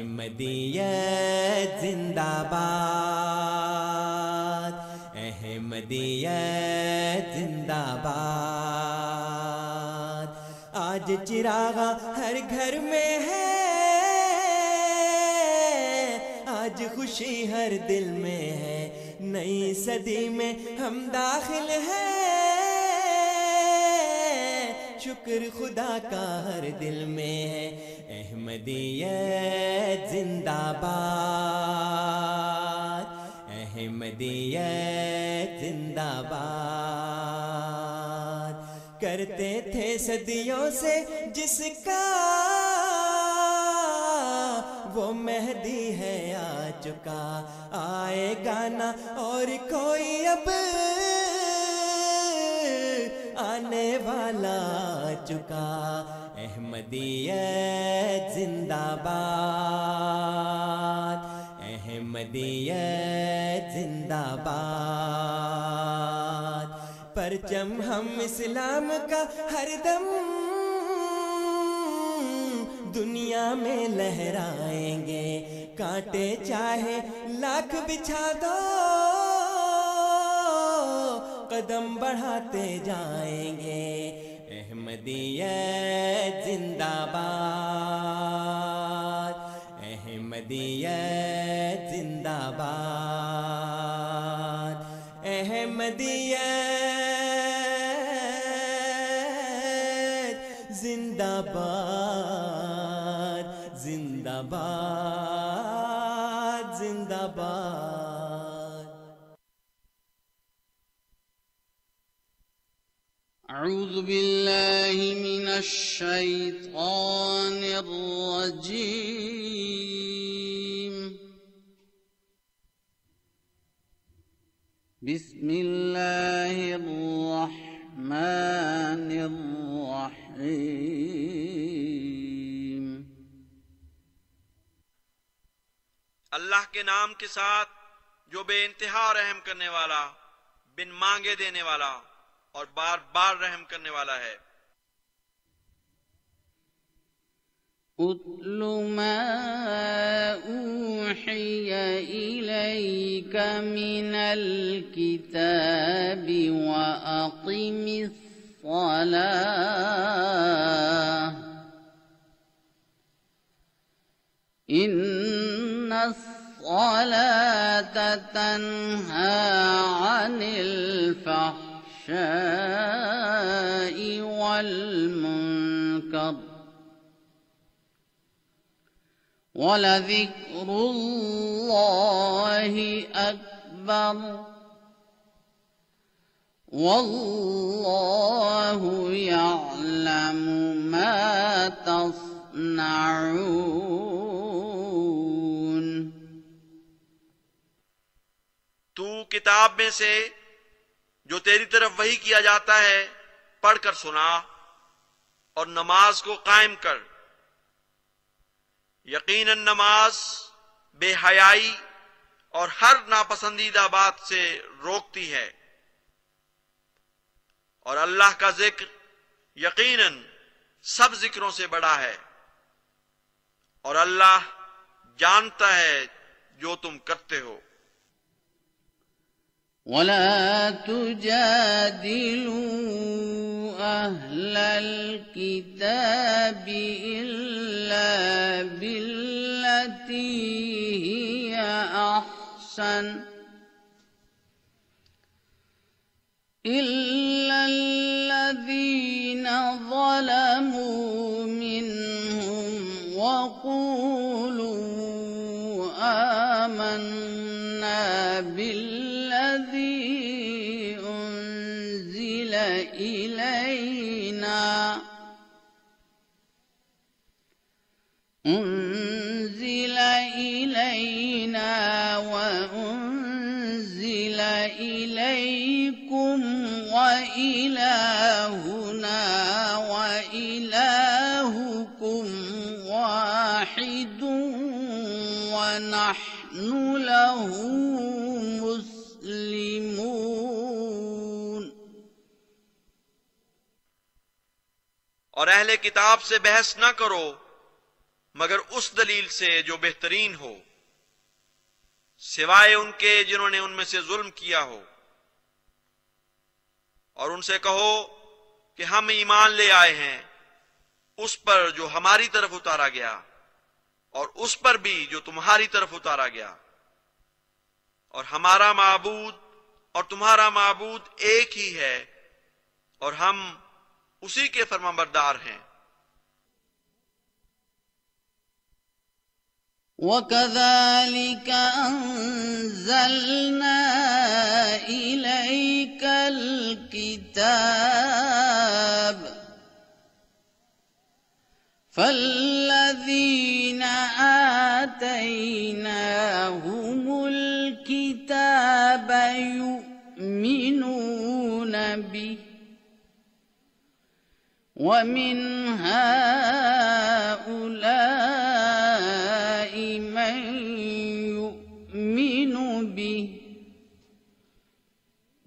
अहमदियत जिंदाबाद अहमदियत जिंदाबाद आज चिरागा हर घर में है आज खुशी हर दिल में है नई सदी में हम दाखिल हैं शुक्र खुदा का हर दिल में है अहमदियत जिंदाबाद अहमदियत जिंदाबाद करते थे सदियों से जिसका वो मेहदी है आ चुका आएगा ना और कोई अब आने वाला चुका अहमदियत जिंदाबाद अहमदियत जिंदाबाद परचम हम इस्लाम का हरदम दुनिया में लहराएंगे कांटे चाहे लाख बिछा दो कदम बढ़ाते जाएंगे अहमदिया जिंदाबाद अहमदिया जिंदाबाद أعوذ بالله من الشيطان الرجيم بسم الله الرحمن الرحيم अल्लाह के नाम के साथ जो बेानतहा रहम करने वाला बिन मांगे देने वाला और बार बार रहम करने वाला है اتل ما أوحي إليك من الكتاب وأقم الصلاة إن الصلاة تنهى عن الفحشاء الفحشاء والمنكر ولذكر الله أكبر والله يعلم ما تصنعون تو کتاب میں سے जो तेरी तरफ वही किया जाता है पढ़कर सुना और नमाज को कायम कर यकीन नमाज बेहयाई और हर नापसंदीदा बात से रोकती है और अल्लाह का जिक्र यकीनन सब जिक्रों से बड़ा है और अल्लाह जानता है जो तुम करते हो ولا تجادلوا أهل الكتاب إلا بالتي هي أحسن إلا الذين ظلموا منهم وقولوا آمنا بالله أنزل إلينا وأنزل إليكم وإلهنا وإلهكم واحد ونحن له مسلمون اور اہل کتاب سے بحث نہ کرو मगर उस दलील से जो बेहतरीन हो सिवाय उनके जिन्होंने उनमें से जुल्म किया हो और उनसे कहो कि हम ईमान ले आए हैं उस पर जो हमारी तरफ उतारा गया और उस पर भी जो तुम्हारी तरफ उतारा गया और हमारा मबूद और तुम्हारा मबूद एक ही है और हम उसी के फर्माबरदार हैं وكذلك أنزلنا إليك الكتاب فالذين آتيناهم الكتاب يؤمنون به ومن هؤلاء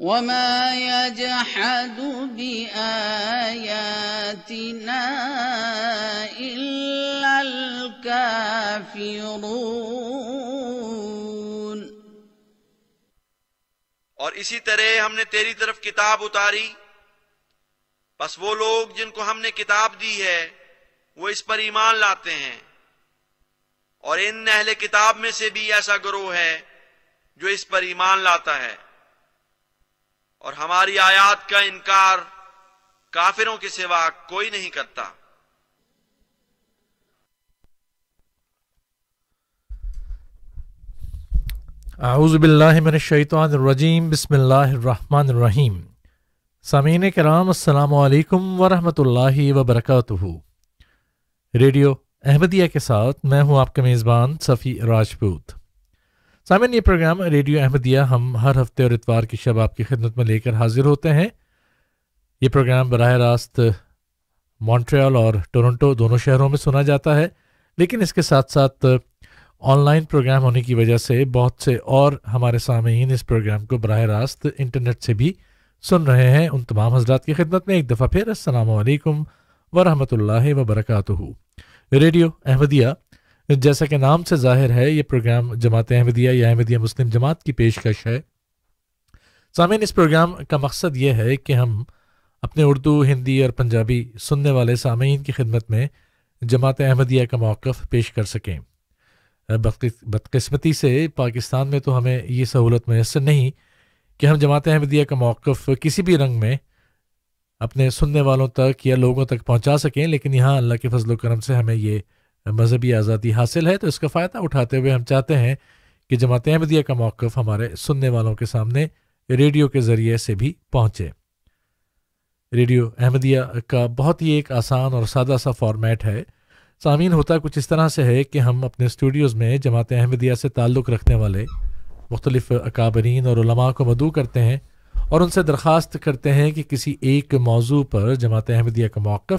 وما يجحد بآياتنا إلا الكافرون और इसी तरह हमने तेरी तरफ किताब उतारी बस वो लोग जिनको हमने किताब दी है वो इस पर ईमान लाते हैं और इन अहले किताब में से भी ऐसा ग्रोह है जो इस पर ईमान लाता है और हमारी आयात का इनकार काफिरों के सिवा कोई नहीं करता आउज़बिल्लिमिनशैतरजीम बसमीम सामीन कराम अल्लाम वरम वबरक रेडियो अहमदिया के साथ मैं हूं आपका मेज़बान सफ़ी राजपूत सामिन ये प्रोग्राम रेडियो अहमदिया हम हर हफ्ते और इतवार की शब आपकी खिदमत में लेकर हाजिर होते हैं ये प्रोग्राम बरह रास्त मॉन्ट्रियल और टोरंटो दोनों शहरों में सुना जाता है लेकिन इसके साथ साथ ऑनलाइन प्रोग्राम होने की वजह से बहुत से और हमारे सामीन इस प्रोग्राम को बरह रास्त इंटरनेट से भी सुन रहे हैं उन तमाम हजरात की खिदमत में एक दफ़ा फिर असलकम वरहमल वबरक रेडियो अहमदिया जैसा कि नाम से जाहिर है ये प्रोग्राम जमात अहमदिया या अहमदिया मुस्लिम जमात की पेशकश है सामिन इस प्रोग्राम का मकसद ये है कि हम अपने उर्दू हिंदी और पंजाबी सुनने वाले सामीन की खिदमत में जमात अहमदिया का मौक़ पेश कर सकें बदकस्मती से पाकिस्तान में तो हमें ये सहूलत मैसर नहीं कि हम जमात अहमदिया का मौक़ किसी भी रंग में अपने सुनने वालों तक या लोगों तक पहुंचा सकें लेकिन यहाँ अल्लाह के फजल करम से हमें ये मजहबी आज़ादी हासिल है तो इसका फ़ायदा उठाते हुए हम चाहते हैं कि जमात अहमदिया का मौक़ हमारे सुनने वालों के सामने रेडियो के ज़रिए से भी पहुँचे रेडियो अहमदिया का बहुत ही एक आसान और सादा सा फॉर्मेट है सामीन होता कुछ इस तरह से है कि हम अपने स्टूडियोज़ में जमात अहमदिया से ताल्लुक़ रखने वाले मुख्तलिफ अकाबरीन और को मदू करते हैं और उनसे दरख्वास्त करते हैं कि किसी एक मौजू पर जमात अहमदिया का मौक़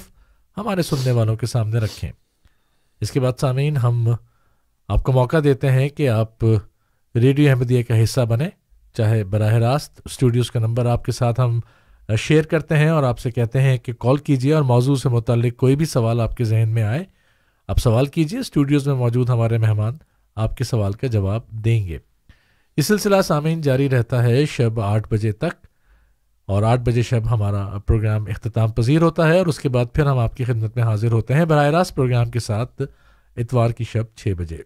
हमारे सुनने वालों के सामने रखें इसके बाद सामीन हम आपको मौका देते हैं कि आप रेडियो अहमदिया का हिस्सा बने चाहे बरह रास्त स्टूडियोज़ का नंबर आपके साथ हम शेयर करते हैं और आपसे कहते हैं कि कॉल कीजिए और मौजू से मुतल कोई भी सवाल आपके जहन में आए आप सवाल कीजिए स्टूडियोज़ में मौजूद हमारे मेहमान आपके सवाल का जवाब देंगे इस सिलसिला सामीन जारी रहता है शब आठ बजे तक और आठ बजे शब हमारा प्रोग्राम अख्ताम पजीर होता है और उसके बाद फिर हम आपकी खिदमत में हाजिर होते हैं बर रास्त प्रोग्राम के साथ इतवार की शब छः बजे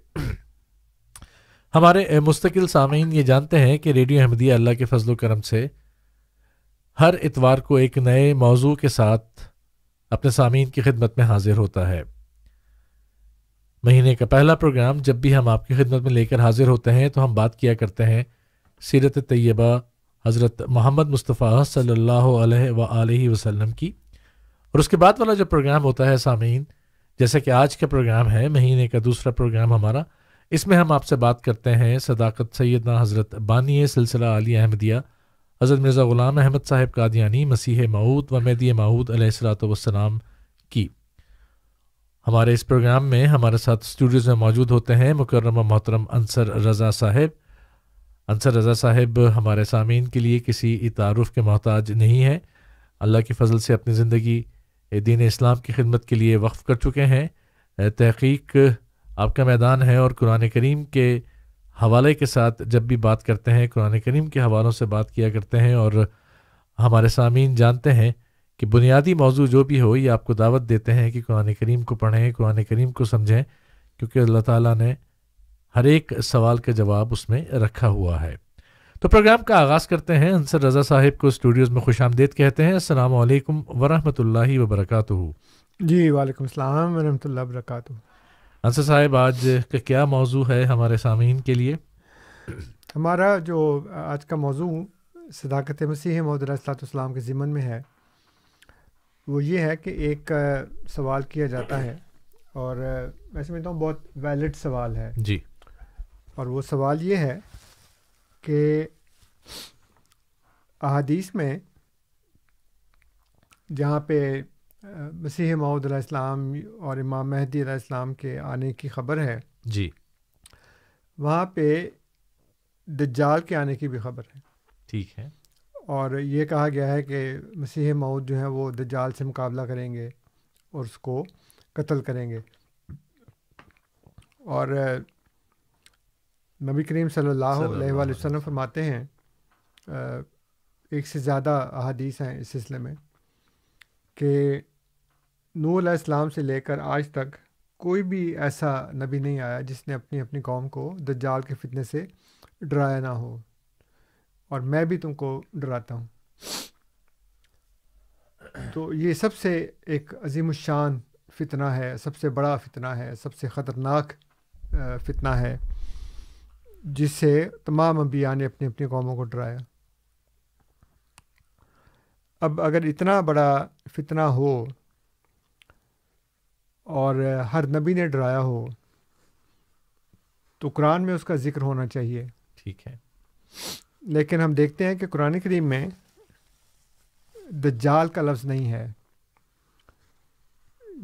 हमारे मुस्तकिल सामीन ये जानते हैं कि रेडियो अहमदिया अल्लाह के फजल करम से हर इतवार को एक नए मौजू के साथ अपने सामीन की खिदमत में हाजिर होता है महीने का पहला प्रोग्राम जब भी हम आपकी खिदमत में लेकर हाजिर होते हैं तो हम बात किया करते हैं सीरत तय्यबा हज़रत मोहम्मद मुस्तफ़ा सल्ला वसम की और उसके बाद वाला जो प्रोग्राम होता है सामीन जैसे कि आज का प्रोग्राम है महीने का दूसरा प्रोग्राम हमारा इसमें हम आपसे बात करते हैं सदाकत सैदना हज़रत बानिय सिलसिला अली अहमदिया हज़रत मिर्ज़ा ग़ुलाम अहमद साहिब कादियानी मसीह मऊद व मेदी माऊद अलैहिस्सलाम की हमारे इस प्रोग्राम में हमारे साथ स्टूडियोज़ में मौजूद होते हैं मुकरम मोहतरम अंसर रज़ा साहेब अंसर रज़ा साहब हमारे सामीन के लिए किसी तारफ़ के मोहताज नहीं है अल्लाह की फ़जल से अपनी ज़िंदगी दीन इस्लाम की खिदमत के लिए वक्फ़ कर चुके हैं तहकीक आपका मैदान है और कुरान करीम के हवाले के साथ जब भी बात करते हैं कुरान करीम के हवालों से बात किया करते हैं और हमारे सामीन जानते हैं कि बुनियादी मौजू जो भी हो ये आपको दावत देते हैं कि कुरान करीम को पढ़ें कुरान करीम को समझें क्योंकि अल्लाह ताला ने हर एक सवाल का जवाब उसमें रखा हुआ है तो प्रोग्राम का आगाज़ करते हैं अंसर रज़ा साहिब को स्टूडियोज़ में खुश आमदेद कहते हैं असलकम वरहमत ला वबरक जी वालेकुम सलाम वरहमल वरक अंसर साहब आज का क्या मौजू है हमारे सामीन के लिए हमारा जो आज का मौजू सदाकत मसीह मदलाम के ज़िमन में है वो ये है कि एक सवाल किया जाता है और मैं समझता हूँ बहुत वैलिड सवाल है जी और वो सवाल ये है कि अदीस में जहाँ पे मसीह माउद इस्लाम और इमाम महदी इस्लाम के आने की खबर है जी वहाँ पे दज्जाल के आने की भी खबर है ठीक है और ये कहा गया है कि मसीह मऊद जो है वो दज्जाल से मुकाबला करेंगे और उसको कत्ल करेंगे और नबी करीम सल्लल्लाहु अलैहि फरमाते हैं एक से ज़्यादा अदीस हैं इस सिलसिले में कि नू इस्लाम से लेकर आज तक कोई भी ऐसा नबी नहीं आया जिसने अपनी अपनी कौम को दज्जाल के फितने से डराया ना हो और मैं भी तुमको डराता हूँ तो ये सबसे एक अजीम शान फितना है सबसे बड़ा फितना है सबसे ख़तरनाक फितना है जिससे तमाम अम्बिया ने अपनी अपनी कौमों को डराया अब अगर इतना बड़ा फितना हो और हर नबी ने डराया हो तो कुरान में उसका ज़िक्र होना चाहिए ठीक है लेकिन हम देखते हैं कि कुरान करीम में दज्जाल का लफ्ज़ नहीं है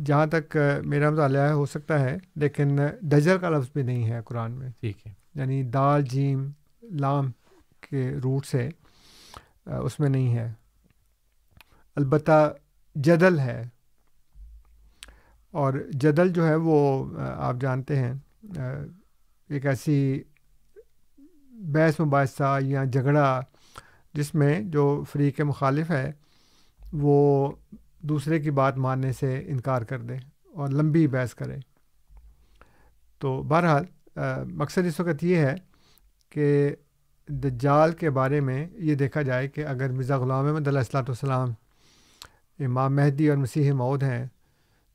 जहाँ तक मेरा मताल है हो सकता है लेकिन दजर का लफ्ज़ भी नहीं है कुरान में ठीक है यानी दाल जीम लाम के रूट से उसमें नहीं है अलबत् जदल है और जदल जो है वो आप जानते हैं एक ऐसी बहस मुबासा या झगड़ा जिसमें जो फ्री के मुखालिफ है वो दूसरे की बात मानने से इनकार कर दे और लंबी बहस करे तो बहरहाल मकसद इस वक्त ये है कि दज्जाल के बारे में ये देखा जाए कि अगर मिर्ज़ा ग़ुलाम अहमद सलाम इमाम महदी और मसीह मौद हैं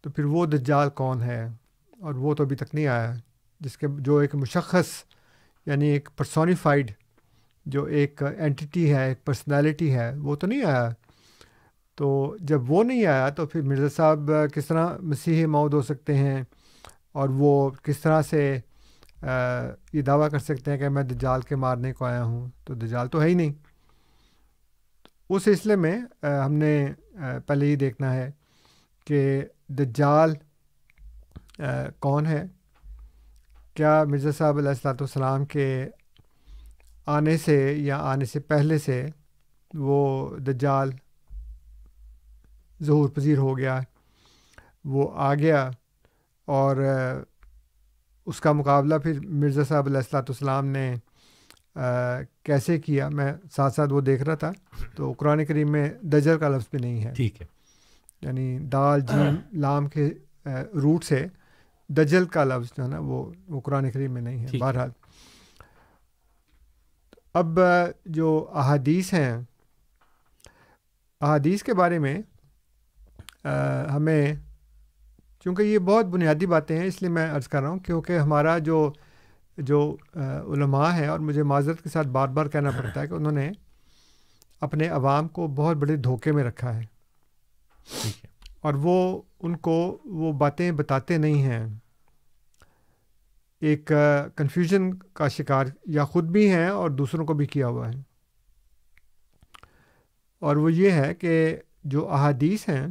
तो फिर वो दज्जाल कौन है और वो तो अभी तक नहीं आया जिसके जो एक मुशखस यानी एक पर्सोनीफाइड जो एक एंटिटी है एक पर्सनालिटी है वो तो नहीं आया तो जब वो नहीं आया तो फिर मिर्ज़ा साहब किस तरह मसीह मौद हो सकते हैं और वो किस तरह से ये दावा कर सकते हैं कि मैं दजाल के मारने को आया हूँ तो दजाल तो है ही नहीं तो उस सिलसिले में हमने पहले ही देखना है कि दजाल कौन है क्या मिर्ज़ा साहब सलाम के आने से या आने से पहले से वो दजाल ज़हूर पजीर हो गया वो आ गया और उसका मुकाबला फिर मिर्ज़ा साहब अलैहिस्सलाम ने आ, कैसे किया मैं साथ साथ वो देख रहा था तो कुरान करीम में दजर का लफ्ज़ भी नहीं है ठीक है यानी दाल जीम लाम के रूट से दजल का लफ्ज़ जो है ना वो वो कुरान करीम में नहीं है बहरहाल अब जो अहादीस हैं अदीस के बारे में आ, हमें चूँकि ये बहुत बुनियादी बातें हैं इसलिए मैं अर्ज़ कर रहा हूँ क्योंकि हमारा जो जो उलमा है और मुझे माजरत के साथ बार बार कहना पड़ता है कि उन्होंने अपने अवाम को बहुत बड़े धोखे में रखा है और वो उनको वो बातें बताते नहीं हैं एक कन्फ्यूजन का शिकार या ख़ुद भी हैं और दूसरों को भी किया हुआ है और वो ये है कि जो अहादीस हैं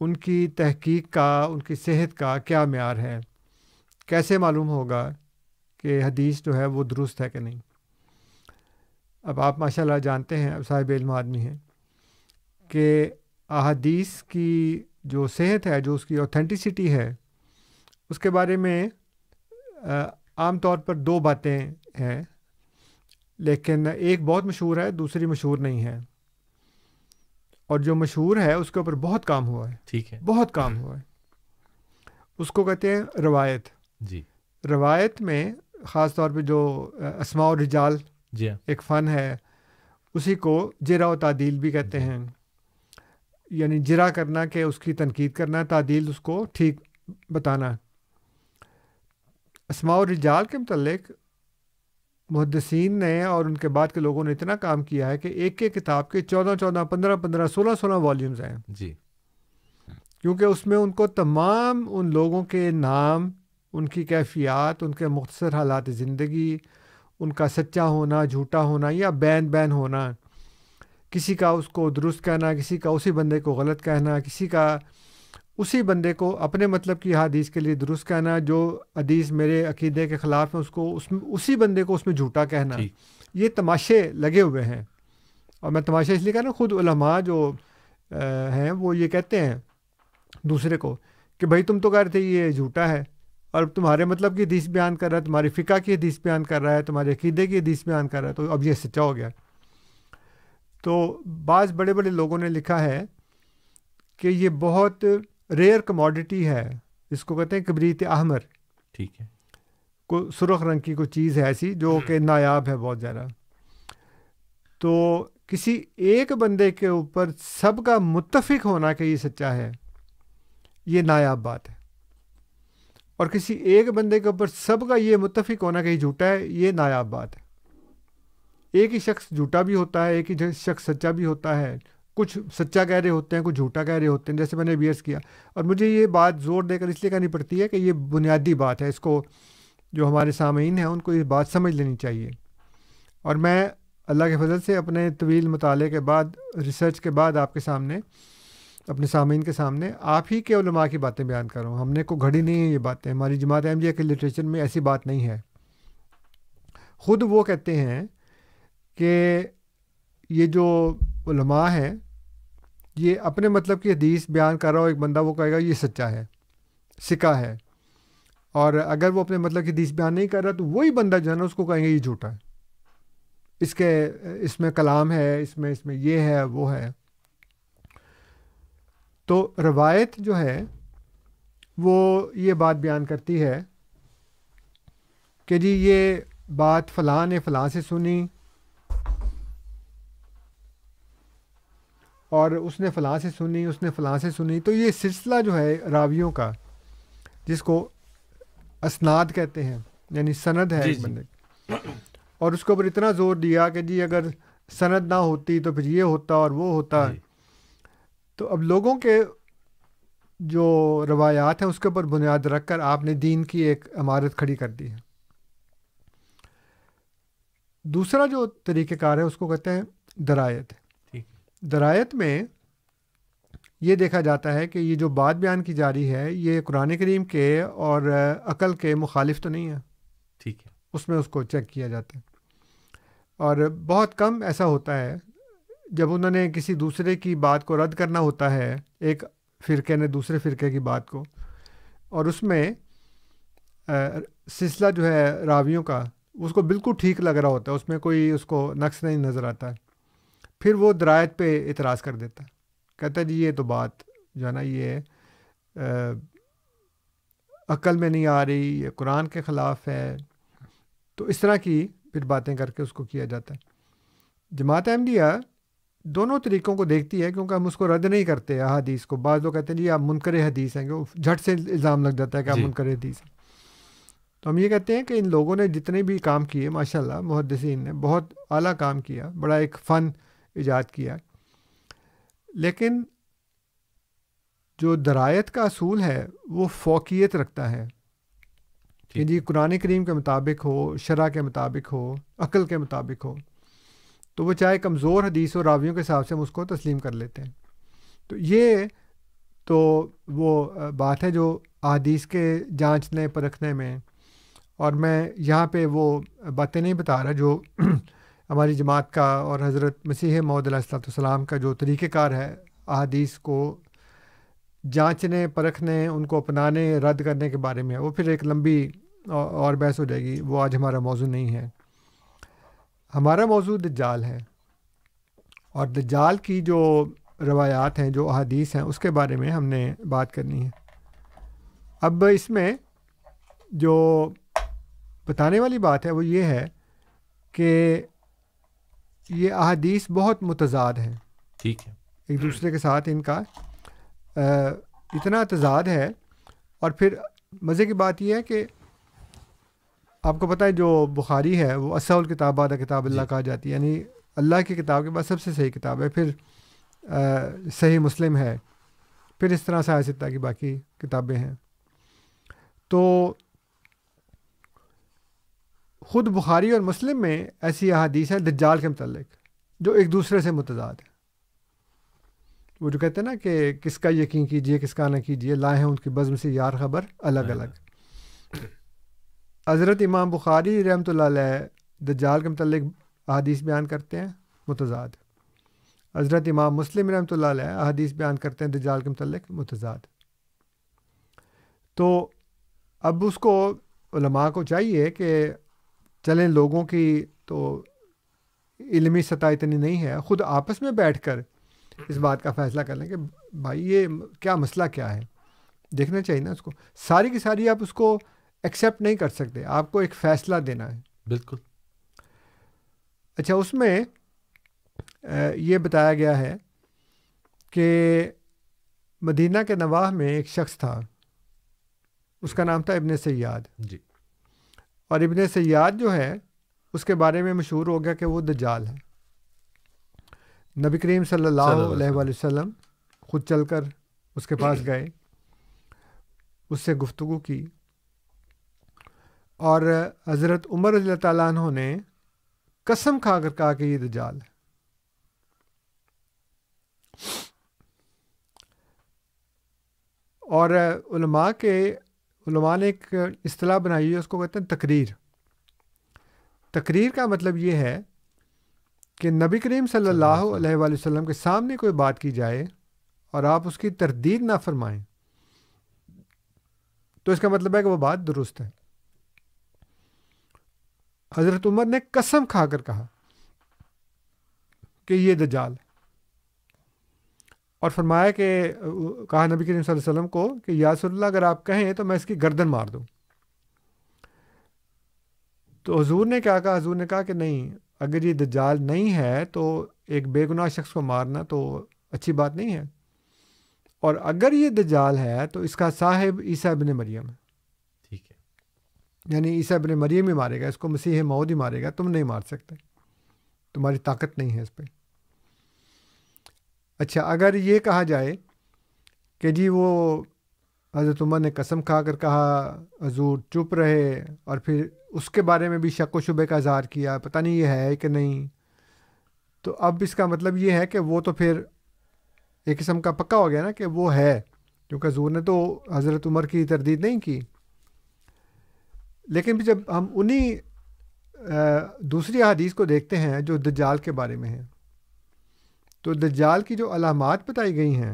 उनकी तहकीक का उनकी सेहत का क्या मैार है कैसे मालूम होगा कि हदीस जो है वो दुरुस्त है कि नहीं अब आप माशाल्लाह जानते हैं अब साहिब इल्म आदमी हैं कि अहदीस की जो सेहत है जो उसकी ऑथेंटिसिटी है उसके बारे में आम तौर पर दो बातें हैं लेकिन एक बहुत मशहूर है दूसरी मशहूर नहीं है और जो मशहूर है उसके ऊपर बहुत काम हुआ है ठीक है बहुत काम हुआ है उसको कहते हैं रवायत जी रवायत में ख़ास तौर पर जो असमा और रिजाल जी हाँ। एक फ़न है उसी को जरा तादील भी कहते हैं यानी जरा करना के उसकी तनकीद करना तादील उसको ठीक बताना असमा और रिजाल के मतलब मुहदसिन ने और उनके बाद के लोगों ने इतना काम किया है कि एक एक किताब के चौदह चौदह पंद्रह पंद्रह सोलह सोलह वॉल्यूम्स हैं जी क्योंकि उसमें उनको तमाम उन लोगों के नाम उनकी कैफियत उनके मुख्तर हालात ज़िंदगी उनका सच्चा होना झूठा होना या बैन बैन होना किसी का उसको दुरुस्त कहना किसी का उसी बंदे को गलत कहना किसी का उसी बंदे को अपने मतलब की हदीस के लिए दुरुस्त कहना जो हदीस मेरे अकीदे के ख़िलाफ़ है उसको उस उसी बंदे को उसमें झूठा कहना ये तमाशे लगे हुए हैं और मैं तमाशा इसलिए कह रहा हूँ खुद उलमा जो हैं वो ये कहते हैं दूसरे को कि भाई तुम तो कह रहे थे ये झूठा है और तुम्हारे मतलब की हदीस बयान कर रहा है तुम्हारी फ़िका की हदीस बयान कर रहा है तुम्हारे अकीदे की हदीस बयान कर रहा है तो अब ये सच्चा हो गया तो बाज़ बड़े बड़े लोगों ने लिखा है कि ये बहुत रेयर कमोडिटी है जिसको कहते हैं कबरीत अहमर ठीक है को सुरख रंग की कोई चीज़ है ऐसी जो हम्म। कि नायाब है बहुत ज़्यादा तो किसी एक बंदे के ऊपर सब का मुतफिक होना कि ये सच्चा है ये नायाब बात है और किसी एक बंदे के ऊपर सब का ये मुतफिक होना कहीं झूठा है ये नायाब बात है एक ही शख्स झूठा भी होता है एक ही शख्स सच्चा भी होता है कुछ सच्चा कह रहे होते हैं कुछ झूठा कह रहे होते हैं जैसे मैंने बी किया और मुझे ये बात ज़ोर देकर इसलिए कहनी पड़ती है कि ये बुनियादी बात है इसको जो हमारे सामीन हैं उनको ये बात समझ लेनी चाहिए और मैं अल्लाह के फजल से अपने तवील मताले के बाद रिसर्च के बाद आपके सामने अपने सामीन के सामने आप ही के उलमा की बातें बयान कर रहा हूँ हमने को घड़ी नहीं है ये बातें हमारी जमात एम के लिटरेचर में ऐसी बात नहीं है ख़ुद वो कहते हैं कि ये जो हैं ये अपने मतलब की हदीस बयान कर रहा हो एक बंदा वो कहेगा ये सच्चा है सिका है और अगर वो अपने मतलब की हदीस बयान नहीं कर रहा तो वही बंदा जो है ना उसको कहेंगे ये झूठा है इसके इसमें कलाम है इसमें इसमें ये है वो है तो रवायत जो है वो ये बात बयान करती है कि जी ये बात फ़लाँ ने फ़लाँ से सुनी और उसने फ़लाँ से सुनी उसने फ़लाँ से सुनी तो ये सिलसिला जो है रावियों का जिसको असनाद कहते हैं यानी सनद है एक बंदे और उसके ऊपर इतना ज़ोर दिया कि जी अगर सनद ना होती तो फिर ये होता और वो होता तो अब लोगों के जो रवायात हैं उसके ऊपर बुनियाद रख कर आपने दीन की एक इमारत खड़ी कर दी है दूसरा जो तरीक़ेकार है उसको कहते हैं दरायत दरायत में ये देखा जाता है कि ये जो बात बयान की जा रही है ये कुरान करीम के और अकल के मुखालिफ तो नहीं है ठीक है उसमें उसको चेक किया जाता है और बहुत कम ऐसा होता है जब उन्होंने किसी दूसरे की बात को रद्द करना होता है एक फ़िरके ने दूसरे फ़िरके की बात को और उसमें सिलसिला जो है रावियों का उसको बिल्कुल ठीक लग रहा होता है उसमें कोई उसको नक्स नहीं नज़र आता है फिर वो दरायत पे इतराज़ कर देता है कहता जी ये तो बात जो है ना ये अक्ल में नहीं आ रही ये कुरान के ख़िलाफ़ है तो इस तरह की फिर बातें करके उसको किया जाता है जमात अहमदिया दोनों तरीक़ों को देखती है क्योंकि हम उसको रद्द नहीं करते अहादीस को बाद लोग कहते हैं जी आप मुनकर हदीस हैं कि झट से इल्ज़ाम लग जाता है कि आप मुनकर हदीस हैं तो हम ये कहते हैं कि इन लोगों ने जितने भी काम किए माशाल्लाह मुहदसिन ने बहुत आला काम किया बड़ा एक फ़न ईजाद किया लेकिन जो दरायत का असूल है वो फोकियत रखता है कि जी कुरान करीम के मुताबिक हो शरा के मुताबिक हो अक़ल के मुताबिक हो तो वो चाहे कमज़ोर हदीस और रावियों के हिसाब से हम उसको तस्लीम कर लेते हैं तो ये तो वो बात है जो अदीस के जांचने परखने में और मैं यहाँ पे वो बातें नहीं बता रहा जो हमारी जमात का और हज़रत मसीह मौदलाम का जो तरीक़ेकार है अदीस को जांचने परखने उनको अपनाने रद्द करने के बारे में वो फिर एक लंबी और बहस हो जाएगी वो आज हमारा मौजू नहीं है हमारा मौजू दज्जाल है और दज्जाल की जो रवायात हैं जो अहादीस हैं उसके बारे में हमने बात करनी है अब इसमें जो बताने वाली बात है वो ये है कि ये अहादीस बहुत मुतजाद हैं ठीक है एक दूसरे के साथ इनका आ, इतना तजाद है और फिर मज़े की बात यह है कि आपको पता है जो बुखारी है वो असल किताब बाद किताब अल्लाह कहा जाती है यानी अल्लाह की किताब के बाद सबसे सही किताब है फिर आ, सही मुस्लिम है फिर इस तरह से आयसता की बाकी किताबें हैं तो ख़ुद बुखारी और मुस्लिम में ऐसी अहादीस हैं दज्जाल के मतलब जो एक दूसरे से मुतजाद हैं वो जो कहते हैं ना कि किसका यकीन कीजिए किसका ना कीजिए लाए हैं उनकी बज़म से यार खबर अलग अलग हज़रत इमाम बुखारी रहमत दज्जाल के मतलब अहादीस बयान करते हैं मुतजाद हज़रत इमाम मुस्लिम रहमत अहादीस बयान करते हैं दज्जाल के मतलब मुतजाद तो अब उसको को चाहिए कि चलें लोगों की तो इलमी सतह इतनी नहीं है ख़ुद आपस में बैठ कर इस बात का फ़ैसला कर लें कि भाई ये क्या मसला क्या है देखना चाहिए ना उसको सारी की सारी आप उसको एक्सेप्ट नहीं कर सकते आपको एक फ़ैसला देना है बिल्कुल अच्छा उसमें ये बताया गया है कि मदीना के नवाह में एक शख्स था उसका नाम था इबन सयाद जी और इबन सयाद जो है उसके बारे में मशहूर हो गया कि वो दजाल है नबी करीम सल्लल्लाहु अलैहि वसल्लम खुद चलकर उसके पास गए उससे गुफ्तु की और हज़रत उमर रजी तु ने कसम खाकर कहा कि ये दजाल है और उलमा के उलमा ने एक असलाह बनाई हुई है उसको कहते हैं तकरीर तकरीर का मतलब ये है कि नबी करीम सल्लल्लाहु अलैहि वसल्लम के सामने कोई बात की जाए और आप उसकी तरदीद ना फरमाएं तो इसका मतलब है कि वह बात दुरुस्त है हज़रत उमर ने कसम खाकर कहा कि ये दजाल है और फरमाया कि कहा नबी करीम वसल्लम को कि यासल्ला अगर आप कहें तो मैं इसकी गर्दन मार दूँ तो हजूर ने क्या कहा हजूर ने कहा कि नहीं अगर ये दज्जाल नहीं है तो एक बेगुनाह शख्स को मारना तो अच्छी बात नहीं है और अगर ये दज्जाल है तो इसका साहिब ईसा बिन मरियम है ठीक है यानी ईसा बिन मरियम ही मारेगा इसको मसीह मौद ही मारेगा तुम नहीं मार सकते तुम्हारी ताकत नहीं है इस पर अच्छा अगर ये कहा जाए कि जी वो हज़रत उमर ने कसम खा कर कहा हजूर चुप रहे और फिर उसके बारे में भी शक व शुबे का इजहार किया पता नहीं ये है कि नहीं तो अब इसका मतलब ये है कि वो तो फिर एक किस्म का पक्का हो गया ना कि वो है क्योंकि हजूर ने तो हज़रत उमर की तरदीद नहीं की लेकिन भी जब हम उन्हीं दूसरी हदीस को देखते हैं जो दज्जाल के बारे में है तो दज्जाल की जो अलामत बताई गई हैं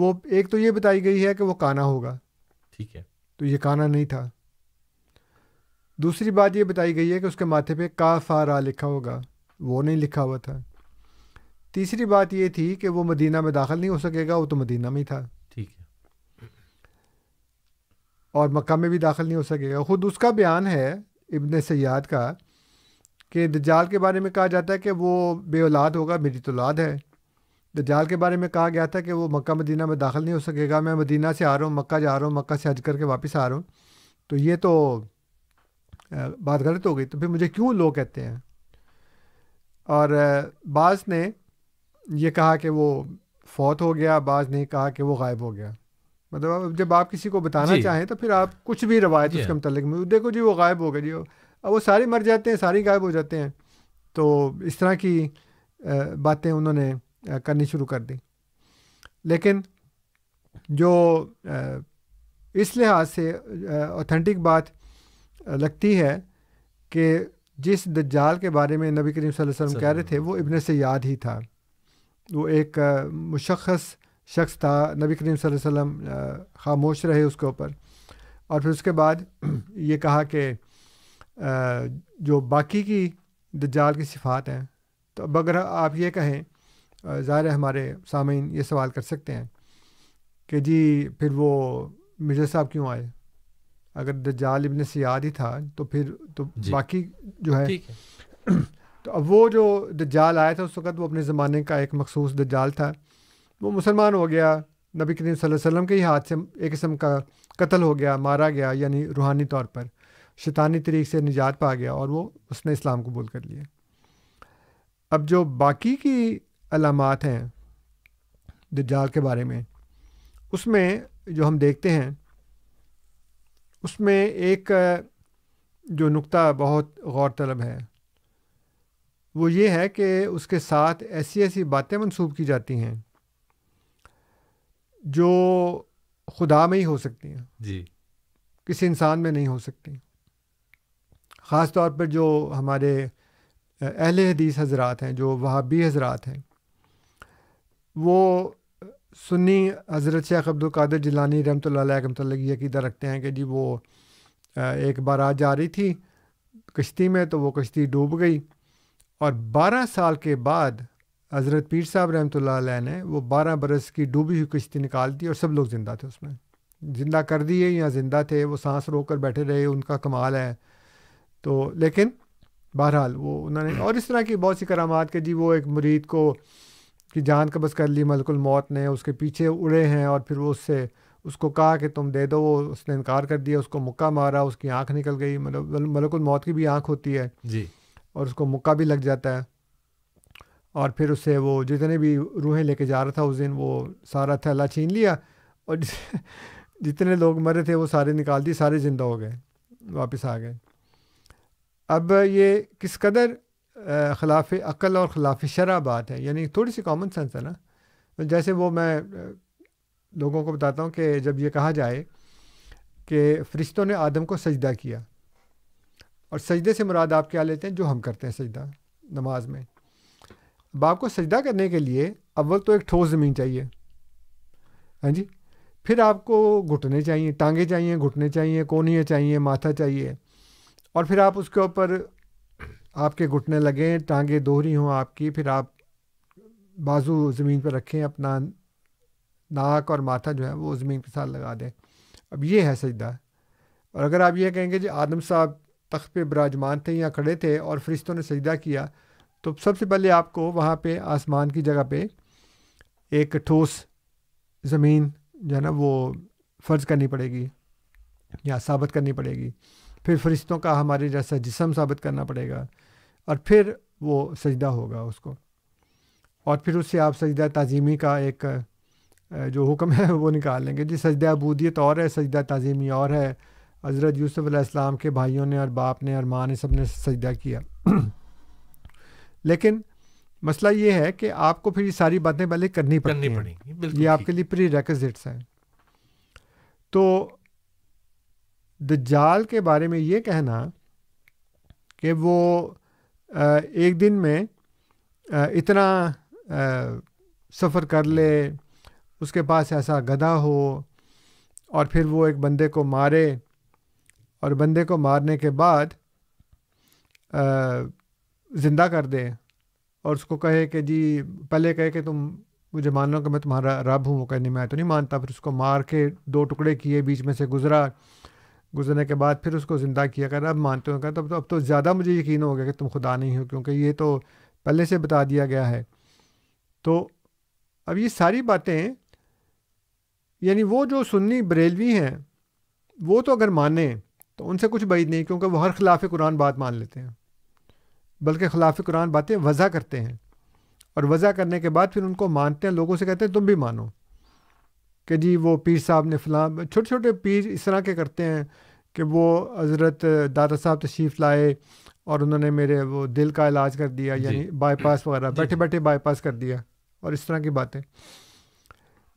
वो एक तो ये बताई गई है कि वो काना होगा ठीक है तो ये काना नहीं था दूसरी बात ये बताई गई है कि उसके माथे पे का फारा लिखा होगा वो नहीं लिखा हुआ था तीसरी बात ये थी कि वो मदीना में दाखिल नहीं हो सकेगा वो तो मदीना में ही था ठीक है और मक्का में भी दाखिल नहीं हो सकेगा ख़ुद उसका बयान है इबन सयाद का कि दजाल के बारे में कहा जाता है कि वो बेऔलाद होगा मेरी तो औलाद है दजाल के बारे में कहा गया था कि वो मक्का मदीना में दाखिल नहीं हो सकेगा मैं मदीना से आ रहा हूँ मक्का जा रहा हूँ मक्का से हज करके वापस आ रहा हूँ तो ये तो बात गलत हो गई तो फिर मुझे क्यों लोग कहते हैं और बाज़ ने ये कहा कि वो फौत हो गया बाज़ ने कहा कि वो गायब हो गया मतलब जब आप किसी को बताना चाहें तो फिर आप कुछ भी रवायत उसके मतलब देखो जी वो गायब हो गया जी अब वो सारे मर जाते हैं सारे गायब हो जाते हैं तो इस तरह की बातें उन्होंने करनी शुरू कर दी लेकिन जो इस लिहाज से ऑथेंटिक बात लगती है कि जिस दज्जाल के बारे में नबी करीम वसल्लम कह रहे थे वो इबन से याद ही था वो एक मुशखस शख्स था नबी करीम वसल्लम खामोश रहे उसके ऊपर और फिर उसके बाद ये कहा कि जो बाकी की दज्जाल की सिफ़ात हैं तो अब अगर आप ये कहें ज़ाहिर है हमारे सामीन ये सवाल कर सकते हैं कि जी फिर वो मिर्जा साहब क्यों आए अगर दज्जाल इबन सियाद ही था तो फिर तो बाकी जो है, है। तो अब वो जो दज्जाल आया था उस वक़्त वो अपने ज़माने का एक मखसूस दज्जाल था वो मुसलमान हो गया नबी करीम वसल्लम के ही हाथ से एक किस्म का कत्ल हो गया मारा गया यानी रूहानी तौर पर शैतानी तरीक़ से निजात पा गया और वो उसने इस्लाम कबूल कर लिया अब जो बाकी की अलामत हैं दज्जाल के बारे में उसमें जो हम देखते हैं उसमें एक जो नुक्ता बहुत गौर तलब है वो ये है कि उसके साथ ऐसी ऐसी बातें मंसूब की जाती हैं जो खुदा में ही हो सकती हैं जी किसी इंसान में नहीं हो सकती ख़ास तौर पर जो हमारे अहल हदीस हजरात हैं जो वहाबी हजरात हैं वो सुन्नी हज़रत शेख अब्दुल्कर जिलानी रमत की अकीदा रखते हैं कि जी वो एक बारात जा रही थी कश्ती में तो वो कश्ती डूब गई और 12 साल के बाद हज़रत पीर साहब रहमत ने वो 12 बरस की डूबी हुई कश्ती निकाल दी और सब लोग ज़िंदा थे उसमें ज़िंदा कर दिए या ज़िंदा थे वो सांस रोक कर बैठे रहे उनका कमाल है तो लेकिन बहरहाल वो उन्होंने और इस तरह की बहुत सी करामात के जी वो एक मुरीद को कि जान कबज़ कर ली मलकुल मौत ने उसके पीछे उड़े हैं और फिर वो उससे उसको कहा कि तुम दे दो वो उसने इनकार कर दिया उसको मुक्का मारा उसकी आंख निकल गई मतलब मलकुल मौत की भी आंख होती है जी और उसको मुक्का भी लग जाता है और फिर उससे वो जितने भी रूहें लेके जा रहा था उस दिन वो सारा थैला छीन लिया और जितने लोग मरे थे वो सारे निकाल दिए सारे ज़िंदा हो गए वापस आ गए अब ये किस कदर खिलाफ अक़ल और खिलाफ शरा बात है यानी थोड़ी सी कॉमन सेंस है ना जैसे वो मैं लोगों को बताता हूँ कि जब ये कहा जाए कि फ़रिश्तों ने आदम को सजदा किया और सजदे से मुराद आप क्या लेते हैं जो हम करते हैं सजदा नमाज में अब आपको सजदा करने के लिए अव्वल तो एक ठोस ज़मीन चाहिए हाँ जी फिर आपको घुटने चाहिए टांगे चाहिए घुटने चाहिए कोनियाँ चाहिए माथा चाहिए और फिर आप उसके ऊपर आपके घुटने लगें टांगे दोहरी हों आपकी फिर आप बाजू ज़मीन पर रखें अपना नाक और माथा जो है वो ज़मीन के साथ लगा दें अब ये है सजदा और अगर आप ये कहेंगे जी आदम साहब तख्त पे बराजमान थे या खड़े थे और फरिश्तों ने सजदा किया तो सबसे पहले आपको वहाँ पे आसमान की जगह पे एक ठोस ज़मीन जो है ना वो फ़र्ज़ करनी पड़ेगी या साबित करनी पड़ेगी फिर फरिश्तों का हमारे जैसा जिसम साबित करना पड़ेगा और फिर वो सजदा होगा उसको और फिर उससे आप सजदा तज़ीमी का एक जो हुक्म है वो निकाल लेंगे जी सजदा अबूदियत और है सजदा तज़ीमी और है हज़रत यूसुफ़ इस्लाम के भाइयों ने और बाप ने और माँ ने सब ने सजदा किया लेकिन मसला ये है कि आपको फिर ये सारी बातें पहले करनी पड़नी पड़ेंगी ये आपके लिए प्री रेकजिट्स हैं तो दज्जाल के बारे में ये कहना कि वो एक दिन में इतना सफ़र कर ले उसके पास ऐसा गधा हो और फिर वो एक बंदे को मारे और बंदे को मारने के बाद ज़िंदा कर दे और उसको कहे कि जी पहले कहे कि तुम मुझे मान लो कि मैं तुम्हारा रब हूँ वो कहने मैं तो नहीं मानता फिर उसको मार के दो टुकड़े किए बीच में से गुज़रा गुजरने के बाद फिर उसको ज़िंदा किया कर अब मानते हो कर तब तो अब तो ज़्यादा मुझे यकीन हो गया कि तुम खुदा नहीं हो क्योंकि ये तो पहले से बता दिया गया है तो अब ये सारी बातें यानी वो जो सुन्नी बरेलवी हैं वो तो अगर माने तो उनसे कुछ बैद नहीं क्योंकि वो हर खिलाफ कुरान बात मान लेते हैं बल्कि खिलाफ कुरान बातें वज़ा करते हैं और वज़ा करने के बाद फिर उनको मानते हैं लोगों से कहते हैं तुम भी मानो कि जी वो पीर साहब ने फलां छोटे छोटे पीर इस तरह के करते हैं कि वो हज़रत दादा साहब तशरीफ़ लाए और उन्होंने मेरे वो दिल का इलाज कर दिया यानी बाईपास वगैरह बैठे बैठे बाईपास कर दिया और इस तरह की बातें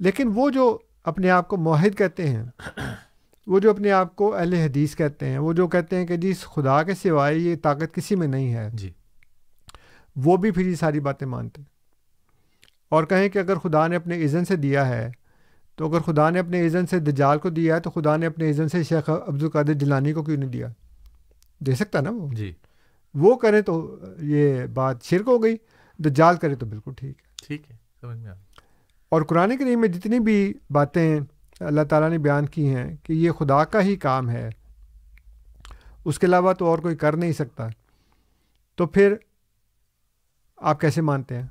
लेकिन वो जो अपने आप को माहिद कहते हैं वो जो अपने आप को अहल हदीस कहते हैं वो जो कहते हैं कि जी इस खुदा के सिवाय ये ताकत किसी में नहीं है जी वो भी फिर ये सारी बातें मानते हैं और कहें कि अगर खुदा ने अपने इज़न से दिया है तो अगर खुदा ने अपने इज़न से दजाल को दिया है तो खुदा ने अपने इज़न से शेख अब्दुल कादिर जिलानी को क्यों नहीं दिया दे सकता ना वो जी वो करें तो ये बात शिरक हो गई दजाल करे तो बिल्कुल ठीक है ठीक है समझ में और कुरान करीम में जितनी भी बातें अल्लाह ताला ने बयान की हैं कि ये खुदा का ही काम है उसके अलावा तो और कोई कर नहीं सकता तो फिर आप कैसे मानते हैं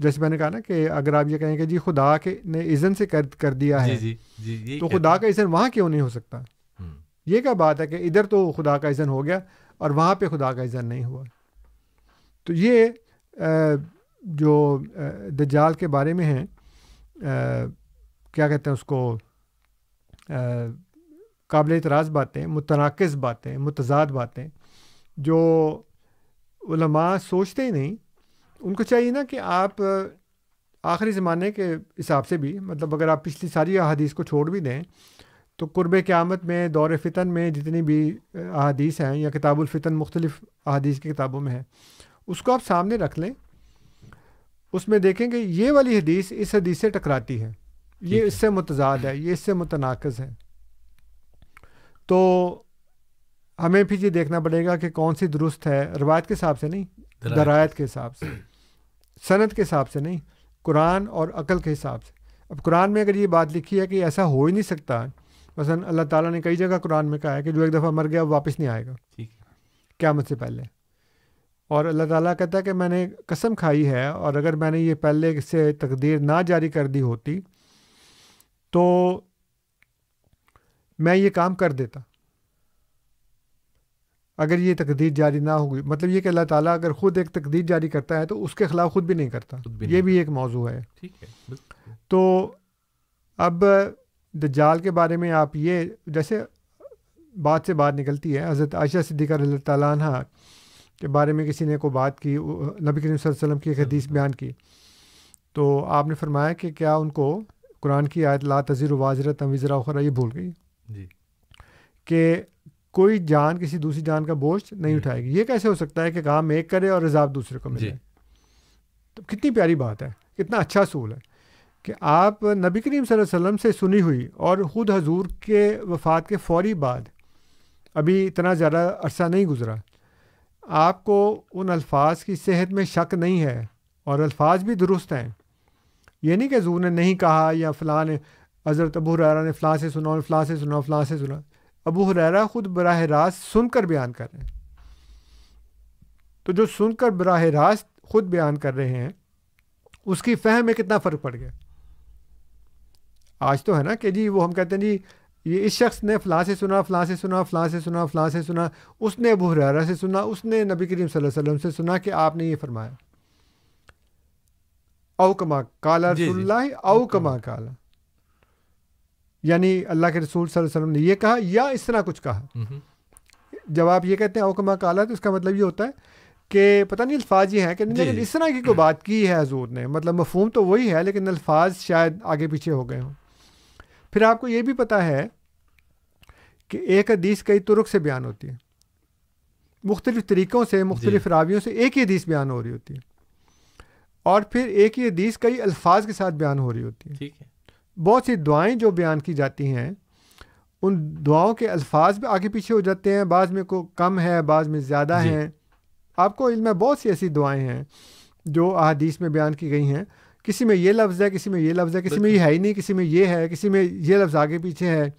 जैसे मैंने कहा ना कि अगर आप ये कहें कि जी खुदा के ने इज़न से कर कर दिया है जी, जी, जी, तो खुदा का इज़न वहाँ क्यों नहीं हो सकता हम्म। ये क्या बात है कि इधर तो खुदा का इज़न हो गया और वहाँ पर खुदा का इज़न नहीं हुआ तो ये जो दजाल के बारे में है क्या कहते हैं उसको काबिल इतराज बातें मुतनाक़ बातें मुतजाद बातें जो सोचते ही नहीं उनको चाहिए ना कि आप आखिरी ज़माने के हिसाब से भी मतलब अगर आप पिछली सारी अहादीस को छोड़ भी दें तो कुर्ब क़्यामत में दौर फ़ितन में जितनी भी अहादीस हैं या किताबुलफ़ितन मुख्तलिफ़ अहादीस की किताबों में है उसको आप सामने रख लें उसमें देखें कि ये वाली हदीस इस हदीस से टकराती है ये इससे मुतजाद है ये इससे मुतनाकज़ है तो हमें फिर ये देखना पड़ेगा कि कौन सी दुरुस्त है रवायत के हिसाब से नहीं दरायत के हिसाब से सनत के हिसाब से नहीं कुरान और अकल के हिसाब से अब कुरान में अगर ये बात लिखी है कि ऐसा हो ही नहीं सकता मसलन अल्लाह ताला ने कई जगह कुरान में कहा है कि जो एक दफ़ा मर गया वो वापस नहीं आएगा ठीक है क्या मत से पहले और अल्लाह ताला कहता है कि मैंने कसम खाई है और अगर मैंने ये पहले से तकदीर ना जारी कर दी होती तो मैं ये काम कर देता अगर ये तकदीर जारी ना होगी मतलब ये कि अल्लाह ताला अगर ख़ुद एक तकदीर जारी करता है तो उसके ख़िलाफ़ ख़ुद भी नहीं करता भी ये नहीं। भी एक मौजू है ठीक है तो अब द जाल के बारे में आप ये जैसे बात से बात निकलती है हज़रत आयशा सिद्दीक़ा रज़ी तह के बारे में किसी ने को बात की नबी करीम वसल्लम की एक हदीस बयान की तो आपने फरमाया कि क्या उनको कुरान की आयत ला तज़ीर वाजरा तम वज़रा ये भूल गई जी कि कोई जान किसी दूसरी जान का बोझ नहीं हम्म। उठाएगी ये कैसे हो सकता है कि काम एक करे और रिजाब दूसरे को मिले तो कितनी प्यारी बात है कितना अच्छा असूल है कि आप नबी करीम वसल्लम से सुनी हुई और ख़ुद हजूर के वफात के फ़ौरी बाद अभी इतना ज़्यादा अरसा नहीं गुज़रा आपको उन अल्फाज की सेहत में शक नहीं है और अल्फाज भी दुरुस्त हैं ये नहीं कि हजूर ने नहीं कहा या फ़लाँ ने हज़रत अबू हरारा ने फ़लाँ से सुना और फ़लाँ से सुना फ़लाँ से सुना अबू हुररा ख़ुद बरह रास्त सुनकर बयान कर रहे हैं तो जो सुनकर बरह रास्त ख़ुद बयान कर रहे हैं उसकी फहम में कितना फ़र्क पड़ गया आज तो है ना कि जी वो हम कहते हैं जी ये इस शख्स ने फ़लाँ से सुना फ़लाँ से सुना फ़लाँ से सुना फ़लाँ से सुना उसने अबू हरारा से सुना उसने नबी करीम सल्लल्लाहु अलैहि वसल्लम से सुना कि आपने ये फरमाया औ कमा काला रसुल्ला औ कमा काला यानी अल्लाह के रसूल वसल्लम ने यह कहा या इस तरह कुछ कहा जब आप ये कहते हैं अवकमा काला तो इसका मतलब ये होता है कि पता नहीं अल्फाज ये हैं कि लेकिन इस तरह की कोई बात की है हजूर ने मतलब मफहम तो वही है लेकिन अल्फाज शायद आगे पीछे हो गए हों फिर आपको ये भी पता है कि एक हदीस कई तुरक से बयान होती है मुख्तलिफ़ तरीक़ों से मुख्तलिफ रावियों से एक ही हदीस बयान हो रही होती है और फिर एक ही हदीस कई अल्फाज के साथ बयान हो रही होती है ठीक है बहुत सी दुआएं जो बयान की जाती हैं उन दुआओं के अल्फाज भी आगे पीछे हो जाते हैं बाद में को कम है बाद में ज़्यादा हैं आपको इल्म में बहुत सी ऐसी दुआएं हैं जो अहादीस में बयान की गई हैं किसी में ये लफ्ज़ है किसी में ये लफ्ज़ है किसी में ये है ही नहीं किसी में ये है किसी में ये लफ्ज़ आगे पीछे है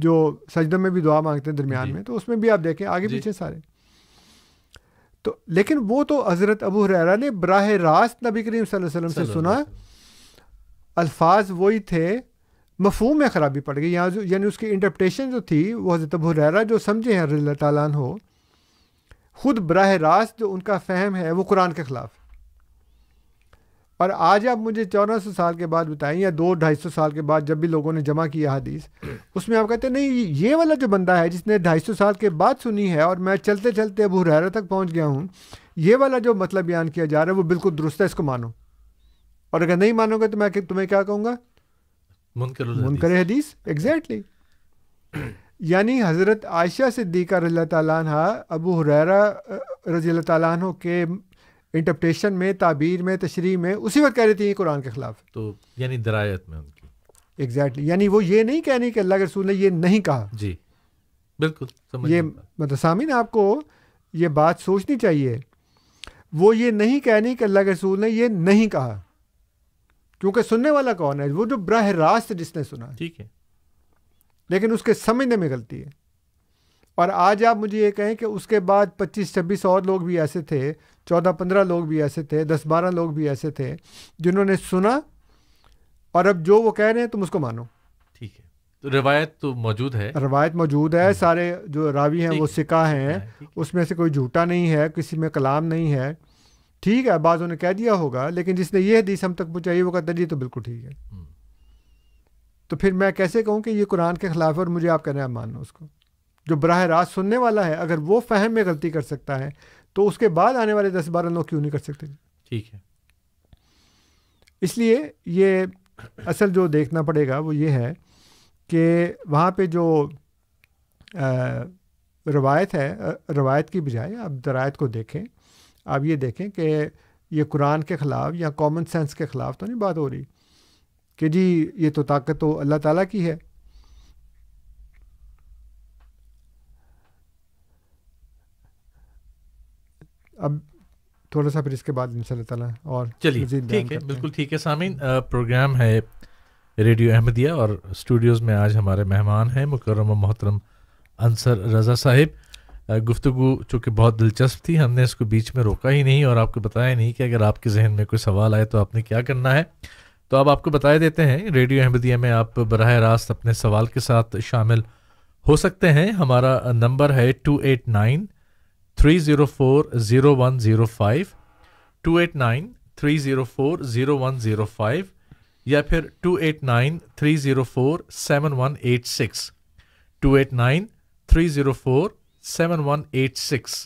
जो सजदों में भी दुआ मांगते हैं दरमियान में तो उसमें भी आप देखें आगे पीछे सारे तो लेकिन वो तो हज़रत अबू हररा ने बरह रास्त नबी करीम वसल्लम से सुना अल्फाज वही थे मफहम में ख़राबी पड़ गई यहाँ जो यानी उसकी इंटरप्रटेशन जो थी वो हज़रत बुररा जो समझे हैं रज़ी ताला हो ख़ुद बरह रास्त जो उनका फ़हम है वो कुरान के ख़िलाफ़ और आज आप मुझे चौदह सौ साल के बाद बताएं या दो ढाई सौ साल के बाद जब भी लोगों ने जमा किया हदीस उसमें आप कहते हैं नहीं ये वाला जो बंदा है जिसने ढाई सौ साल के बाद सुनी है और मैं चलते चलते अब हुरैरा तक पहुँच गया हूँ ये वाला जो मतलब बयान किया जा रहा है वो बिल्कुल दुरुस्त है इसको मानो और अगर नहीं मानोगे तो मैं तुम्हें क्या कहूँगा मुनकर हदीस एग्जैक्टली यानी हज़रत आयशा सिद्दीका रज़ी तला अबू हुररा रज़ी तला के इंटरप्रेशन में ताबीर में तशरी में उसी वक्त कह रही थी कुरान के ख़िलाफ़ तो यानी दरायत में उनकी एग्जैक्टली exactly. यानी वो ये नहीं कहने कि अल्लाह के रसूल ने ये नहीं कहा जी बिल्कुल ये मतलब सामिन आपको ये बात सोचनी चाहिए वो ये नहीं कहनी कि अल्लाह के रसूल ने यह नहीं कहा क्योंकि सुनने वाला कौन है वो जो ब्राह रास्त जिसने सुना ठीक है लेकिन उसके समझने में गलती है और आज आप मुझे ये कहें कि उसके बाद 25 छब्बीस और लोग भी ऐसे थे 14 15 लोग भी ऐसे थे 10 12 लोग भी ऐसे थे जिन्होंने सुना और अब जो वो कह रहे हैं तुम उसको मानो ठीक है तो रिवायत तो मौजूद है रवायत मौजूद है हम्म। सारे जो रावी हैं वो सिका हैं उसमें से कोई झूठा नहीं है किसी में कलाम नहीं है ठीक है बाज़ों ने कह दिया होगा लेकिन जिसने ये हदीस हम तक पहुँचाई वो कहता जी तो बिल्कुल ठीक है हम्म। तो फिर मैं कैसे कहूँ कि ये कुरान के ख़िलाफ़ है और मुझे आप कह रहे हैं मानो उसको जो बरह रास्त सुनने वाला है अगर वो फहम में गलती कर सकता है तो उसके बाद आने वाले दस बारह लोग क्यों नहीं कर सकते ठीक है इसलिए ये असल जो देखना पड़ेगा वो ये है कि वहाँ पे जो आ, रवायत है रवायत की बजाय आप दरायत को देखें आप ये देखें कि ये कुरान के ख़िलाफ़ या कॉमन सेंस के ख़िलाफ़ तो नहीं बात हो रही कि जी ये तो ताकत तो अल्लाह ताला की है अब थोड़ा सा फिर इसके बाद इन ताला और चलिए ठीक है बिल्कुल ठीक है सामीन प्रोग्राम है रेडियो अहमदिया और स्टूडियोज़ में आज हमारे मेहमान हैं मुकरम मोहतरम अंसर रज़ा साहिब गुफ्तु चूँकि बहुत दिलचस्प थी हमने इसको बीच में रोका ही नहीं और आपको बताया नहीं कि अगर आपके जहन में कोई सवाल आए तो आपने क्या करना है तो अब आपको बताए देते हैं रेडियो अहमदिया में आप बरह रास्त अपने सवाल के साथ शामिल हो सकते हैं हमारा नंबर है two eight nine three zero four zero one zero five two eight nine three zero four zero one zero five या फिर two eight nine three zero four seven one eight six two eight nine three zero four seven one eight six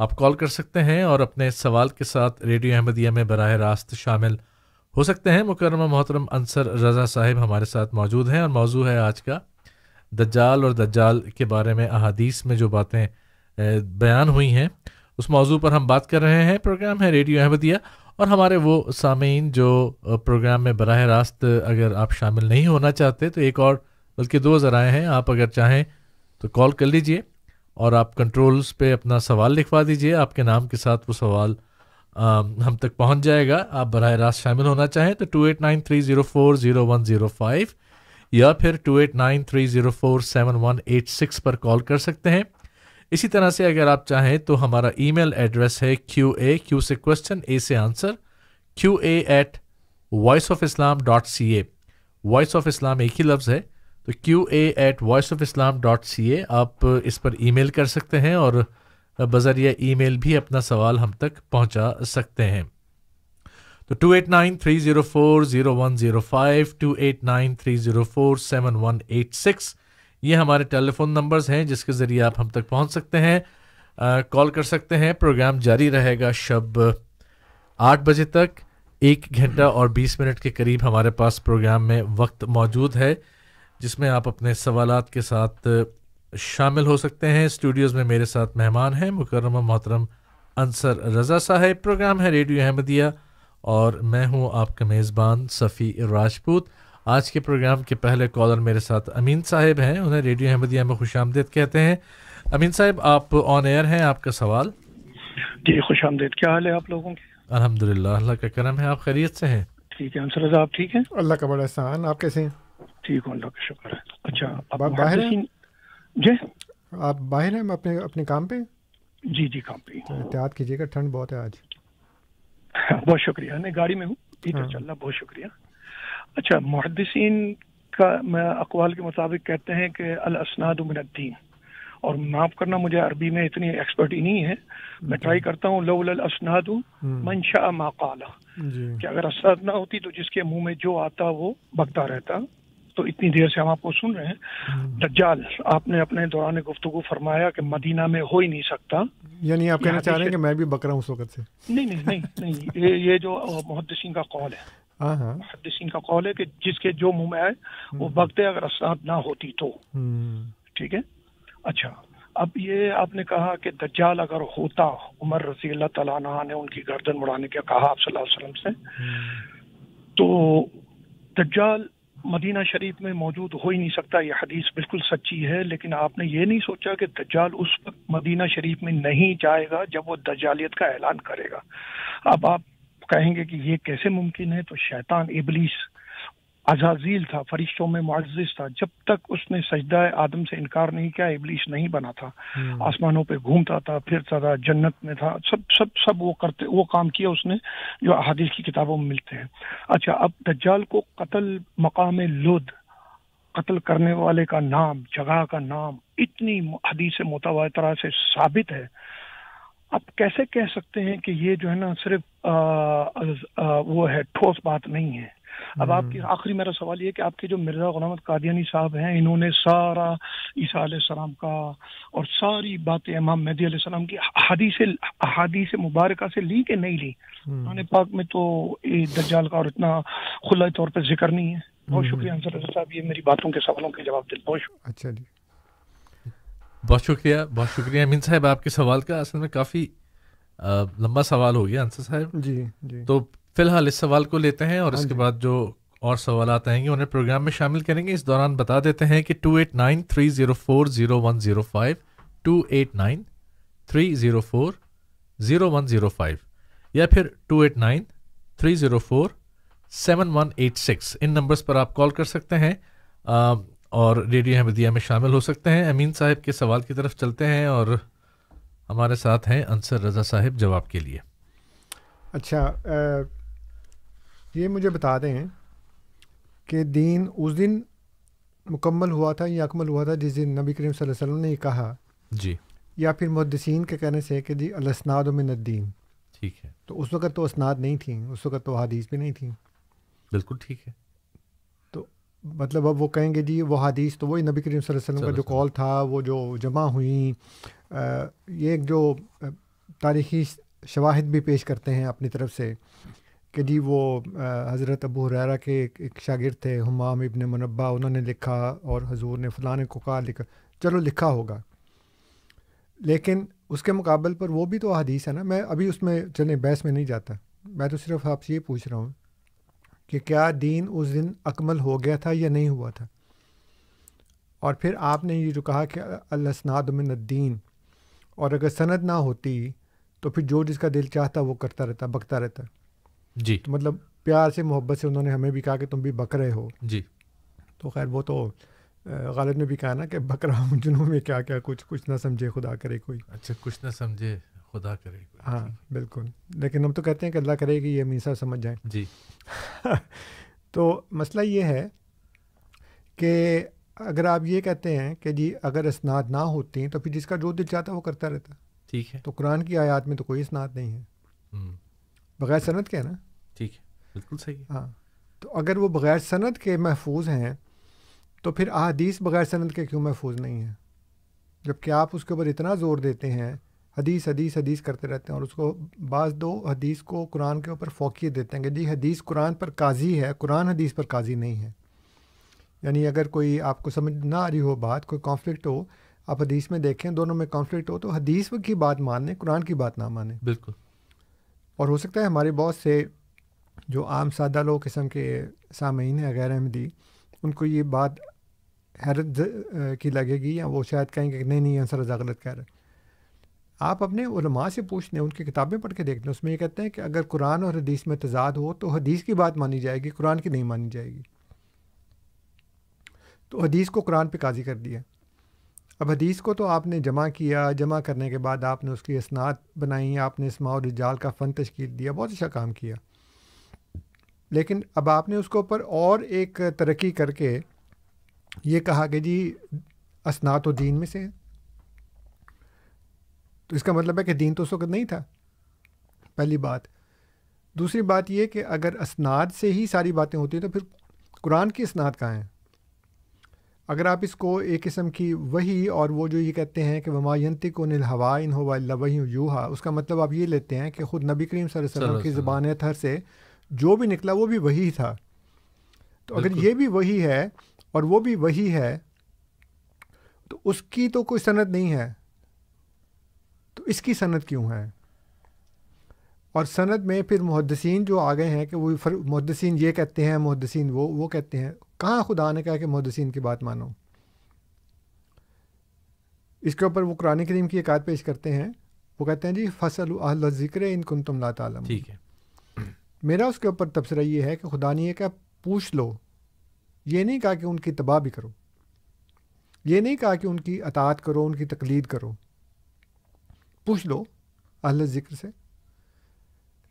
आप call कर सकते हैं और अपने सवाल के साथ रेडियो अहमदिया में बरह रास्त शामिल हो सकते हैं मुकरमा मोहतरम अनसर रज़ा साहिब हमारे साथ मौजूद हैं और मौजू है आज का दज्जाल और दज्जाल के बारे में अहादीस में जो बातें बयान हुई हैं उस मौजू पर हम बात कर रहे हैं प्रोग्राम है रेडियो अहमदिया और हमारे वो सामीन जो प्रोग्राम में बरह रास्त अगर आप शामिल नहीं होना चाहते तो एक और बल्कि दो ज़राए हैं आप अगर चाहें तो कॉल कर लीजिए और आप कंट्रोल्स पे अपना सवाल लिखवा दीजिए आपके नाम के साथ वो सवाल आ, हम तक पहुंच जाएगा आप बर रास्त शामिल होना चाहें तो two eight nine three zero four zero one zero five या फिर two eight nine three zero four seven one eight six पर कॉल कर सकते हैं इसी तरह से अगर आप चाहें तो हमारा email address Q A Q क्यू से क्वेश्चन ए से answer Q A at voice of Islam dot C A voice of Islam एक ही लफ्ज़ है तो Q at voice of Islam dot C A आप uh, इस पर ई मेल कर सकते हैं और uh, बज़रिया ई मेल भी अपना सवाल हम तक पहुँचा सकते हैं तो two eight nine three zero four zero one zero five two eight nine three zero four seven one eight six ये हमारे टेलीफोन नंबर्स हैं जिसके ज़रिए आप हम तक पहुँच सकते हैं कॉल uh, कर सकते हैं प्रोग्राम जारी रहेगा शब आठ बजे तक एक घंटा और बीस मिनट के करीब हमारे पास प्रोग्राम में वक्त मौजूद है जिसमें आप अपने सवाल के साथ शामिल हो सकते हैं स्टूडियोज़ में मेरे साथ मेहमान हैं मुकरम मोहतरम अंसर रज़ा साहेब प्रोग्राम है रेडियो अहमदिया और मैं हूँ आपका मेज़बान सफ़ी राजपूत आज के प्रोग्राम के पहले कॉलर मेरे साथ अमीन साहेब हैं उन्हें रेडियो अहमदिया में खुश आमदेद कहते हैं अमीन साहेब आप ऑन एयर हैं आपका सवाल जी खुश आमदेद क्या हाल है आप लोगों के अलहमदिल्ला का करम है आप खैरियत से हैं ठीक है अंसर रजा आप ठीक हैं अल्लाह का बड़ा एहसान आप कैसे हैं ठीक हूँ अल्लाह का शुक्र है अच्छा बा, बाहर हैं जी आप बाहर हैं अपने अपने काम पे जी जी काम पे तो एहतियात कीजिएगा ठंड बहुत है आज बहुत शुक्रिया मैं गाड़ी में हूँ ठीक है हाँ। चल रहा बहुत शुक्रिया अच्छा मुहदसिन का अकवाल के मुताबिक कहते हैं कि अल अलसनाद मिनद्दीन और माफ करना मुझे अरबी में इतनी एक्सपर्ट ही नहीं है मैं ट्राई करता हूँ लवल असनाद हम्म। मनशा माकाला कि अगर असनाद ना होती तो जिसके मुंह में जो आता वो बगता रहता तो इतनी देर से हम आपको सुन रहे हैं हम्म। दज्जाल आपने अपने दौरान गुफ्तु फरमाया कि मदीना में हो ही नहीं सकता यानी आप कहना चाह रहे हैं कि मैं भी बकरा उस वक्त से नहीं नहीं नहीं नहीं ये, ये जो मुहदसिन का कौल है हाँ, हाँ। मुहदसिन का कौल है कि जिसके जो मुंह में आए वो बगत हम्म। अगर असरात ना होती तो हम्म। ठीक है अच्छा अब ये आपने कहा कि दज्जाल अगर होता उमर रसी अल्लाह तला ने उनकी गर्दन मुड़ाने के कहा आप सल्लल्लाहु अलैहि वसल्लम से तो दज्जाल मदीना शरीफ में मौजूद हो ही नहीं सकता यह हदीस बिल्कुल सच्ची है लेकिन आपने ये नहीं सोचा कि दज्जाल उस वक्त मदीना शरीफ में नहीं जाएगा जब वो दज्जालियत का ऐलान करेगा अब आप कहेंगे कि ये कैसे मुमकिन है तो शैतान इबलीस अजाजील था फरिश्तों में मुआजिज था जब तक उसने सजदा आदम से इनकार नहीं किया इबलीस नहीं बना था हम्म। आसमानों पे घूमता था फिरता था जन्नत में था सब सब सब वो करते वो काम किया उसने जो अहादीस की किताबों में मिलते हैं अच्छा अब दज्जाल को कत्ल मकाम लुद कत्ल करने वाले का नाम जगह का नाम इतनी हदीस मुतवा से साबित है आप कैसे कह सकते हैं कि ये जो है ना सिर्फ आ, आ, वो है ठोस बात नहीं है अब हम्म। आपकी आखिरी मेरा सवाल ये कि आपके जो मिर्जा गुलाम कादियानी साहब हैं इन्होंने सारा ईसा सलाम का और सारी बातें इमाम मेहदी सलाम की हदीस हदीस मुबारक से ली कि नहीं ली हम्म। उन्होंने पाक में तो दज्जाल का और इतना खुला तौर पर जिक्र नहीं है बहुत हम्म। शुक्रिया अंसर साहब ये मेरी बातों के सवालों के जवाब दिल बहुत अच्छा जी बहुत शुक्रिया बहुत शुक्रिया अमीन साहब आपके सवाल का असल में काफ़ी लंबा सवाल हो गया आंसर साहब जी जी तो फिलहाल इस सवाल को लेते हैं और हाँ इसके बाद जो और सवाल आएंगे उन्हें प्रोग्राम में शामिल करेंगे इस दौरान बता देते हैं कि two eight nine three zero four zero one zero five two eight nine three zero four zero one zero five या फिर two eight nine three zero four seven one eight six इन नंबर्स पर आप call कर सकते हैं आ, और radio Ahmadiyya में शामिल हो सकते हैं अमीन साहब के सवाल की तरफ चलते हैं और हमारे साथ हैं अंसर रज़ा साहिब जवाब के लिए अच्छा आ... ये मुझे बता दें कि दीन उस दिन मुकम्मल हुआ था या अकमल हुआ था जिस दिन नबी करीम वसल्लम ने कहा जी या फिर मुहदसिन के कहने से कि जी अलसनाद मिनद्दीन ठीक है तो उस वक़्त तो असनाद नहीं थी उस वक़्त तो हदीस भी नहीं थी बिल्कुल ठीक है तो मतलब अब वो कहेंगे जी वो हदीस तो वही नबी करीम वसल्लम का जो कॉल था वो जो जमा हुई आ, ये एक जो तारीखी शवाहिद भी पेश करते हैं अपनी तरफ से कि जी वो हज़रत अबू हरारा के एक शागिर थे हमाम इबन मुनबा उन्होंने लिखा और हजूर ने फ़लाने को कहा लिखा चलो लिखा होगा लेकिन उसके मुकाबल पर वो भी तो हदीस है ना मैं अभी उसमें चले बहस में नहीं जाता मैं तो सिर्फ आपसे ये पूछ रहा हूँ कि क्या दीन उस दिन अकमल हो गया था या नहीं हुआ था और फिर आपने ये जो कहा कि अलसनादमिनद्दीन और अगर सनद ना होती तो फिर जो जिसका दिल चाहता वो करता रहता बकता रहता जी तो मतलब प्यार से मोहब्बत से उन्होंने हमें भी कहा कि तुम भी बकरे हो जी तो खैर वो तो गालिब ने भी कहा ना कि बकरा हम जुनू में क्या क्या कुछ कुछ ना समझे खुदा करे कोई अच्छा कुछ ना समझे खुदा करे हाँ बिल्कुल लेकिन हम तो कहते हैं कि अल्लाह करे कि ये मीसा समझ जाए जी तो मसला ये है कि अगर आप ये कहते हैं कि जी अगर इसनाद ना होती हैं तो फिर जिसका जो दिल चाहता है वो करता रहता ठीक है तो कुरान की आयात में तो कोई इसनाद नहीं है हम्म। बगैर सनत के है ना ठीक है बिल्कुल सही है हाँ तो अगर वो बगैर सनत के महफूज हैं तो फिर अदीस बगैर सनत के क्यों महफूज नहीं है जबकि आप उसके ऊपर इतना ज़ोर देते हैं हदीस हदीस हदीस करते रहते हैं और उसको बाज़ दो हदीस को कुरान के ऊपर फोकियत देते हैं कि जी हदीस कुरान पर काजी है कुरान हदीस पर काजी नहीं है यानी अगर कोई आपको समझ ना आ रही हो बात कोई कॉन्फ्लिक्ट हो आप हदीस में देखें दोनों में कॉन्फ्लिक्ट हो तो हदीस की बात माने कुरान की बात ना माने बिल्कुल और हो सकता है हमारे बहुत से जो आम सादा लो किस्म के सामीन हैं गैर अहमदी उनको ये बात हैरत की लगेगी या वो शायद कहेंगे कि नहीं नहीं आंसर रजा गलत कह रहे आप अपने उलमा से पूछ लें उनकी किताबें पढ़ के देख लें उसमें ये कहते हैं कि अगर कुरान और हदीस में तजाद हो तो हदीस की बात मानी जाएगी कुरान की नहीं मानी जाएगी तो हदीस को कुरान पर काजी कर दिया अब हदीस को तो आपने जमा किया जमा करने के बाद आपने उसकी इसनात बनाई आपने इस और रिजाल का फ़न तश्कील दिया बहुत अच्छा काम किया लेकिन अब आपने उसके ऊपर और एक तरक्की करके ये कहा कि जी असनात तो दीन में से हैं तो इसका मतलब है कि दीन तो उस वक्त नहीं था पहली बात दूसरी बात यह कि अगर असनाद से ही सारी बातें होती हैं तो फिर कुरान की असनाद कहाँ हैं अगर आप इसको एक किस्म की वही और वो जो ये कहते हैं कि वमायंती को निल हवा इन हो वही यूहा उसका मतलब आप ये लेते हैं कि ख़ुद नबी करीम सर की ज़बान थर से जो भी निकला वो भी वही था तो अगर ये भी वही है और वो भी वही है तो उसकी तो कोई सनत नहीं है तो इसकी सनत क्यों है और सनत में फिर मुहदसिन जो आ गए हैं कि वो फिर मुहदसिन ये कहते हैं मुहदसिन वो वो कहते हैं कहाँ खुदा ने कहा कि मुहदसिन की बात मानो इसके ऊपर वो कुरान करीम की एक आयत पेश करते हैं वो कहते हैं जी फसल अहल ज़िक्र इन कुन तुम ला तालम ठीक है मेरा उसके ऊपर तबसरा ये है कि खुदा ने यह कहा पूछ लो ये नहीं कहा कि उनकी तबाह भी करो ये नहीं कहा कि उनकी अतात करो उनकी तकलीद करो पूछ लो अहल ज़िक्र से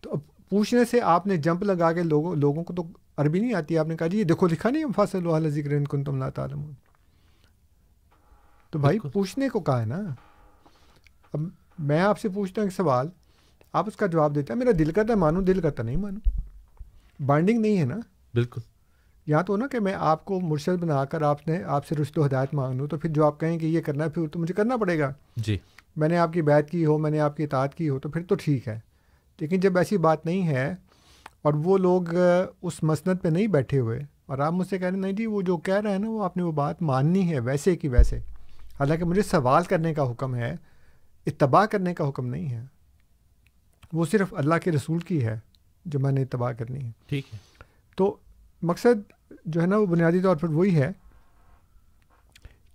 तो अब पूछने से आपने जंप लगा के लोगों लोगों को तो अरबी नहीं आती आपने कहा जी ये देखो लिखा नहीं फासल जिक्र तुम ला तालम तो भाई पूछने को कहा है ना अब मैं आपसे पूछता हूँ एक सवाल आप उसका जवाब देते हैं मेरा दिल करता मानूँ दिल करता नहीं मानूँ बाइंडिंग नहीं है ना बिल्कुल या तो ना कि मैं आपको मुर्शद बनाकर आपने आपसे रुश्त हदायत मांग लूँ तो फिर जो आप कहें कि ये करना है फिर तो मुझे करना पड़ेगा जी मैंने आपकी बात की हो मैंने आपकी इतात की हो तो फिर तो ठीक है लेकिन जब ऐसी बात नहीं है और वो लोग उस मसनद पे नहीं बैठे हुए और आप मुझसे कह रहे हैं नहीं जी वो जो कह रहे हैं ना वो आपने वो बात माननी है वैसे कि वैसे हालांकि मुझे सवाल करने का हुक्म है इतबा करने का हुक्म नहीं है वो सिर्फ अल्लाह के रसूल की है जो मैंने इतबा करनी है ठीक है तो मकसद जो है ना वो बुनियादी तौर पर वही है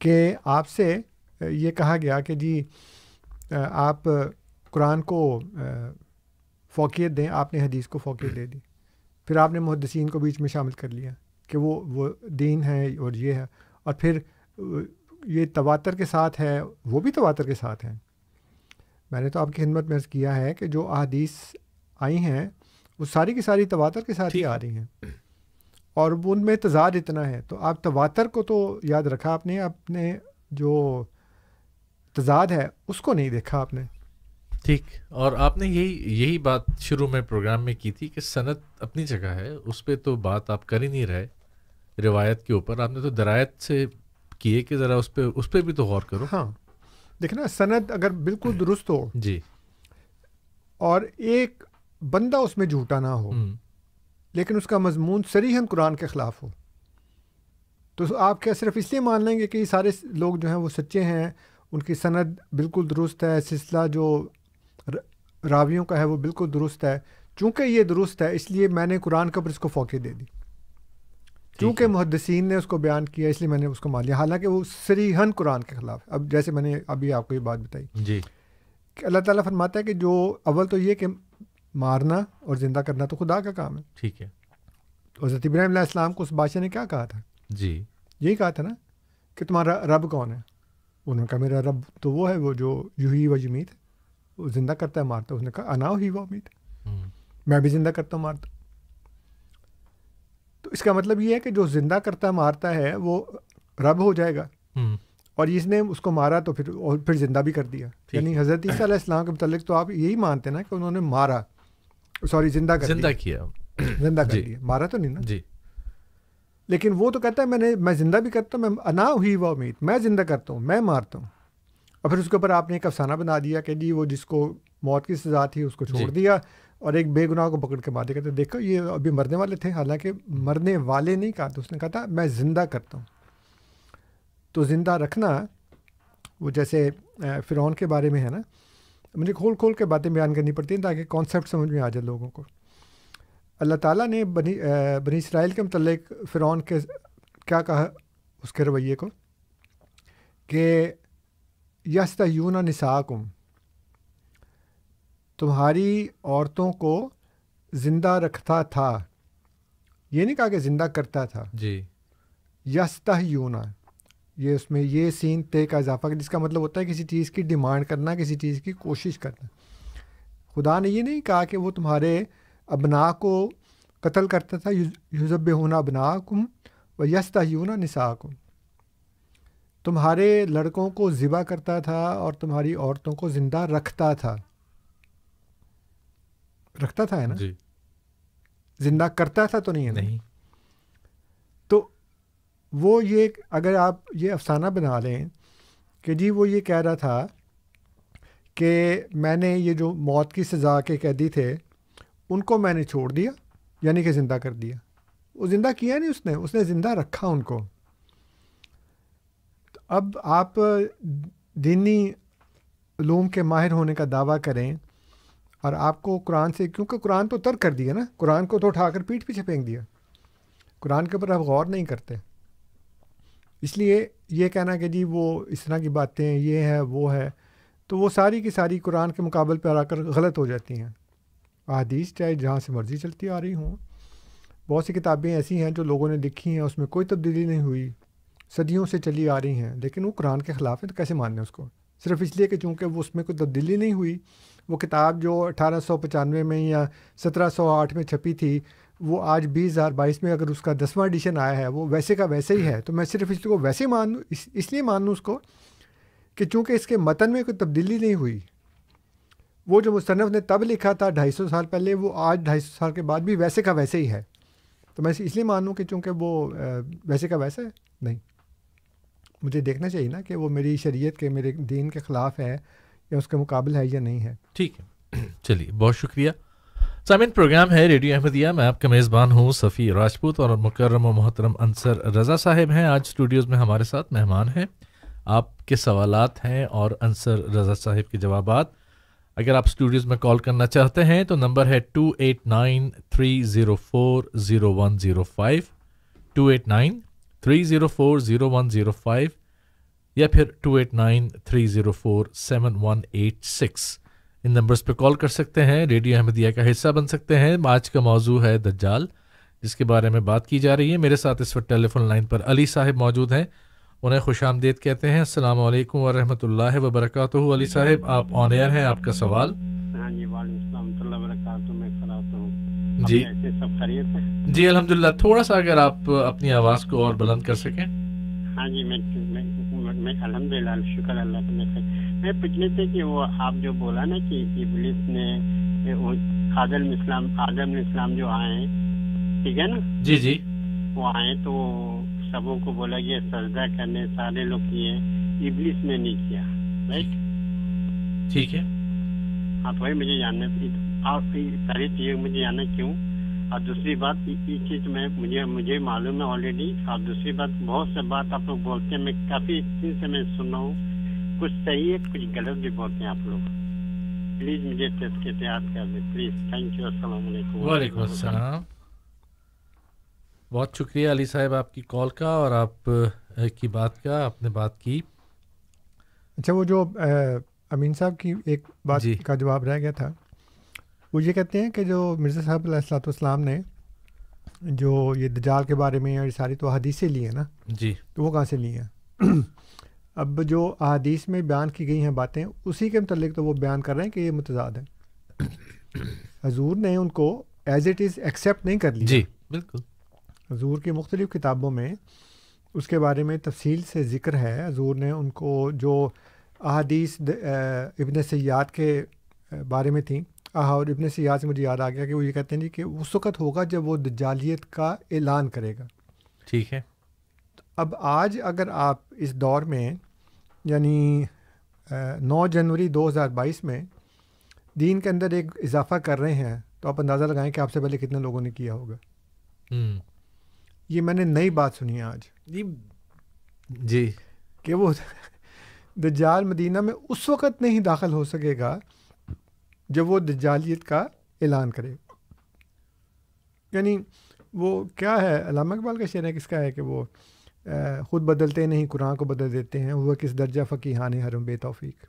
कि आपसे ये कहा गया कि जी आप कुरान को फोकियत दें आपने हदीस को फ़ौकियत दे दी फिर आपने मुहदसिन को बीच में शामिल कर लिया कि वो वो दीन है और ये है और फिर ये तवातर के साथ है वो भी तवातर के साथ हैं मैंने तो आपकी हिम्मत में किया है कि जो अदीस आई हैं वो सारी की सारी तवातर के साथ ही आ रही हैं और उनमें तजाद इतना है तो आप तवातर को तो याद रखा आपने अपने जो तजाद है उसको नहीं देखा आपने ठीक और आपने यही यही बात शुरू में प्रोग्राम में की थी कि सनत अपनी जगह है उस पर तो बात आप कर ही नहीं रहे रिवायत के ऊपर आपने तो दरायत से किए कि ज़रा उस पर उस पर भी तो गौर करो हाँ देखना सनत अगर बिल्कुल दुरुस्त हो जी और एक बंदा उसमें झूठा ना हो हम्म। लेकिन उसका मजमून सरीहन कुरान के ख़िलाफ़ हो तो आप क्या सिर्फ इसलिए मान लेंगे कि सारे लोग जो हैं वो सच्चे हैं उनकी सनद बिल्कुल दुरुस्त है सिलसिला जो रावियों का है वो बिल्कुल दुरुस्त है चूँकि ये दुरुस्त है इसलिए मैंने कुरान कब्र इसको फोके दे दी चूंकि मुहदसिन ने उसको बयान किया इसलिए मैंने उसको मान लिया हालांकि वो सरीहन कुरान के खिलाफ अब जैसे मैंने अभी आपको ये बात बताई जी अल्लाह ताला फरमाता है कि जो अव्वल तो ये कि मारना और ज़िंदा करना तो खुदा का काम है ठीक है हज़रत इब्राहिम को उस बादशाह ने क्या कहा था जी यही कहा था ना कि तुम्हारा रब कौन है उन्होंने कहा मेरा रब तो वो है वो जो यूही व जमीत वो जिंदा करता है मारता उसने कहा अनाव ही वो मीट हम्म। मैं भी जिंदा करता हूँ मारता तो इसका मतलब ये है कि जो जिंदा करता मारता है वो रब हो जाएगा हम्म। और इसने उसको मारा तो फिर और फिर जिंदा भी कर दिया यानी हज़रत ईसीम के मतलब तो आप यही मानते ना कि उन्होंने मारा सॉरी जिंदा कर जिंदा किया जिंदा कर दिया मारा तो नहीं ना जी लेकिन वो तो कहता है मैंने मैं जिंदा भी करता हूँ मैं अना हुई वह उम्मीद मैं जिंदा करता हूँ मैं मारता हूँ और फिर उसके ऊपर आपने एक अफसाना बना दिया कि जी वो जिसको मौत की सज़ा थी उसको छोड़ दिया और एक बेगुनाह को पकड़ के मार दिया देखो ये अभी मरने वाले थे हालांकि मरने वाले नहीं कहा तो उसने कहा था मैं ज़िंदा करता हूँ तो ज़िंदा रखना वो जैसे फ़िरौन के बारे में है ना मुझे खोल खोल के बातें बयान करनी पड़ती हैं ताकि कॉन्सेप्ट समझ में आ जाए लोगों को अल्लाह ताला ने बनी बनी इसराइल के मतलब फ़िरौन के क्या कहा उसके रवैये को कि यस्तयून नसाकुम तुम्हारी औरतों को ज़िंदा रखता था ये नहीं कहा कि ज़िंदा करता था जी यूना ये उसमें ये सीन तय का इजाफा कर जिसका मतलब होता है किसी चीज़ की डिमांड करना किसी चीज़ की कोशिश करना खुदा ने ये नहीं कहा कि वो तुम्हारे अबना को कत्ल करता था युजब होना अबनाकुम व यूना निसाकुम तुम्हारे लड़कों को ज़िबा करता था और तुम्हारी औरतों को ज़िंदा रखता था रखता था है ना जी जिंदा करता था तो नहीं है नहीं तो वो ये अगर आप ये अफसाना बना लें कि जी वो ये कह रहा था कि मैंने ये जो मौत की सज़ा के कैदी थे उनको मैंने छोड़ दिया यानी कि ज़िंदा कर दिया वो ज़िंदा किया नहीं उसने उसने ज़िंदा रखा उनको अब आप दीनी लूम के माहिर होने का दावा करें और आपको कुरान से क्योंकि कुरान तो तर्क कर दिया ना कुरान को तो उठाकर पीठ पीछे फेंक दिया कुरान के ऊपर आप गौर नहीं करते इसलिए ये कहना कि जी वो इस तरह की बातें ये है वो है तो वो सारी की सारी कुरान के मुकाबले पर आकर गलत हो जाती हैं अदीस चाहे जहाँ से मर्ज़ी चलती आ रही हूँ बहुत सी किताबें ऐसी हैं जो लोगों ने लिखी हैं उसमें कोई तब्दीली नहीं हुई सदियों से चली आ रही हैं लेकिन वो कुरान के ख़िलाफ़ है तो कैसे मानने उसको सिर्फ इसलिए कि चूँकि वो उसमें कोई तब्दीली नहीं हुई वो किताब जो अठारह में या 1708 में छपी थी वो आज बाईस में अगर उसका दसवां एडिशन आया है वो वैसे का वैसे ही है तो मैं सिर्फ इसको वैसे मान लूँ इस, इसलिए मान लूँ उसको कि चूँकि इसके मतन में कोई तब्दीली नहीं हुई वो जो मुसनफ़ ने तब लिखा था ढाई सौ साल पहले वो आज ढाई सौ साल के बाद भी वैसे का वैसे ही है तो मैं इसलिए मान लूँ कि चूँकि वो वैसे का वैसा है नहीं मुझे देखना चाहिए ना कि वो मेरी शरीय के मेरे दीन के ख़िलाफ़ है या उसके मुकाबल है या नहीं है ठीक है चलिए बहुत शुक्रिया सामिन प्रोग्राम है रेडियो अहमदिया मैं आपका मेज़बान हूँ सफ़ी राजपूत और मुकर्रम मोहतरम अंसर रज़ा साहब हैं आज स्टूडियोज़ में हमारे साथ मेहमान हैं आपके सवाल हैं और अंसर रज़ा साहब के जवाब अगर आप स्टूडियोज़ में कॉल करना चाहते हैं तो नंबर है two eight nine three zero four zero one zero five two eight nine three zero four zero या फिर 2893047186 इन नंबर्स पे कॉल कर सकते हैं रेडियो अहमदिया का हिस्सा बन सकते हैं आज का मौजू है दज्जाल जिसके बारे में बात की जा रही है मेरे साथ इस वक्त टेलीफोन लाइन पर अली साहब मौजूद हैं उन्हें खुश आमदेद कहते हैं अल्लाम वरहमत ला अली साहब आप ऑन एयर हैं आपका सवाल हाँ जी खैरियत जी अलहमदिल्ला थोड़ा सा अगर आप अपनी आवाज को और बुलंद कर सकें हाँ जी मैं मैं, मैं अलहमदिल्ला शुक्र अल्लाह का मैं पूछने थे कि वो आप जो बोला ना कि इबलिस ने आदम इस्लाम आदम इस्लाम जो आए ठीक है ना जी जी वो आए तो सबों को बोला गया सजदा करने सारे लोग किए इबलिस ने नहीं किया राइट ठीक है हाँ तो भाई मुझे जानना आप सारी चीजें मुझे जानना क्यों और दूसरी बात चीज में मुझे मुझे मालूम है ऑलरेडी और दूसरी बात बहुत से बात आप लोग बोलते हैं मैं काफी दिन से मैं सुन रहा हूँ कुछ सही है कुछ गलत भी बोलते हैं आप लोग प्लीज मुझे तैयार कर दे प्लीज थैंक यू असल बहुत शुक्रिया अली साहब आपकी कॉल का और आप की बात का आपने बात की अच्छा वो जो आ, अमीन साहब की एक बात का जवाब रह गया था वो ये कहते हैं कि जो मिर्ज़ा साहब सलाम ने जो ये दजाल के बारे में और सारी तो अदीसें ली हैं ना जी तो वो कहाँ से ली हैं अब जो अदीस में बयान की गई हैं बातें उसी के मतलब तो वो बयान कर रहे हैं कि ये मुतजाद हैं हजूर ने उनको एज इट इज़ एक्सेप्ट नहीं कर लिया जी बिल्कुल हजूर की मुख्तलिफ़ किताबों में उसके बारे में तफसील से ज़िक्र है हजूर ने उनको जो अदीस इबन सयाद के बारे में थी हाँ और इबन सियाह से मुझे याद आ गया कि वो ये कहते हैं कि उस वक़्त होगा जब वो दजालियत का ऐलान करेगा ठीक है तो अब आज अगर आप इस दौर में यानी नौ जनवरी 2022 में दीन के अंदर एक इजाफा कर रहे हैं तो आप अंदाज़ा लगाएं कि आपसे पहले कितने लोगों ने किया होगा हम्म। ये मैंने नई बात सुनी है आज जी जी कि वो दज्जाल मदीना में उस वक़्त नहीं दाखिल हो सकेगा जब वो दजालियत का ऐलान करे यानी वो क्या है अलामा इकबाल का शेर है किसका है कि वो ख़ुद बदलते नहीं कुरान को बदल देते हैं वह किस दर्जा फ़कीहान हरम बे तौफीक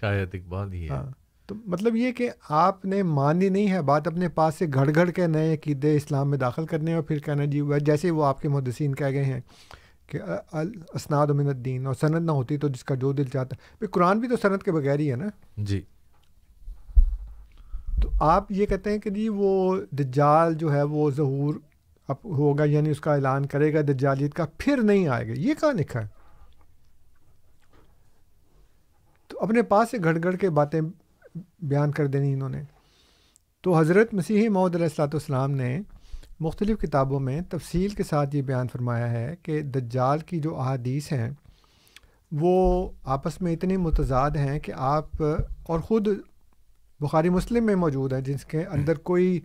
शायद इकबाल ही हाँ तो मतलब ये कि आपने मानी नहीं है बात अपने पास से घड़ घड़ के नए अकीदे इस्लाम में दाखिल करने और फिर कहना जी जैसे वो आपके मुहदसिन कह गए हैं कि असनाद मिनद्दीन और सनद ना होती तो जिसका जो दिल चाहता भाई कुरान भी तो सनद के बगैर ही है ना जी तो आप ये कहते हैं कि जी वो दाल जो है वो जहूर अब होगा यानी उसका ऐलान करेगा दज्जालियत का फिर नहीं आएगा ये कहाँ लिखा है तो अपने पास से घड़गड़ के बातें बयान कर देनी इन्होंने तो हज़रत मसीह मौदलाम ने मुख्तलिफ़ किताबों में तफसील के साथ ये बयान फरमाया है कि दज्जाल की जो अहादीस हैं वो आपस में इतने मुतजाद हैं कि आप और ख़ुद बुखारी मुस्लिम में मौजूद है जिसके अंदर कोई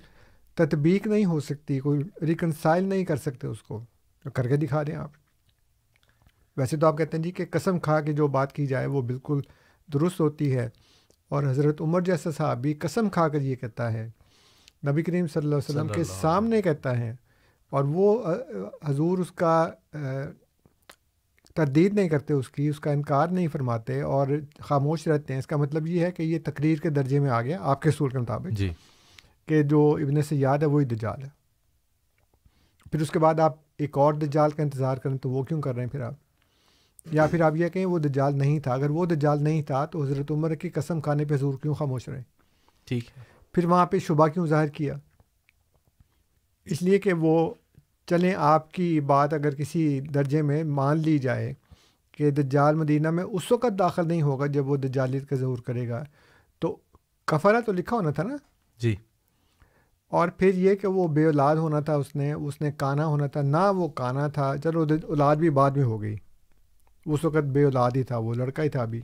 तदबीक नहीं हो सकती कोई रिकनसाइल नहीं कर सकते उसको तो करके दिखा दें आप वैसे तो आप कहते हैं जी कि कसम खा के जो बात की जाए वो बिल्कुल दुरुस्त होती है और हज़रत उमर जैसा साहब भी कसम खा कर ये कहता है नबी करीम सल्लल्लाहु अलैहि वसल्लम के सामने कहता है और वो हजूर उसका तरदीद नहीं करते उसकी उसका इनकार नहीं फरमाते और खामोश रहते हैं इसका मतलब ये है कि ये तकरीर के दर्जे में आ गया आपके असूल के मुताबिक जी कि जो इबन से याद है वही दजाल है फिर उसके बाद आप एक और दजाल का इंतज़ार करें तो वो क्यों कर रहे हैं फिर आप या फिर आप यह कहें वो दजाल नहीं था अगर वो दजाल नहीं था तो हज़रत उमर की कसम खाने पर हजूर क्यों खामोश रहे ठीक है फिर वहाँ पर शुबा क्यों ज़ाहिर किया इसलिए कि वो चलें आपकी बात अगर किसी दर्जे में मान ली जाए कि दज्जाल मदीना में उस वक़्त दाखिल नहीं होगा जब वो दज्जालियत का जरूर करेगा तो कफरा तो लिखा होना था ना जी और फिर ये कि वो बे औलाद होना था उसने उसने काना होना था ना वो काना था चलो औलाद भी बाद में हो गई उस वक़्त बे औलाद ही था वो लड़का ही था अभी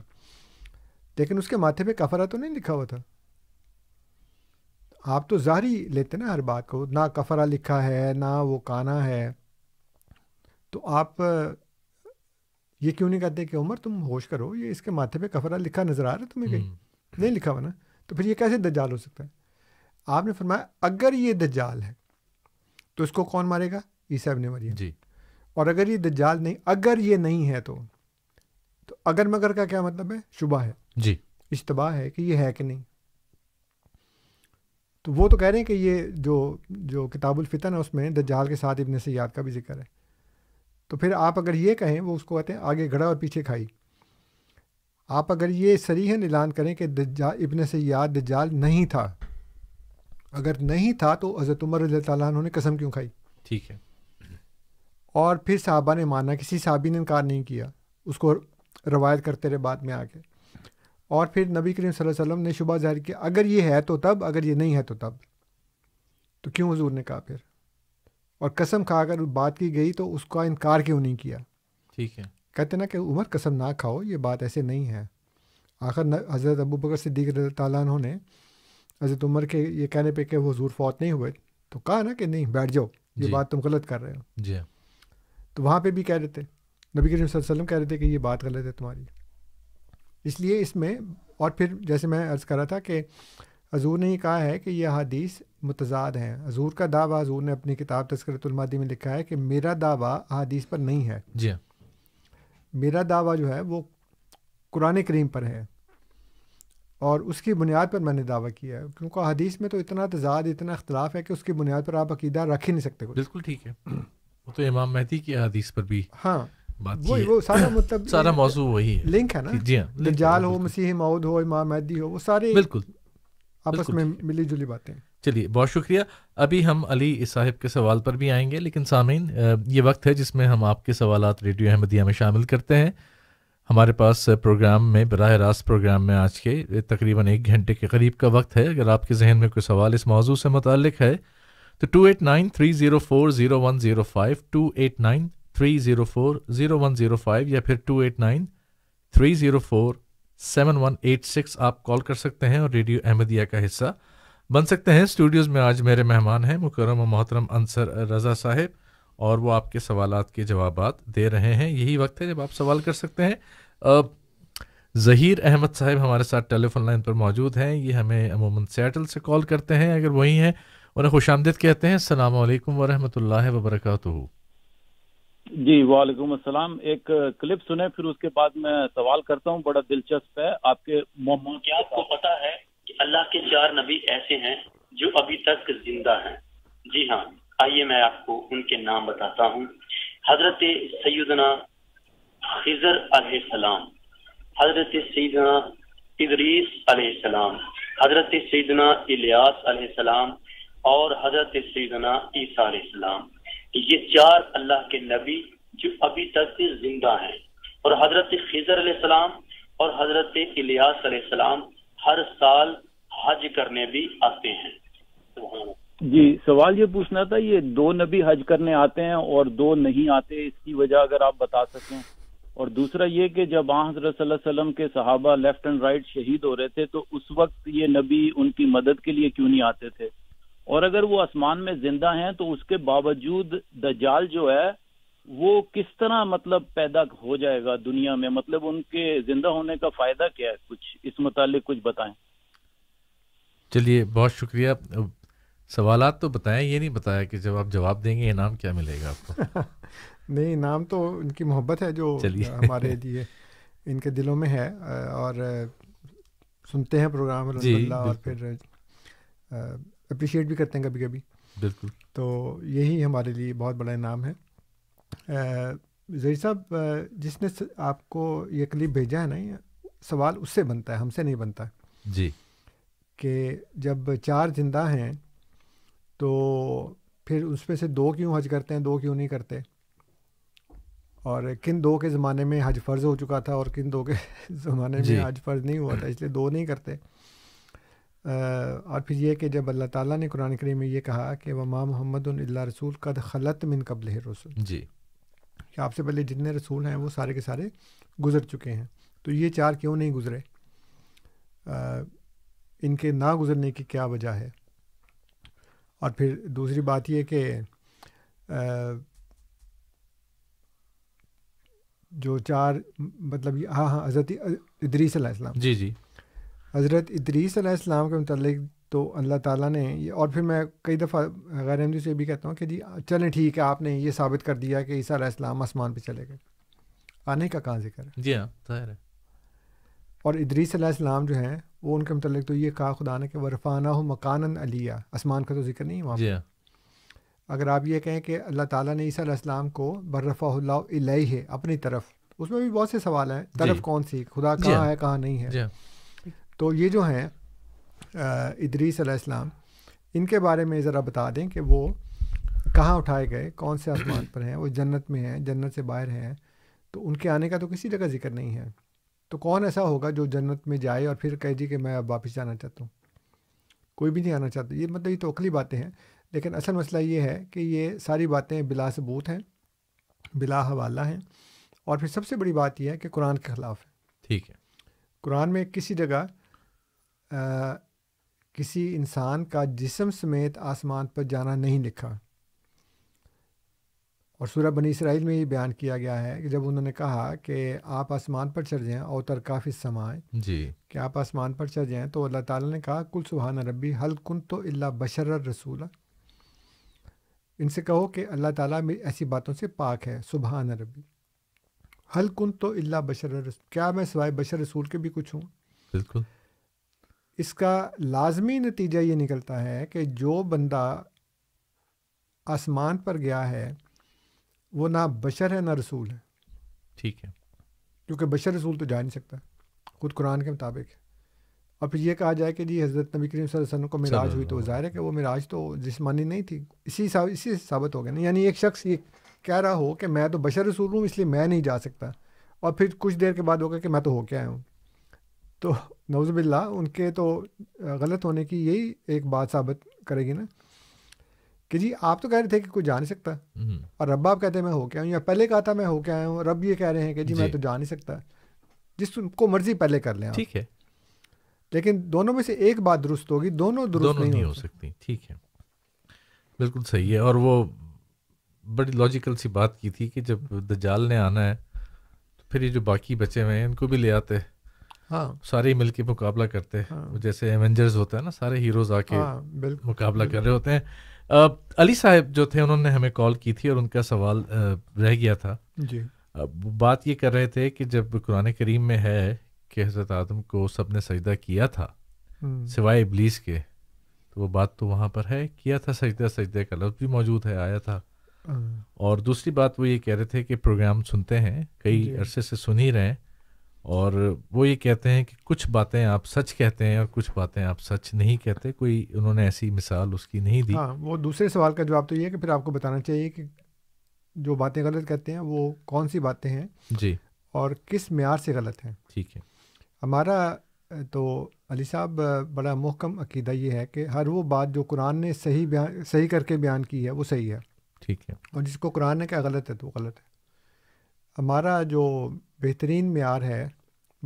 लेकिन उसके माथे पर कफरा तो नहीं लिखा हुआ था आप तो ज़ाहरी लेते ना हर बात को ना कफरा लिखा है ना वो काना है तो आप ये क्यों नहीं कहते कि उम्र तुम होश करो ये इसके माथे पे कफरा लिखा नज़र आ रहा है तुम्हें कहीं हम्म। नहीं लिखा हुआ ना तो फिर ये कैसे दज्जाल हो सकता है आपने फरमाया अगर ये दज्जाल है तो इसको कौन मारेगा ईसा ने मरियम जी और अगर ये दज्जाल नहीं अगर ये नहीं है तो तो अगर मगर का क्या मतलब है शुबा है जी इश्तबा है कि यह है कि नहीं तो वो तो कह रहे हैं कि ये जो जो किताबुल फ़ितन है उसमें दज्जाल के साथ इबन सयाद का भी जिक्र है तो फिर आप अगर ये कहें वो उसको कहते हैं आगे घड़ा और पीछे खाई आप अगर ये सरीहन ऐलान करें कि दज्जा इबन सयाद दज्जाल नहीं था अगर नहीं था तो हज़रत उमर तु ने कसम क्यों खाई ठीक है और फिर साहबा ने माना किसी साहबी ने इनकार नहीं किया उसको रवायत करते रहे बाद में आके और फिर नबी करीम वसल्लम ने शुबा जाहिर किया अगर ये है तो तब अगर ये नहीं है तो तब तो क्यों हजूर ने कहा फिर और कसम खा अगर बात की गई तो उसका इनकार क्यों नहीं किया ठीक है कहते ना कि उमर कसम ना खाओ ये बात ऐसे नहीं है आखिर हज़रत अबू बकर सिद्दीक तैन ने हज़रत उमर के ये कहने पर कि वो हजूर फौत नहीं हुए तो कहा ना कि नहीं बैठ जाओ ये बात तुम गलत कर रहे हो जी तो वहाँ पर भी कह रहे थे नबी करीम वसल्लम कह रहे थे कि ये बात गलत है तुम्हारी इसलिए इसमें और फिर जैसे मैं अर्ज़ करा था कि हजूर ने ही कहा है कि यह हदीस मुतजाद हैं हजूर का दावा हजूर ने अपनी किताब तस्करतुलमादी में लिखा है कि मेरा दावा अदीस पर नहीं है जी हाँ। मेरा दावा जो है वो कुरान करीम पर है और उसकी बुनियाद पर मैंने दावा किया है क्योंकि हदीस में तो इतना तजाद इतना अख्तिलाफ़ है कि उसकी बुनियाद पर आप अकीदा रख ही नहीं सकते बिल्कुल ठीक है तो इमाम महदी की हदीस पर भी हाँ सारा मतलब वही है हाँ, चलिए बहुत शुक्रिया अभी हम अली साहिब के सवाल पर भी आएंगे लेकिन सामिन ये वक्त है जिसमें हम आपके सवाल रेडियो अहमदिया में शामिल करते हैं हमारे पास प्रोग्राम में बरह रास्त प्रोग्राम में आज के तकरीबन एक घंटे के करीब का वक्त है अगर आपके जहन में कोई सवाल इस मौजूद से मुतल है तो two eight nine three zero four zero one zero five two eight nine three zero four zero one zero five या फिर two eight nine three zero four seven one eight six आप कॉल कर सकते हैं और radio Ahmadiyya का हिस्सा बन सकते हैं स्टूडियोज़ में आज मेरे मेहमान हैं मुकरम मोहतरम अंसर रज़ा साहब और वो आपके सवाल के जवाब दे रहे हैं यही वक्त है जब आप सवाल कर सकते हैं जहीर अहमद साहब हमारे साथ टेलीफोन लाइन पर मौजूद हैं ये हमें अमूमन सेटल से कॉल करते हैं अगर वही हैं उन्हें खुश आमदेद कहते हैं अल्लाम वरहमल वर्का जी वालेकुम अस्सलाम एक क्लिप सुने फिर उसके बाद मैं सवाल करता हूँ बड़ा दिलचस्प है आपके मोहम्मद क्या आपको पता है कि अल्लाह के चार नबी ऐसे हैं जो अभी तक जिंदा हैं जी हाँ आइए मैं आपको उनके नाम बताता हूँ हजरत सैदना खिजर अलैहिस्सलाम हजरत सैदना इदरीस अलैहिस्सलाम हजरत सैदना इलियास अलैहिस्सलाम और हजरत सैदना ईसा अलैहिस्सलाम ये चार अल्लाह के नबी जो अभी तक से जिंदा हैं और हजरत खिजर सलाम और हजरत इलियास सलाम हर साल हज करने भी आते हैं जी सवाल ये पूछना था ये दो नबी हज करने आते हैं और दो नहीं आते इसकी वजह अगर आप बता सकें और दूसरा ये कि जब हजरत वसल्लम के सहाबा लेफ्ट एंड राइट शहीद हो रहे थे तो उस वक्त ये नबी उनकी मदद के लिए क्यों नहीं आते थे और अगर वो आसमान में जिंदा हैं तो उसके बावजूद द जाल जो है वो किस तरह मतलब पैदा हो जाएगा दुनिया में मतलब उनके जिंदा होने का फायदा क्या है कुछ इस मुतालिक कुछ बताएं चलिए बहुत शुक्रिया सवाल तो बताएं ये नहीं बताया कि जब आप जवाब देंगे इनाम क्या मिलेगा आपको नहीं इनाम तो उनकी मोहब्बत है जो हमारे लिए इनके दिलों में है और सुनते हैं प्रोग्राम और फिर अप्रिशिएट भी करते हैं कभी कभी बिल्कुल तो यही हमारे लिए बहुत बड़ा इनाम है जही साहब जिसने आपको ये क्लिप भेजा है ना सवाल उससे बनता है हमसे नहीं बनता जी कि जब चार जिंदा हैं तो फिर उसमें से दो क्यों हज करते हैं दो क्यों नहीं करते और किन दो के ज़माने में हज फ़र्ज़ हो चुका था और किन दो के ज़माने में हज फ़र्ज़ नहीं हुआ था इसलिए दो नहीं करते और फिर यह कि जब अल्लाह ताला ने कुरान करीम में ये कहा कि वमा मोहम्मद रसूल कद खलत मिन कबल रसूल जी कि आपसे पहले जितने रसूल हैं वो सारे के सारे गुजर चुके हैं तो ये चार क्यों नहीं गुजरे इनके ना गुजरने की क्या वजह है और फिर दूसरी बात यह कि जो चार मतलब हाँ हाँ हज़रत इदरीस जी जी हज़रत इदरीस अलैहिस्सलाम के मतलब तो अल्लाह ताला ने और फिर मैं कई दफ़ा गैर अहमदी से भी कहता हूँ कि जी चलें ठीक है आपने ये साबित कर दिया कि ईसा अलैहिस्सलाम आसमान पर चले गए आने का कहाँ जिक्र है जी हाँ ज़ाहिर है और इदरीस अलैहिस्सलाम जो हैं वो उनके मतलब तो ये कहा खुदा ने कि वरफाना हो मकान अलिया आसमान का तो जिक्र नहीं हुआ जी हाँ। अगर आप ये कहें कि अल्लाह ताला ने ईसा अलैहिस्सलाम को बर्रफ़ा है अपनी तरफ उसमें भी बहुत से सवाल हैं तरफ कौन सी खुदा कहाँ हाँ। है कहाँ नहीं है तो ये जो हैं इदरीस अलैहिस्सलाम इनके बारे में ज़रा बता दें कि वो कहाँ उठाए गए कौन से आसमान पर हैं वो जन्नत में हैं जन्नत से बाहर हैं तो उनके आने का तो किसी जगह जिक्र नहीं है तो कौन ऐसा होगा जो जन्नत में जाए और फिर कह दी कि मैं अब वापस जाना चाहता हूँ कोई भी नहीं आना चाहता ये मतलब ये तो अखली बातें हैं लेकिन असल मसला ये है कि ये सारी बातें बिला सबूत हैं बिला हवाला हैं और फिर सबसे बड़ी बात यह है कि कुरान के ख़िलाफ़ है ठीक है कुरान में किसी जगह आ, किसी इंसान का जिसम समेत आसमान पर जाना नहीं लिखा और सूरह बनी इसराइल में ये बयान किया गया है कि जब उन्होंने कहा कि आप आसमान पर चढ़ जाएं और तरकाफ़ इस समाएँ जी कि आप आसमान पर चढ़ जाएं तो अल्लाह ताला ने कहा कुल सुबहान रबी हल कुन तो अल्ला बशर रसूला इनसे कहो कि अल्लाह ताला मेरी ऐसी बातों से पाक है सुबहान रबी हल कुन तो अल्ला बशर क्या मैं सवाए बशर रसूल के भी कुछ हूँ बिल्कुल इसका लाजमी नतीजा ये निकलता है कि जो बंदा आसमान पर गया है वो ना बशर है ना रसूल है ठीक है क्योंकि बशर रसूल तो जा नहीं सकता खुद कुरान के मुताबिक और फिर ये कहा जाए कि जी हज़रत नबी करीम वसल्लम को मिराज हुई तो ज़ाहिर है कि वो मिराज तो जिसमानी नहीं थी इसी साब, इसी साबित हो गया ना यानी एक शख्स ये कह रहा हो कि मैं तो बशर रसूल हूँ इसलिए मैं नहीं जा सकता और फिर कुछ देर के बाद होगा कि मैं तो हो क्या हूँ तो नौजबिल्ला उनके तो गलत होने की यही एक बात साबित करेगी ना कि जी आप तो कह रहे थे कि कोई जा नहीं सकता हम्म। और रब आप कहते हैं मैं हो के हूँ या पहले कहा था मैं हो के हूँ रब ये कह रहे हैं कि जी, मैं तो जा नहीं सकता जिस जिसको मर्जी पहले कर लें ठीक है लेकिन दोनों में से एक बात दुरुस्त होगी दोनों दुरुस्त दोनों नहीं, नहीं हो सकती ठीक है बिल्कुल सही है और वो बड़ी लॉजिकल सी बात की थी कि जब दजाल ने आना है तो फिर ये जो बाकी बचे हुए हैं इनको भी ले आते हैं हाँ सारे के मुकाबला करते हैं हाँ, जैसे एवेंजर्स होता है ना सारे हीरोज आके हाँ, मुकाबला कर रहे होते हैं आ, अली साहब जो थे उन्होंने हमें कॉल की थी और उनका सवाल आ, रह गया था जी आ, बात ये कर रहे थे कि जब कुरान करीम में है कि हज़रत आदम को सब ने सजदा किया था हम्म। सिवाय इबलीस के तो वो बात तो वहाँ पर है किया था सजदा सजदे का लफ्ज़ भी मौजूद है आया था हाँ। और दूसरी बात वो ये कह रहे थे कि प्रोग्राम सुनते हैं कई अरसे से सुन ही रहे हैं और वो ये कहते हैं कि कुछ बातें आप सच कहते हैं और कुछ बातें आप सच नहीं कहते कोई उन्होंने ऐसी मिसाल उसकी नहीं दी हाँ वो दूसरे सवाल का जवाब तो ये है कि फिर आपको बताना चाहिए कि जो बातें गलत कहते हैं वो कौन सी बातें हैं जी और किस मैार से गलत हैं ठीक है हमारा तो अली साहब बड़ा मोहकम अकीदा ये है कि हर वो बात जो कुरान ने सही बयान सही करके बयान की है वो सही है ठीक है और जिसको कुरान ने कहा गलत है तो वो गलत है हमारा जो बेहतरीन मैार है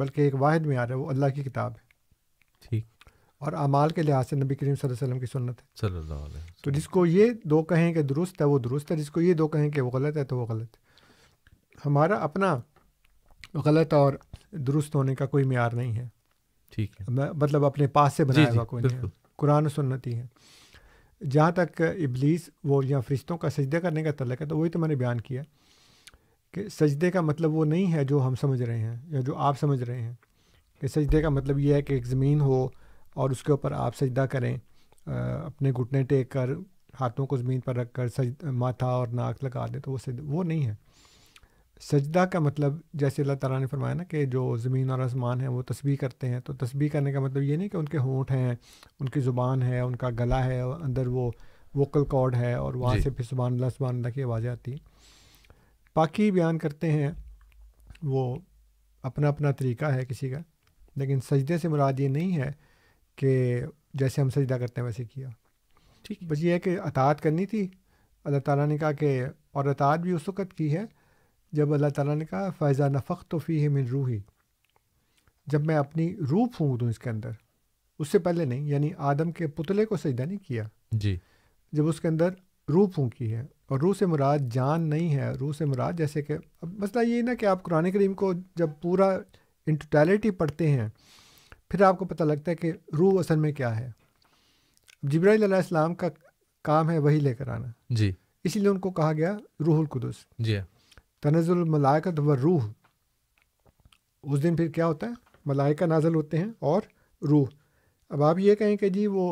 बल्कि एक वाहिद में आ रहा है वो अल्लाह की किताब है ठीक और अमाल के लिहाज से नबी करीम वसल्लम की सुन्नत है तो जिसको ये दो कहें कि दुरुस्त है वो दुरुस्त है जिसको ये दो कहें कि वो गलत है तो वो गलत है हमारा अपना गलत और दुरुस्त होने का कोई मैार नहीं है ठीक है मतलब अपने पास से बनाया हुआ कोई नहीं कुरान सुन्नति है जहाँ तक इबलीस वो या फरिश्तों का सजदा करने का तलक है तो वही तो मैंने बयान किया कि सजदे का मतलब वो नहीं है जो हम समझ रहे हैं या जो आप समझ रहे हैं कि सजदे का मतलब ये है कि एक ज़मीन हो और उसके ऊपर आप सजदा करें अपने घुटने टेक कर हाथों को ज़मीन पर रख कर सज माथा और नाक लगा दें तो वो सज वो नहीं है सजदा का मतलब जैसे अल्लाह ताला ने फरमाया ना कि जो ज़मीन और आसमान है वो तस्बीह करते हैं तो तस्बीह करने का मतलब ये नहीं कि उनके होंठ हैं उनकी ज़ुबान है उनका गला है अंदर वो वोकल कॉर्ड है और वहाँ से फिर सुबहान अल्लाह सुबहान अल्लाह की आवाज़ें आती हैं बाकी बयान करते हैं वो अपना अपना तरीका है किसी का लेकिन सजदे से मुराद ये नहीं है कि जैसे हम सजदा करते हैं वैसे किया ठीक बस ये है कि अतात करनी थी अल्लाह ताला ने कहा कि और अतात भी उस वक़्त की है जब अल्लाह ताला ने कहा फ़ैज़ा नफ़ तो फ़ी है मिन रूही जब मैं अपनी रूह फूँक दूँ इसके अंदर उससे पहले नहीं यानी आदम के पुतले को सजदा नहीं किया जी जब उसके अंदर रूह फूकी है और रूह से मुराद जान नहीं है रूह से मुराद जैसे कि अब मसला ये ना कि आप कुरान करीम को जब पूरा इन टोटैलिटी पढ़ते हैं फिर आपको पता लगता है कि रूह असल में क्या है जब्राईसम का काम है वही लेकर आना जी इसीलिए उनको कहा गया रूहुल कुदस जी तनजुल मलाइकत व रूह उस दिन फिर क्या होता है मलाइका नाजल होते हैं और रूह अब आप ये कहें कि जी वो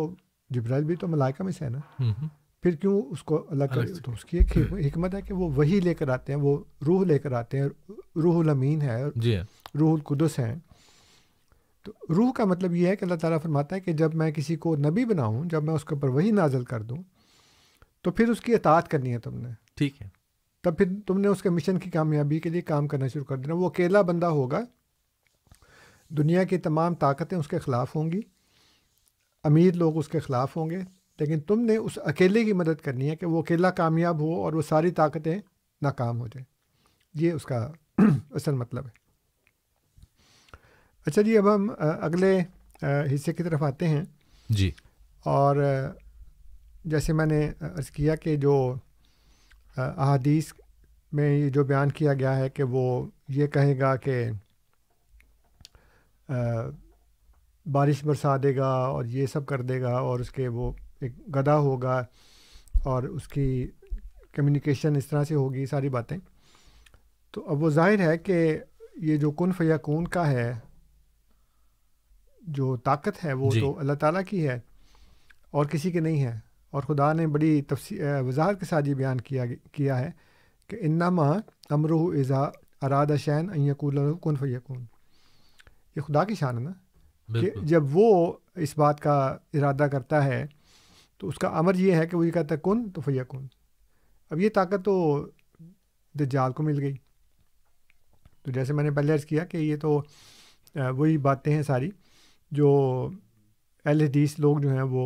जब्राइल भी तो मलाइका में से है ना हम्म, हम्म। फिर क्यों उसको अलग कर तो उसकी एक हमत हम्म। है कि वो वही लेकर आते हैं वो रूह लेकर आते हैं रूहुल अमीन है रूहुल कुदस है तो रूह का मतलब ये है कि अल्लाह ताला फरमाता है कि जब मैं किसी को नबी बनाऊं जब मैं उसके ऊपर वही नाजल कर दूं तो फिर उसकी अतात करनी है तुमने ठीक है तब फिर तुमने उसके मिशन की कामयाबी के लिए काम करना शुरू कर देना वो अकेला बंदा होगा दुनिया की तमाम ताकतें उसके ख़िलाफ़ होंगी अमीर लोग उसके ख़िलाफ़ होंगे लेकिन तुमने उस अकेले की मदद करनी है कि वो अकेला कामयाब हो और वो सारी ताकतें नाकाम हो जाएं ये उसका असल मतलब है अच्छा जी अब हम अगले हिस्से की तरफ आते हैं जी और जैसे मैंने अर्ज़ किया कि जो अहादीस में ये जो बयान किया गया है कि वो ये कहेगा कि बारिश बरसा देगा और ये सब कर देगा और उसके वो एक गधा होगा और उसकी कम्युनिकेशन इस तरह से होगी सारी बातें तो अब वो जाहिर है कि ये जो कन फयाकून का है जो ताकत है वो तो अल्लाह ताला की है और किसी की नहीं है और खुदा ने बड़ी तफसी वजाहत के साथ ये बयान किया किया है कि इन्ना अमरूह इज़ा अरादा शैन अयकूल कन फ़ैकून ये खुदा की शान है ना कि जब वो इस बात का इरादा करता है तो उसका अमर ये है कि वो ये कहता है कन तो फैया कौन अब ये ताकत तो दाल को मिल गई तो जैसे मैंने पहले अर्ज़ किया कि ये तो वही बातें हैं सारी जो एल हदीस लोग जो हैं वो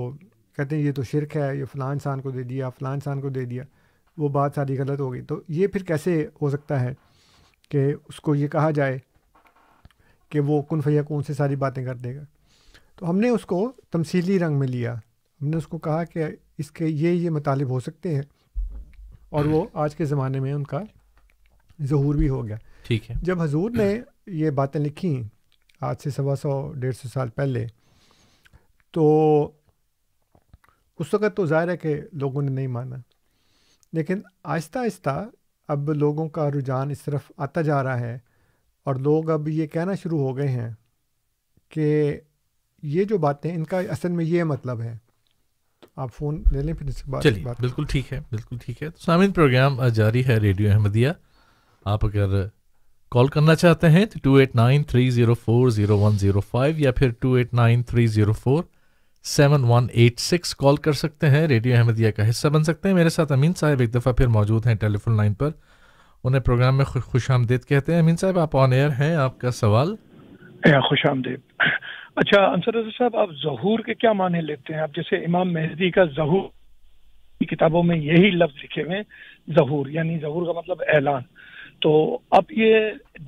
कहते हैं ये तो शिरक है ये फ़लाँ इंसान को दे दिया फ़लाँ इंसान को दे दिया वो बात सारी गलत हो गई तो ये फिर कैसे हो सकता है कि उसको ये कहा जाए कि वो कन फैया कौन से सारी बातें कर देगा तो हमने उसको तमसीली रंग में लिया हमने उसको कहा कि इसके ये ये मतालब हो सकते हैं और वो हम्म। आज के ज़माने में उनका जहूर भी हो गया ठीक है जब हजूर ने ये बातें लिखी आज से सवा सौ डेढ़ सौ साल पहले तो उस वक़्त तो ज़ाहिर है कि लोगों ने नहीं माना लेकिन आहिस्ता आहिस्ता अब लोगों का रुझान इस तरफ आता जा रहा है और लोग अब ये कहना शुरू हो गए हैं कि ये जो बातें इनका असल में ये मतलब है आप फ़ोन ले लें फिर इसके बाद चलिए बिल्कुल ठीक है बिल्कुल ठीक है तो सामिन प्रोग्राम जारी है रेडियो अहमदिया आप अगर कॉल करना चाहते हैं तो two eight nine three zero four zero one zero five या फिर two eight nine three zero four seven one eight six call कर सकते हैं रेडियो अहमदिया का हिस्सा बन सकते हैं मेरे साथ अमीन साहब एक दफ़ा फिर मौजूद हैं टेलीफोन लाइन पर उन्हें प्रोग्राम में खुश आमदेद कहते हैं अमीन साहब आप ऑन एयर हैं आपका सवाल खुश आमदेद अच्छा अंसर रजा साहब आप जहूर के क्या माने लेते हैं आप जैसे इमाम मेहदी का जहूर की किताबों में यही लफ्ज लिखे हुए जहूर यानी जहूर का मतलब ऐलान तो अब ये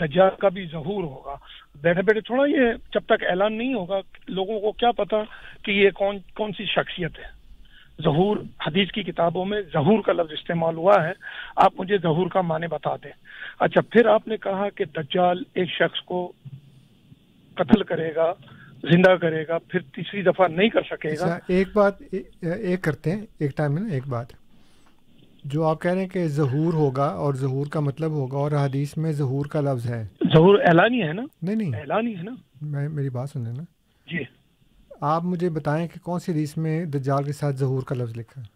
दजा का भी जहूर होगा बैठे बैठे थोड़ा ये जब तक ऐलान नहीं होगा लोगों को क्या पता कि ये कौन कौन सी शख्सियत है जहूर हदीस की किताबों में जहूर का लफ्ज इस्तेमाल हुआ है आप मुझे जहूर का माने बता दें अच्छा फिर आपने कहा कि दज्जाल एक शख्स को कत्ल करेगा जिंदा करेगा फिर तीसरी दफा नहीं कर सकेगा अच्छा, एक बात ए, एक करते हैं एक टाइम में एक बात जो आप कह रहे हैं कि जहूर होगा और जहूर का मतलब होगा और हदीस में जहूर का लफ्ज है जहूर ऐलानी है ना नहीं नहीं ऐलानी है ना मैं मेरी बात सुने ना जी आप मुझे बताएं कि कौन सी हदीस में दज्जाल के साथ जहूर का लफ्ज लिखा है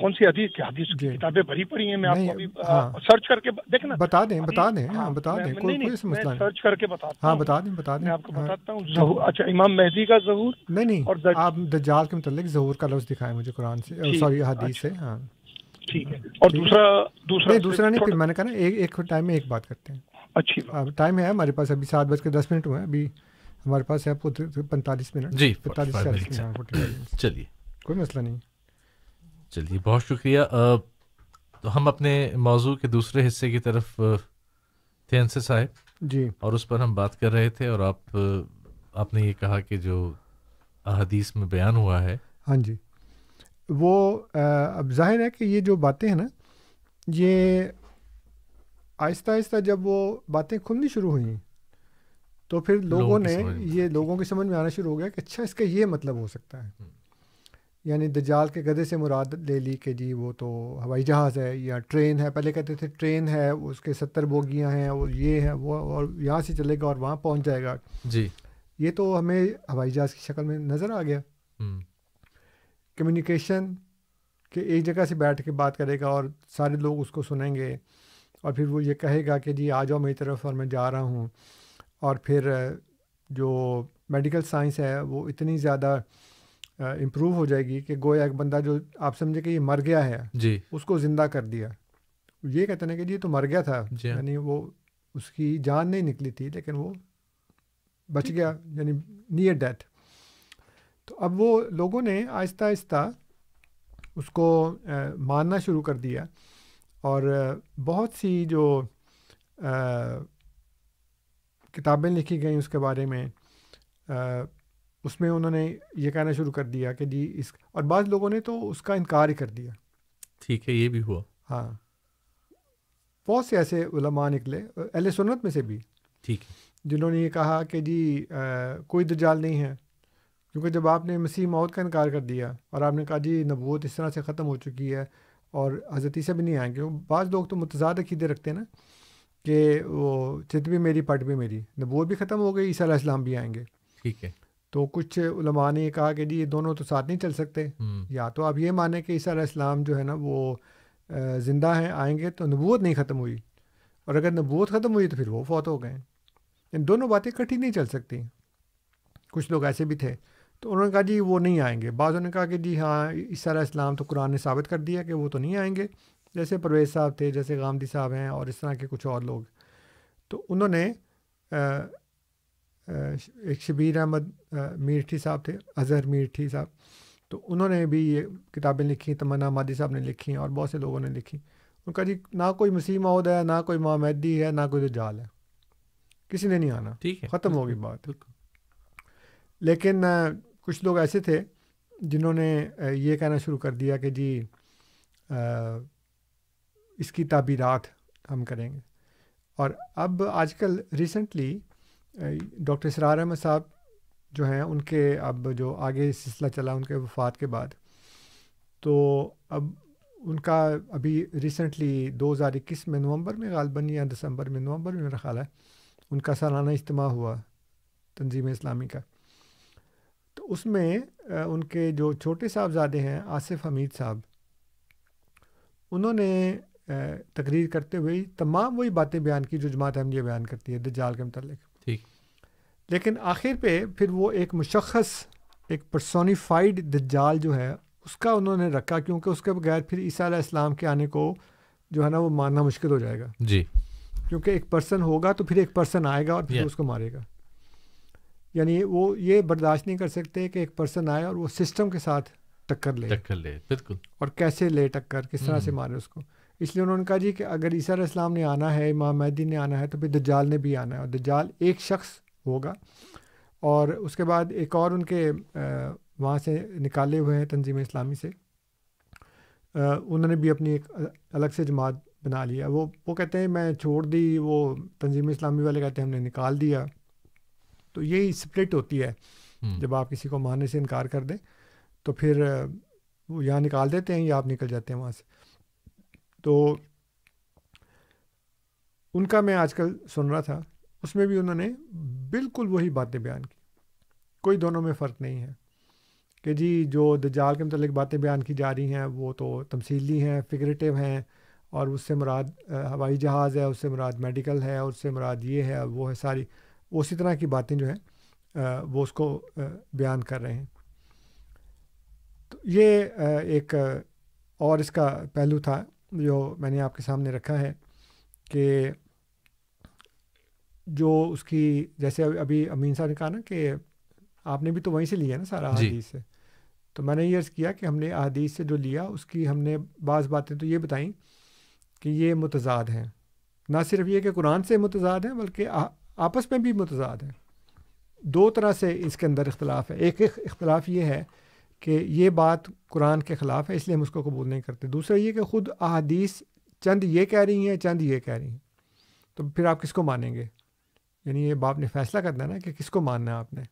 कौन सी हदीस हदीस किताबें भरी पड़ी हैं मैं आपको अभी हाँ, सर्च करके देखना बता दें बता दें हाँ, हाँ बता दें कोई कोई समस्या नहीं सर्च करके बताता हाँ बता दें बता दें मैं आपको हाँ। बताता हूँ अच्छा इमाम मेहदी का जहूर नहीं नहीं और आप दज्जाल के मतलब जहूर का लफ्ज दिखाए मुझे कुरान से सॉरी हदीस अच्छा। से हाँ ठीक है और दूसरा दूसरा नहीं दूसरा नहीं फिर मैंने कहा ना एक एक टाइम में एक बात करते हैं अच्छी टाइम है हमारे पास अभी सात बज के दस मिनट हुए अभी हमारे पास है पैंतालीस मिनट जी पैंतालीस चालीस मिनट चलिए कोई मसला नहीं चलिए बहुत शुक्रिया आ, तो हम अपने मौजू के दूसरे हिस्से की तरफ थे अनसर साहब जी और उस पर हम बात कर रहे थे और आप आपने ये कहा कि जो अदीस में बयान हुआ है हाँ जी वो अब जाहिर है कि ये जो बातें हैं ना ये आहिस्ता आहिस्ता जब वो बातें खुलनी शुरू हुई तो फिर लोगों, लोगों ने ये लोगों की समझ में आना शुरू हो गया कि अच्छा इसका ये मतलब हो सकता है हम्म। यानी दजाल के गधे से मुराद ले ली कि जी वो तो हवाई जहाज़ है या ट्रेन है पहले कहते थे ट्रेन है उसके सत्तर बोगियाँ हैं और ये है वो और यहाँ से चलेगा और वहाँ पहुँच जाएगा जी ये तो हमें हवाई जहाज़ की शक्ल में नज़र आ गया हम्म। कम्युनिकेशन के एक जगह से बैठ के बात करेगा और सारे लोग उसको सुनेंगे और फिर वो ये कहेगा कि जी आ जाओ मेरी तरफ और मैं जा रहा हूँ और फिर जो मेडिकल साइंस है वो इतनी ज़्यादा इम्प्रूव हो जाएगी कि गोया एक बंदा जो आप समझे कि ये मर गया है जी उसको ज़िंदा कर दिया ये कहते ना कि जी तो मर गया था हाँ। यानी वो उसकी जान नहीं निकली थी लेकिन वो बच गया यानी नियर डेथ तो अब वो लोगों ने आहिस्ता आहिस्ता उसको आ, मानना शुरू कर दिया और बहुत सी जो किताबें लिखी गई उसके बारे में आ, उसमें उन्होंने ये कहना शुरू कर दिया कि जी इस और बाद लोगों ने तो उसका इनकार ही कर दिया ठीक है ये भी हुआ हाँ बहुत से ऐसे उलमा निकले अहल सुन्नत में से भी ठीक है जिन्होंने ये कहा कि जी आ, कोई दजाल नहीं है क्योंकि जब आपने मसीह मौत का इनकार कर दिया और आपने कहा जी नबूत इस तरह से ख़त्म हो चुकी है और हजरत से भी नहीं आएंगे बाद लोग तो मुतजाद अकीदे रखते हैं ना कि वो चित भी मेरी पट भी मेरी नबूत भी ख़त्म हो गई ईसी इस्लाम भी आएंगे ठीक है तो कुछ उलमा ने कहा कि जी ये दोनों तो साथ नहीं चल सकते हम्म। या तो आप ये माने कि ईसा इस्लाम जो है ना वो ज़िंदा हैं आएंगे तो नबूत नहीं ख़त्म हुई और अगर नबूत ख़त्म हुई तो फिर वो फौत हो गए इन दोनों बातें कठी नहीं चल सकती कुछ लोग ऐसे भी थे तो उन्होंने कहा जी वो नहीं आएंगे बाद उन्होंने कहा कि जी हाँ इस सारा इस्लाम तो कुरान ने साबित कर दिया कि वो तो नहीं आएंगे जैसे परवेज़ साहब थे जैसे गांधी साहब हैं और इस तरह के कुछ और लोग तो उन्होंने एक शबीर अहमद मीरठी साहब थे अजहर मीरठी साहब तो उन्होंने भी ये किताबें लिखी तमन्ना मादी साहब ने लिखी और बहुत से लोगों ने लिखी उनका जी ना कोई मसीह महोद है ना कोई मामैदी है ना कोई तो जाल है किसी ने नहीं आना ठीक है ख़त्म होगी बात लेकिन कुछ लोग ऐसे थे जिन्होंने ये कहना शुरू कर दिया कि जी इसकी ताबीरात हम करेंगे और अब आजकल रिसेंटली डॉक्टर इसरार अहमद साहब जो हैं उनके अब जो आगे सिलसिला चला उनके वफात के बाद तो अब उनका अभी रिसेंटली 2021 में नवंबर में गालबन या दिसंबर में नवंबर में मेरा ख्याल है उनका सालाना इज्तम हुआ तंजीम इस्लामी का तो उसमें उनके जो छोटे साहबजादे हैं आसिफ हमीद साहब उन्होंने तकरीर करते हुए तमाम वही बातें बयान की जो जमात अहमदिया बयान करती है दजाल के मतलब लेकिन आखिर पे फिर वो एक मुशखस एक परसोनीफाइड दज्जाल जो है उसका उन्होंने रखा क्योंकि उसके बगैर फिर ईसा इस्लाम के आने को जो है ना वो मानना मुश्किल हो जाएगा जी क्योंकि एक पर्सन होगा तो फिर एक पर्सन आएगा और फिर उसको मारेगा यानी वो ये बर्दाश्त नहीं कर सकते कि एक पर्सन आए और वो सिस्टम के साथ टक्कर ले टक्कर ले बिल्कुल और कैसे ले टक्कर किस तरह से हम्म। मारे उसको इसलिए उन्होंने कहा जी कि अगर ईसा इस्लाम ने आना है इमाम महदी ने आना है तो फिर दज्जाल ने भी आना है और दज्जाल एक शख्स होगा और उसके बाद एक और उनके वहाँ से निकाले हुए हैं तंजीम इस्लामी से उन्होंने भी अपनी एक अलग से जमात बना लिया वो वो कहते हैं मैं छोड़ दी वो तंजीम इस्लामी वाले कहते हैं हमने निकाल दिया तो यही स्प्लिट होती है हम्म। जब आप किसी को मानने से इनकार कर दें तो फिर वो यहाँ निकाल देते हैं या आप निकल जाते हैं वहाँ से तो उनका मैं आजकल सुन रहा था उसमें भी उन्होंने बिल्कुल वही बातें बयान की कोई दोनों में फ़र्क नहीं है कि जी जो दजाल के मतलब बातें बयान की जा रही हैं वो तो तमसीली हैं फिगरेटिव हैं और उससे मुराद हवाई जहाज़ है उससे मुराद मेडिकल है उससे मुराद ये है वो है सारी उसी तरह की बातें जो हैं वो उसको बयान कर रहे हैं तो ये एक और इसका पहलू था जो मैंने आपके सामने रखा है कि जो उसकी जैसे अभी अमीन साहब ने कहा ना कि आपने भी तो वहीं से लिया ना सारा अहादीस से तो मैंने ये अर्ज़ किया कि हमने अदीस से जो लिया उसकी हमने बाज़ बातें तो ये बताई कि ये मुतजाद हैं ना सिर्फ ये कि कुरान से मुतजाद हैं बल्कि आपस में भी मुतजाद हैं दो तरह से इसके अंदर इख्तलाफ है एक एक इख्तलाफ ये है कि ये बात कुरान के ख़िलाफ़ है इसलिए हम उसको कबूल नहीं करते दूसरा ये कि ख़ुद अदीस चंद ये कह रही हैं चंद ये कह रही हैं तो फिर आप किसको मानेंगे यानी ये बाप ने फैसला करना है ना कि किसको मानना है आपने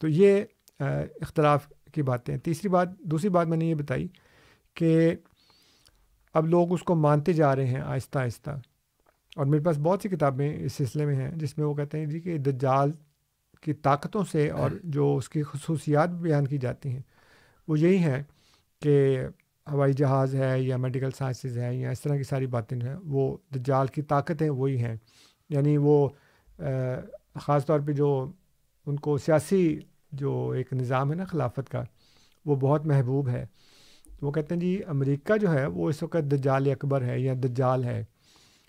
तो ये इख्तलाफ की बातें तीसरी बात दूसरी बात मैंने ये बताई कि अब लोग उसको मानते जा रहे हैं आहिस्ता आहिस्ता और मेरे पास बहुत सी किताबें इस सिलसिले में हैं जिसमें वो कहते हैं जी कि दज्जाल की ताकतों से और हाँ। जो उसकी खसूसियात बयान की जाती हैं वो यही है कि हवाई जहाज़ है या मेडिकल साइंसेज है या इस तरह की सारी बातें जो हैं वो दज्जाल की ताकतें वही हैं यानी वो ख़ास तौर पे जो उनको सियासी जो एक निज़ाम है ना खिलाफत का वो बहुत महबूब है वो कहते हैं जी अमेरिका जो है वो इस वक्त दज्जाल अकबर है या दज्जाल है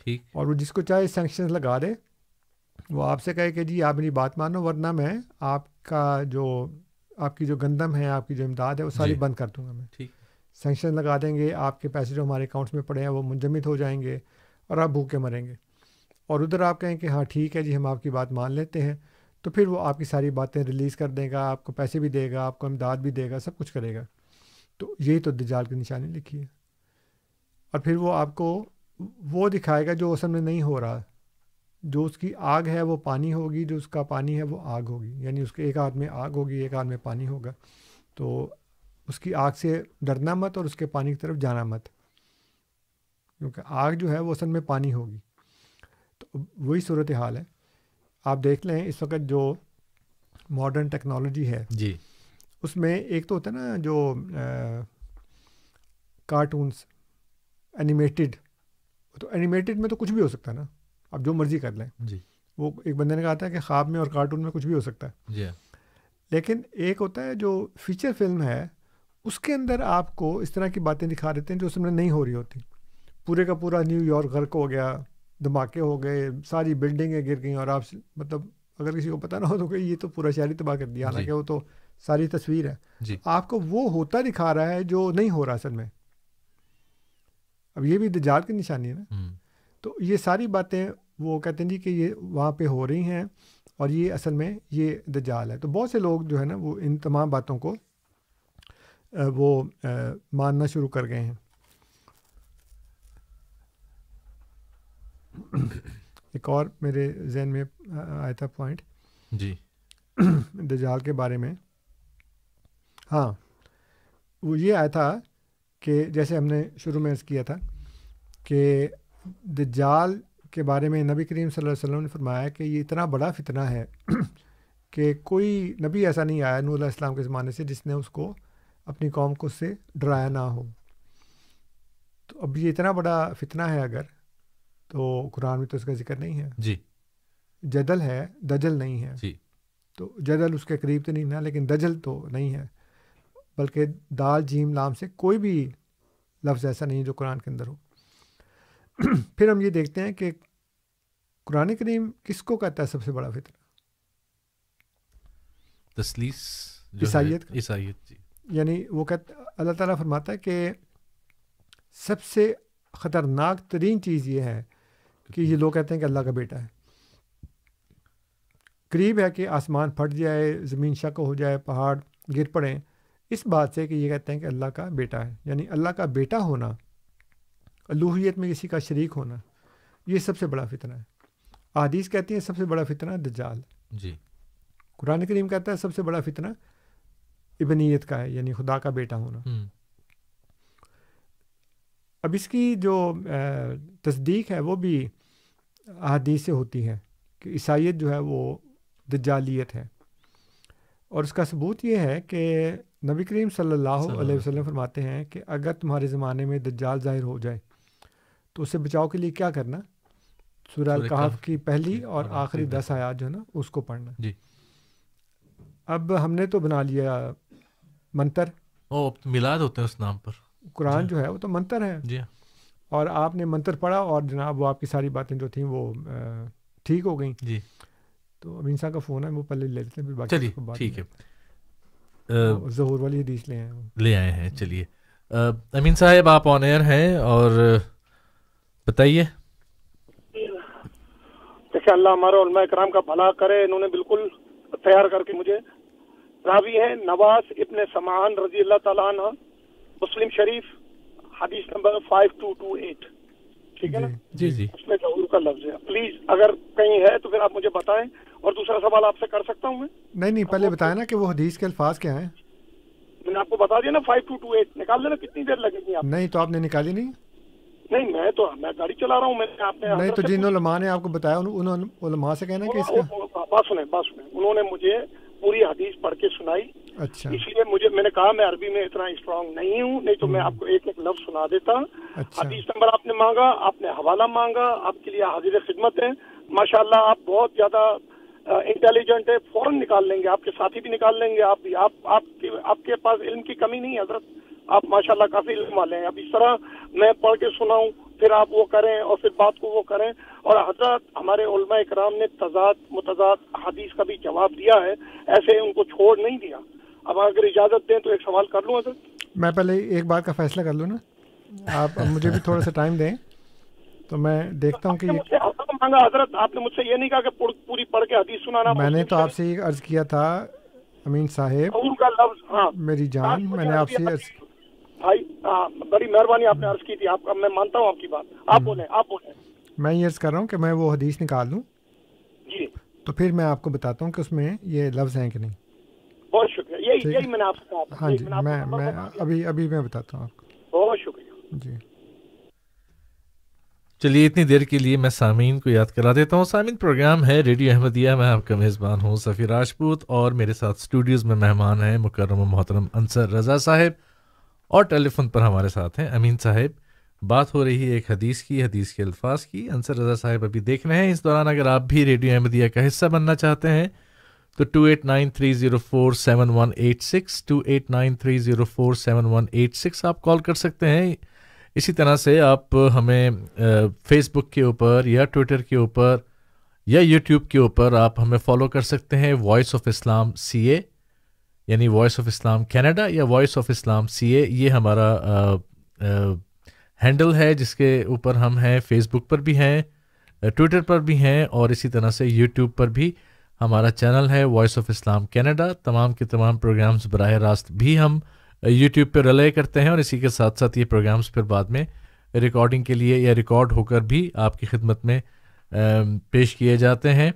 ठीक और वो जिसको चाहे सेंक्शन लगा दे वो आपसे कहे कि जी आप मेरी बात मानो वरना मैं आपका जो आपकी जो गंदम है आपकी जो इमदाद है वो सारी बंद कर दूँगा मैं ठीक सेंक्शन लगा देंगे आपके पैसे जो हमारे अकाउंट्स में पड़े हैं वो मुंजमद हो जाएंगे और आप भूखे मरेंगे और उधर आप कहें कि हाँ ठीक है जी हम आपकी बात मान लेते हैं तो फिर वो आपकी सारी बातें रिलीज़ कर देगा आपको पैसे भी देगा आपको इमदाद भी देगा सब कुछ करेगा तो यही तो दजाल की निशानी लिखी है और फिर वो आपको वो दिखाएगा जो असल में नहीं हो रहा जो उसकी आग है वो पानी होगी जो उसका पानी है वो आग होगी यानी उसके एक हाथ में आग होगी एक हाथ में पानी होगा तो उसकी आग से डरना मत और उसके पानी की तरफ जाना मत क्योंकि आग जो है वो असल में पानी होगी वही सूरत हाल है आप देख लें इस वक्त जो मॉडर्न टेक्नोलॉजी है जी उसमें एक तो होता है ना जो कार्टून्स एनिमेटेड तो एनिमेटेड में तो कुछ भी हो सकता है ना आप जो मर्जी कर लें जी वो एक बंदे ने कहा था कि ख्वाब में और कार्टून में कुछ भी हो सकता है जी लेकिन एक होता है जो फीचर फिल्म है उसके अंदर आपको इस तरह की बातें दिखा देते हैं जो उसमें नहीं हो रही होती पूरे का पूरा न्यूयॉर्क को हो गया धमाके हो गए सारी बिल्डिंगें गिर गई और आप मतलब अगर किसी को पता ना हो तो ये तो पूरा शहर ही तबाह कर दिया हालांकि वो तो सारी तस्वीर है आपको वो होता दिखा रहा है जो नहीं हो रहा असल में अब ये भी दजाल की निशानी है ना हम्म। तो ये सारी बातें वो कहते हैं जी कि ये वहाँ पर हो रही हैं और ये असल में ये दजाल है तो बहुत से लोग जो है ना वो इन तमाम बातों को वो मानना शुरू कर गए हैं एक और मेरे जहन में आया था पॉइंट जी दजाल के बारे में हाँ वो ये आया था कि जैसे हमने शुरू में अर्ज़ किया था कि दजाल के बारे में नबी करीम सल्लल्लाहु अलैहि ने फरमाया कि ये इतना बड़ा फितना है कि कोई नबी ऐसा नहीं आया नूर इस्लाम के ज़माने से जिसने उसको अपनी कौम को उससे डराया ना हो तो अब ये इतना बड़ा फितना है अगर तो कुरान में तो इसका जिक्र नहीं है जी जदल है दजल नहीं है जी तो जदल उसके करीब तो नहीं ना लेकिन दजल तो नहीं है बल्कि दाल जीम लाम से कोई भी लफ्ज़ ऐसा नहीं है जो कुरान के अंदर हो फिर हम ये देखते हैं कि कुरान करीम किसको कहता है सबसे बड़ा फितना तसलीस ईसाइत ईसाइत जी यानी वो कहता अल्लाह ताला फरमाता है कि सबसे ख़तरनाक तरीन चीज़ ये है कि ये लोग कहते हैं कि अल्लाह का बेटा है करीब है कि आसमान फट जाए ज़मीन शक हो जाए पहाड़ गिर पड़े इस बात से कि ये कहते हैं कि अल्लाह का बेटा है यानी अल्लाह का बेटा होना अलूहियत में किसी का शरीक होना ये सबसे बड़ा फितना है आदीस कहती हैं सबसे बड़ा फितना दजाल जी कुरान करीम कहता है सबसे बड़ा फितना इबनीत का है यानी खुदा का बेटा होना हम्म। अब इसकी जो तस्दीक है वो भी अदीस से होती है कि ईसाइत जो है वो दजालियत है और उसका सबूत ये है कि नबी करीम सल्लल्लाहु अलैहि वसल्लम फरमाते हैं कि अगर तुम्हारे ज़माने में दज्जाल ज़ाहिर हो जाए तो उससे बचाव के लिए क्या करना सूरह कहफ की पहली और आखिरी दस आयात जो है ना उसको पढ़ना जी अब हमने तो बना लिया मंतर ओ मिलाद होते हैं उस नाम पर कुरान जो है वो तो मंत्र है जी हाँ। और आपने मंत्र पढ़ा और जनाब वो आपकी सारी बातें जो थी वो ठीक हो गई जी तो अब इंसान का फ़ोन है वो पहले ले लेते हैं फिर बाकी ठीक है जहूर वाली हदीस ले आए ले आए हैं चलिए अमीन साहब आप ऑन हैं और बताइए जैसे का भला करे इन्होंने बिल्कुल तैयार करके मुझे रावी है नवाज इतने समान रजी अल्लाह तला मुस्लिम शरीफ हदीस number five two two eight ठीक है ना जी जी उसमें जहूर का लफ्ज है प्लीज अगर कहीं है तो फिर आप मुझे बताएं और दूसरा सवाल आपसे कर सकता हूँ मैं नहीं नहीं पहले बताएं ना कि वो हदीस के अल्फाज क्या हैं मैंने आपको बता दिया ना फाइव टू टू एट निकाल देना कितनी देर लगेगी आप नहीं तो आपने निकाली नहीं नहीं मैं तो मैं गाड़ी चला रहा हूँ मैंने आपने नहीं तो जिन ने आपको बताया उन्होंने से कहना कि इसका बात सुने बात सुने उन्होंने मुझे पूरी हदीस पढ़ के सुनाई अच्छा इसलिए मुझे मैंने कहा मैं अरबी में इतना स्ट्रांग नहीं हूँ नहीं तो मैं हम्म। आपको एक एक लफ्ज सुना देता अच्छा। हदीस नंबर आपने मांगा आपने हवाला मांगा आपके लिए हाजिर खिदमत है माशाल्लाह आप बहुत ज्यादा इंटेलिजेंट है फौरन निकाल लेंगे आपके साथी भी निकाल लेंगे आप भी आप आपके आपके पास इल्म की कमी नहीं है हजरत आप माशाला काफी इल्म वाले हैं अब इस तरह मैं पढ़ के सुनाऊँ फिर आप वो करें और फिर बात को वो करें और हजरत हमारे उलमा इकराम ने तजाद मुतजाद हदीस का भी जवाब दिया है ऐसे उनको छोड़ नहीं दिया अब अगर इजाजत दें तो एक सवाल कर लूँ हजरत मैं पहले एक बात का फैसला कर लूँ ना आप मुझे भी थोड़ा सा टाइम दें तो मैं देखता हूँ कि मांगा हजरत आपने मुझसे ये नहीं कहा कि पूरी पढ़ के हदीस सुनाना मैंने तो आपसे अर्ज किया था अमीन साहेब हाँ। मेरी जान मैंने आपसे भाई आ, हाँ, बड़ी मेहरबानी आपने अर्ज की थी आप, मैं मानता हूँ आपकी बात आप हम्म। बोले आप बोले मैं ये अर्ज कर रहा हूँ कि मैं वो हदीस निकाल लूँ जी तो फिर मैं आपको बताता हूँ कि उसमें ये लफ्ज़ हैं कि नहीं बहुत शुक्रिया यही यही मैंने आपसे कहा हाँ जी मैं मैं अभी अभी मैं बताता हूँ आपको बहुत शुक्रिया जी चलिए इतनी देर के लिए मैं सामीन को याद करा देता हूँ सामीन प्रोग्राम है रेडियो अहमदिया मैं आपका मेज़बान हूँ सफ़ी राजपूत और मेरे साथ स्टूडियोज़ में मेहमान हैं मुकर्रम मोहतरम अंसर रज़ा साहब और टेलीफोन पर हमारे साथ हैं अमीन साहब बात हो रही है एक हदीस की हदीस के अल्फाज की अंसर रजा साहब अभी देख रहे हैं इस दौरान अगर आप भी रेडियो अहमदिया का हिस्सा बनना चाहते हैं तो two eight nine three zero four seven one eight six two eight nine three zero four seven one eight six आप कॉल कर सकते हैं इसी तरह से आप हमें फेसबुक के ऊपर या ट्विटर के ऊपर या यूट्यूब के ऊपर आप हमें फॉलो कर सकते हैं voice of Islam C A यानी वॉइस ऑफ इस्लाम कनाडा या वॉइस ऑफ इस्लाम सीए ये हमारा हैंडल है जिसके ऊपर हम हैं फेसबुक पर भी हैं ट्विटर पर भी हैं और इसी तरह से यूट्यूब पर भी हमारा चैनल है वॉइस ऑफ इस्लाम कनाडा तमाम के तमाम प्रोग्राम्स बरह रास्त भी हम यूट्यूब पर रिले करते हैं और इसी के साथ साथ ये प्रोग्राम्स फिर बाद में रिकॉर्डिंग के लिए या रिकॉर्ड होकर भी आपकी खिदमत में पेश किए जाते हैं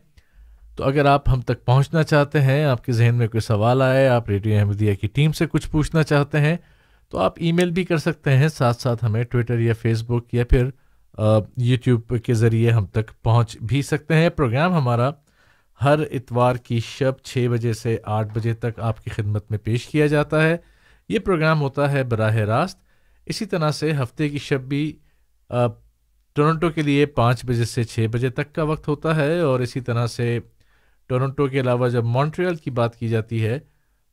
तो अगर आप हम तक पहुंचना चाहते हैं आपके जहन में कोई सवाल आए आप रेडियो अहमदिया की टीम से कुछ पूछना चाहते हैं तो आप ईमेल भी कर सकते हैं साथ साथ हमें ट्विटर या फेसबुक या फिर यूट्यूब के ज़रिए हम तक पहुंच भी सकते हैं प्रोग्राम हमारा हर इतवार की शब छः बजे से आठ बजे तक आपकी खिदमत में पेश किया जाता है ये प्रोग्राम होता है बरह रास्त इसी तरह से हफ्ते की शब भी टोरंटो के लिए पाँच बजे से छः बजे तक का वक्त होता है और इसी तरह से टोरंटो के अलावा जब मॉन्ट्रियल की बात की जाती है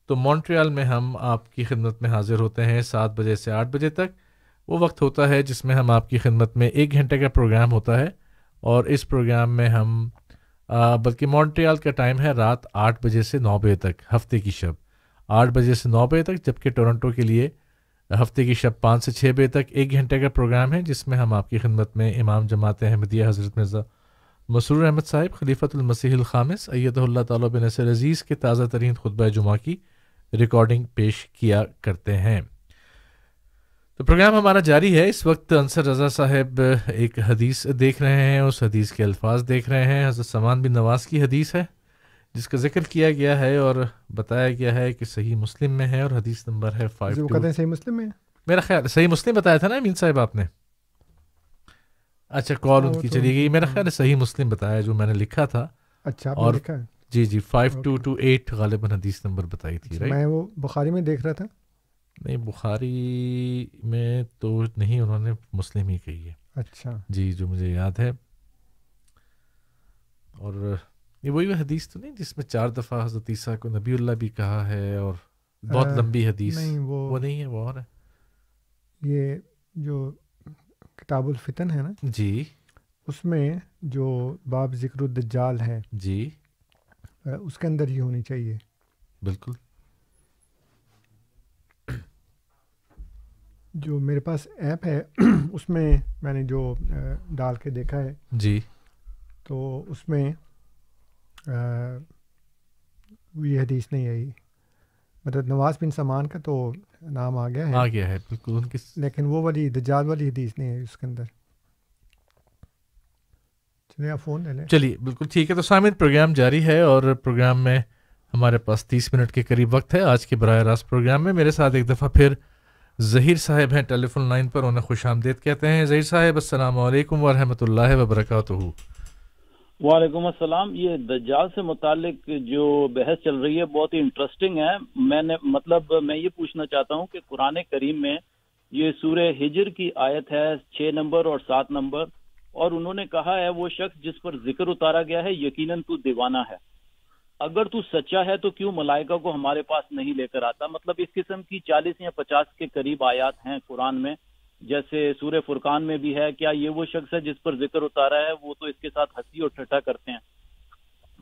तो मॉन्ट्रियल में हम आपकी खिदमत में हाज़िर होते हैं सात बजे से आठ बजे तक वो वक्त होता है जिसमें हम आपकी खिदमत में एक घंटे का प्रोग्राम होता है और इस प्रोग्राम में हम बल्कि मॉन्ट्रियल का टाइम है रात आठ बजे से नौ बजे तक हफ्ते की शब आठ बजे से नौ बजे तक जबकि टोरंटो के लिए हफ्ते की शब पाँच से छः बजे तक एक घंटे का प्रोग्राम है जिसमें हम आपकी खिदमत में इमाम जमात अहमदिया हज़रत मिर्ज़ा मसरूर अहमद साहिब खलीफतमसीह खामिस अयतल्ला तब नसर अज़ीज़ के ताज़ा तरीन खुतब जुमा की रिकॉर्डिंग पेश किया करते हैं तो प्रोग्राम हमारा जारी है इस वक्त अंसर रज़ा साहब एक हदीस देख रहे हैं उस हदीस के अल्फाज देख रहे हैं हज़रत समान बिन नवाज की हदीस है जिसका जिक्र किया गया है और बताया गया है कि सही मुस्लिम में है और हदीस नंबर है फाइव सही मुस्लिम में मेरा ख्याल सही मुस्लिम बताया था ना अमीन साहब आपने अच्छा कॉल हाँ, उनकी तो चली गई मेरा हाँ। ख्याल सही मुस्लिम बताया जो मैंने लिखा था अच्छा और लिखा है जी जी फाइव टू टू एट गालिबन हदीस नंबर बताई थी अच्छा, मैं वो बुखारी में देख रहा था नहीं बुखारी में तो नहीं उन्होंने मुस्लिम ही कही है अच्छा जी जो मुझे याद है और ये वही हदीस तो नहीं जिसमें चार दफ़ा हजरत ईसा को नबीउल्ला भी कहा है और बहुत आ, लंबी हदीस नहीं वो, वो नहीं है वो और है ये जो किताबुल फितन है ना जी उसमें जो बाब जिक्रुद्दजाल है जी उसके अंदर ही होनी चाहिए बिल्कुल जो मेरे पास ऐप है उसमें मैंने जो डाल के देखा है जी तो उसमें आ, ये हदीस नहीं आई मतलब नवाज बिन सामान का तो नाम आ गया है आ गया है बिल्कुल उनकी लेकिन वो वाली दजाल वाली हदीस नहीं है उसके अंदर चलिए आप फ़ोन ले चलिए बिल्कुल ठीक है तो सामिर प्रोग्राम जारी है और प्रोग्राम में हमारे पास तीस मिनट के करीब वक्त है आज के बरह रास्त प्रोग्राम में मेरे साथ एक दफ़ा फिर जहीर साहब हैं टेलीफोन लाइन पर उन्हें खुश कहते हैं जहीर साहब असल वरहमल वर्का वालेकुम असलम ये दज्जाल से मुतालिक जो बहस चल रही है बहुत ही इंटरेस्टिंग है मैंने मतलब मैं ये पूछना चाहता हूँ कि कुरान करीम में ये सूर्य हिजर की आयत है छः नंबर और सात नंबर और उन्होंने कहा है वो शख्स जिस पर जिक्र उतारा गया है यकीनन तू दीवाना है अगर तू सच्चा है तो क्यों मलाइका को हमारे पास नहीं लेकर आता मतलब इस किस्म की चालीस या पचास के करीब आयात हैं कुरान में जैसे सूर्य फुरकान में भी है क्या ये वो शख्स है जिस पर जिक्र उतारा है वो तो इसके साथ हंसी और ठट्ठा करते हैं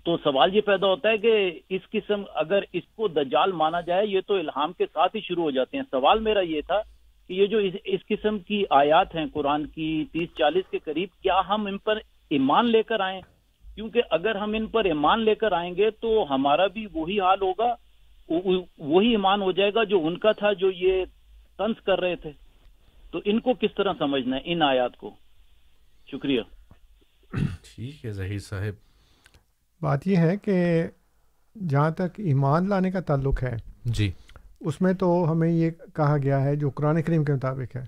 तो सवाल ये पैदा होता है कि इस किस्म अगर इसको दजाल माना जाए ये तो इल्हाम के साथ ही शुरू हो जाते हैं सवाल मेरा ये था कि ये जो इस, इस किस्म की आयात हैं कुरान की तीस चालीस के करीब क्या हम इन पर ईमान लेकर आए क्योंकि अगर हम इन पर ईमान लेकर आएंगे तो हमारा भी वही हाल होगा वही ईमान हो जाएगा जो उनका था जो ये तंस कर रहे थे तो इनको किस तरह समझना है इन आयात को शुक्रिया ठीक है जहीर साहब बात यह है कि जहाँ तक ईमान लाने का ताल्लुक है जी उसमें तो हमें ये कहा गया है जो कुरान करीम के मुताबिक है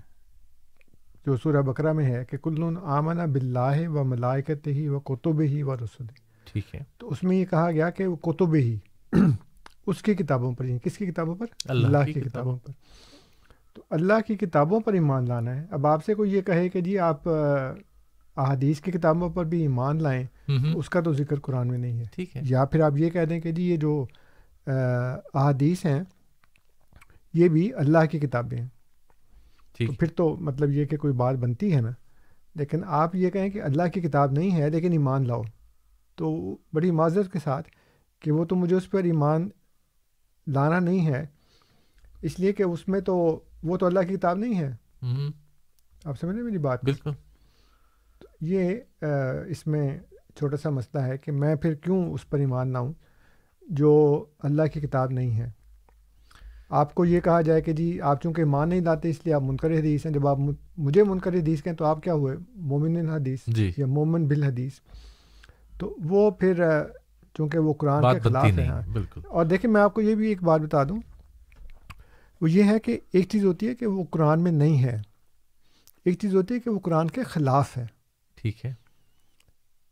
जो सूर्य बकरा में है कि कुल्लुन आमना बिल्ला व मलाइकत ही व कुतुब ही व रसुल ठीक है तो उसमें ये कहा गया कि वो कुतुब ही उसकी किताबों पर किसकी किताबों पर अल्लाह की किताबों पर तो अल्लाह की किताबों पर ईमान लाना है अब आपसे कोई ये कहे कि जी आप अदीस की किताबों पर भी ईमान लाएं तो उसका तो जिक्र कुरान में नहीं है ठीक है या फिर आप ये कह दें कि जी ये जो अदीस हैं ये भी अल्लाह की किताबें हैं तो फिर तो मतलब ये कि कोई बात बनती है ना लेकिन आप ये कहें कि अल्लाह की किताब नहीं है लेकिन ईमान लाओ तो बड़ी माजरत के साथ कि वो तो मुझे उस पर ईमान लाना नहीं है इसलिए कि उसमें तो वो तो अल्लाह की किताब नहीं है हम्म। आप समझ रहे मेरी बात बिल्कुल तो ये आ, इसमें छोटा सा मसला है कि मैं फिर क्यों उस पर ईमान लाऊँ जो अल्लाह की किताब नहीं है आपको ये कहा जाए कि जी आप चूँकि मान नहीं लाते इसलिए आप मुनकर हदीस हैं जब आप मुझे मुनकर हदीस कहें तो आप क्या हुए मोमिन हदीस या मोमिन बिल हदीस तो वो फिर चूँकि वो कुरान के खिलाफ है हाँ। और देखिए मैं आपको ये भी एक बात बता दूँ वो ये है कि एक चीज़ होती है कि वो कुरान में नहीं है एक चीज़ होती है कि वो कुरान के ख़िलाफ़ है ठीक है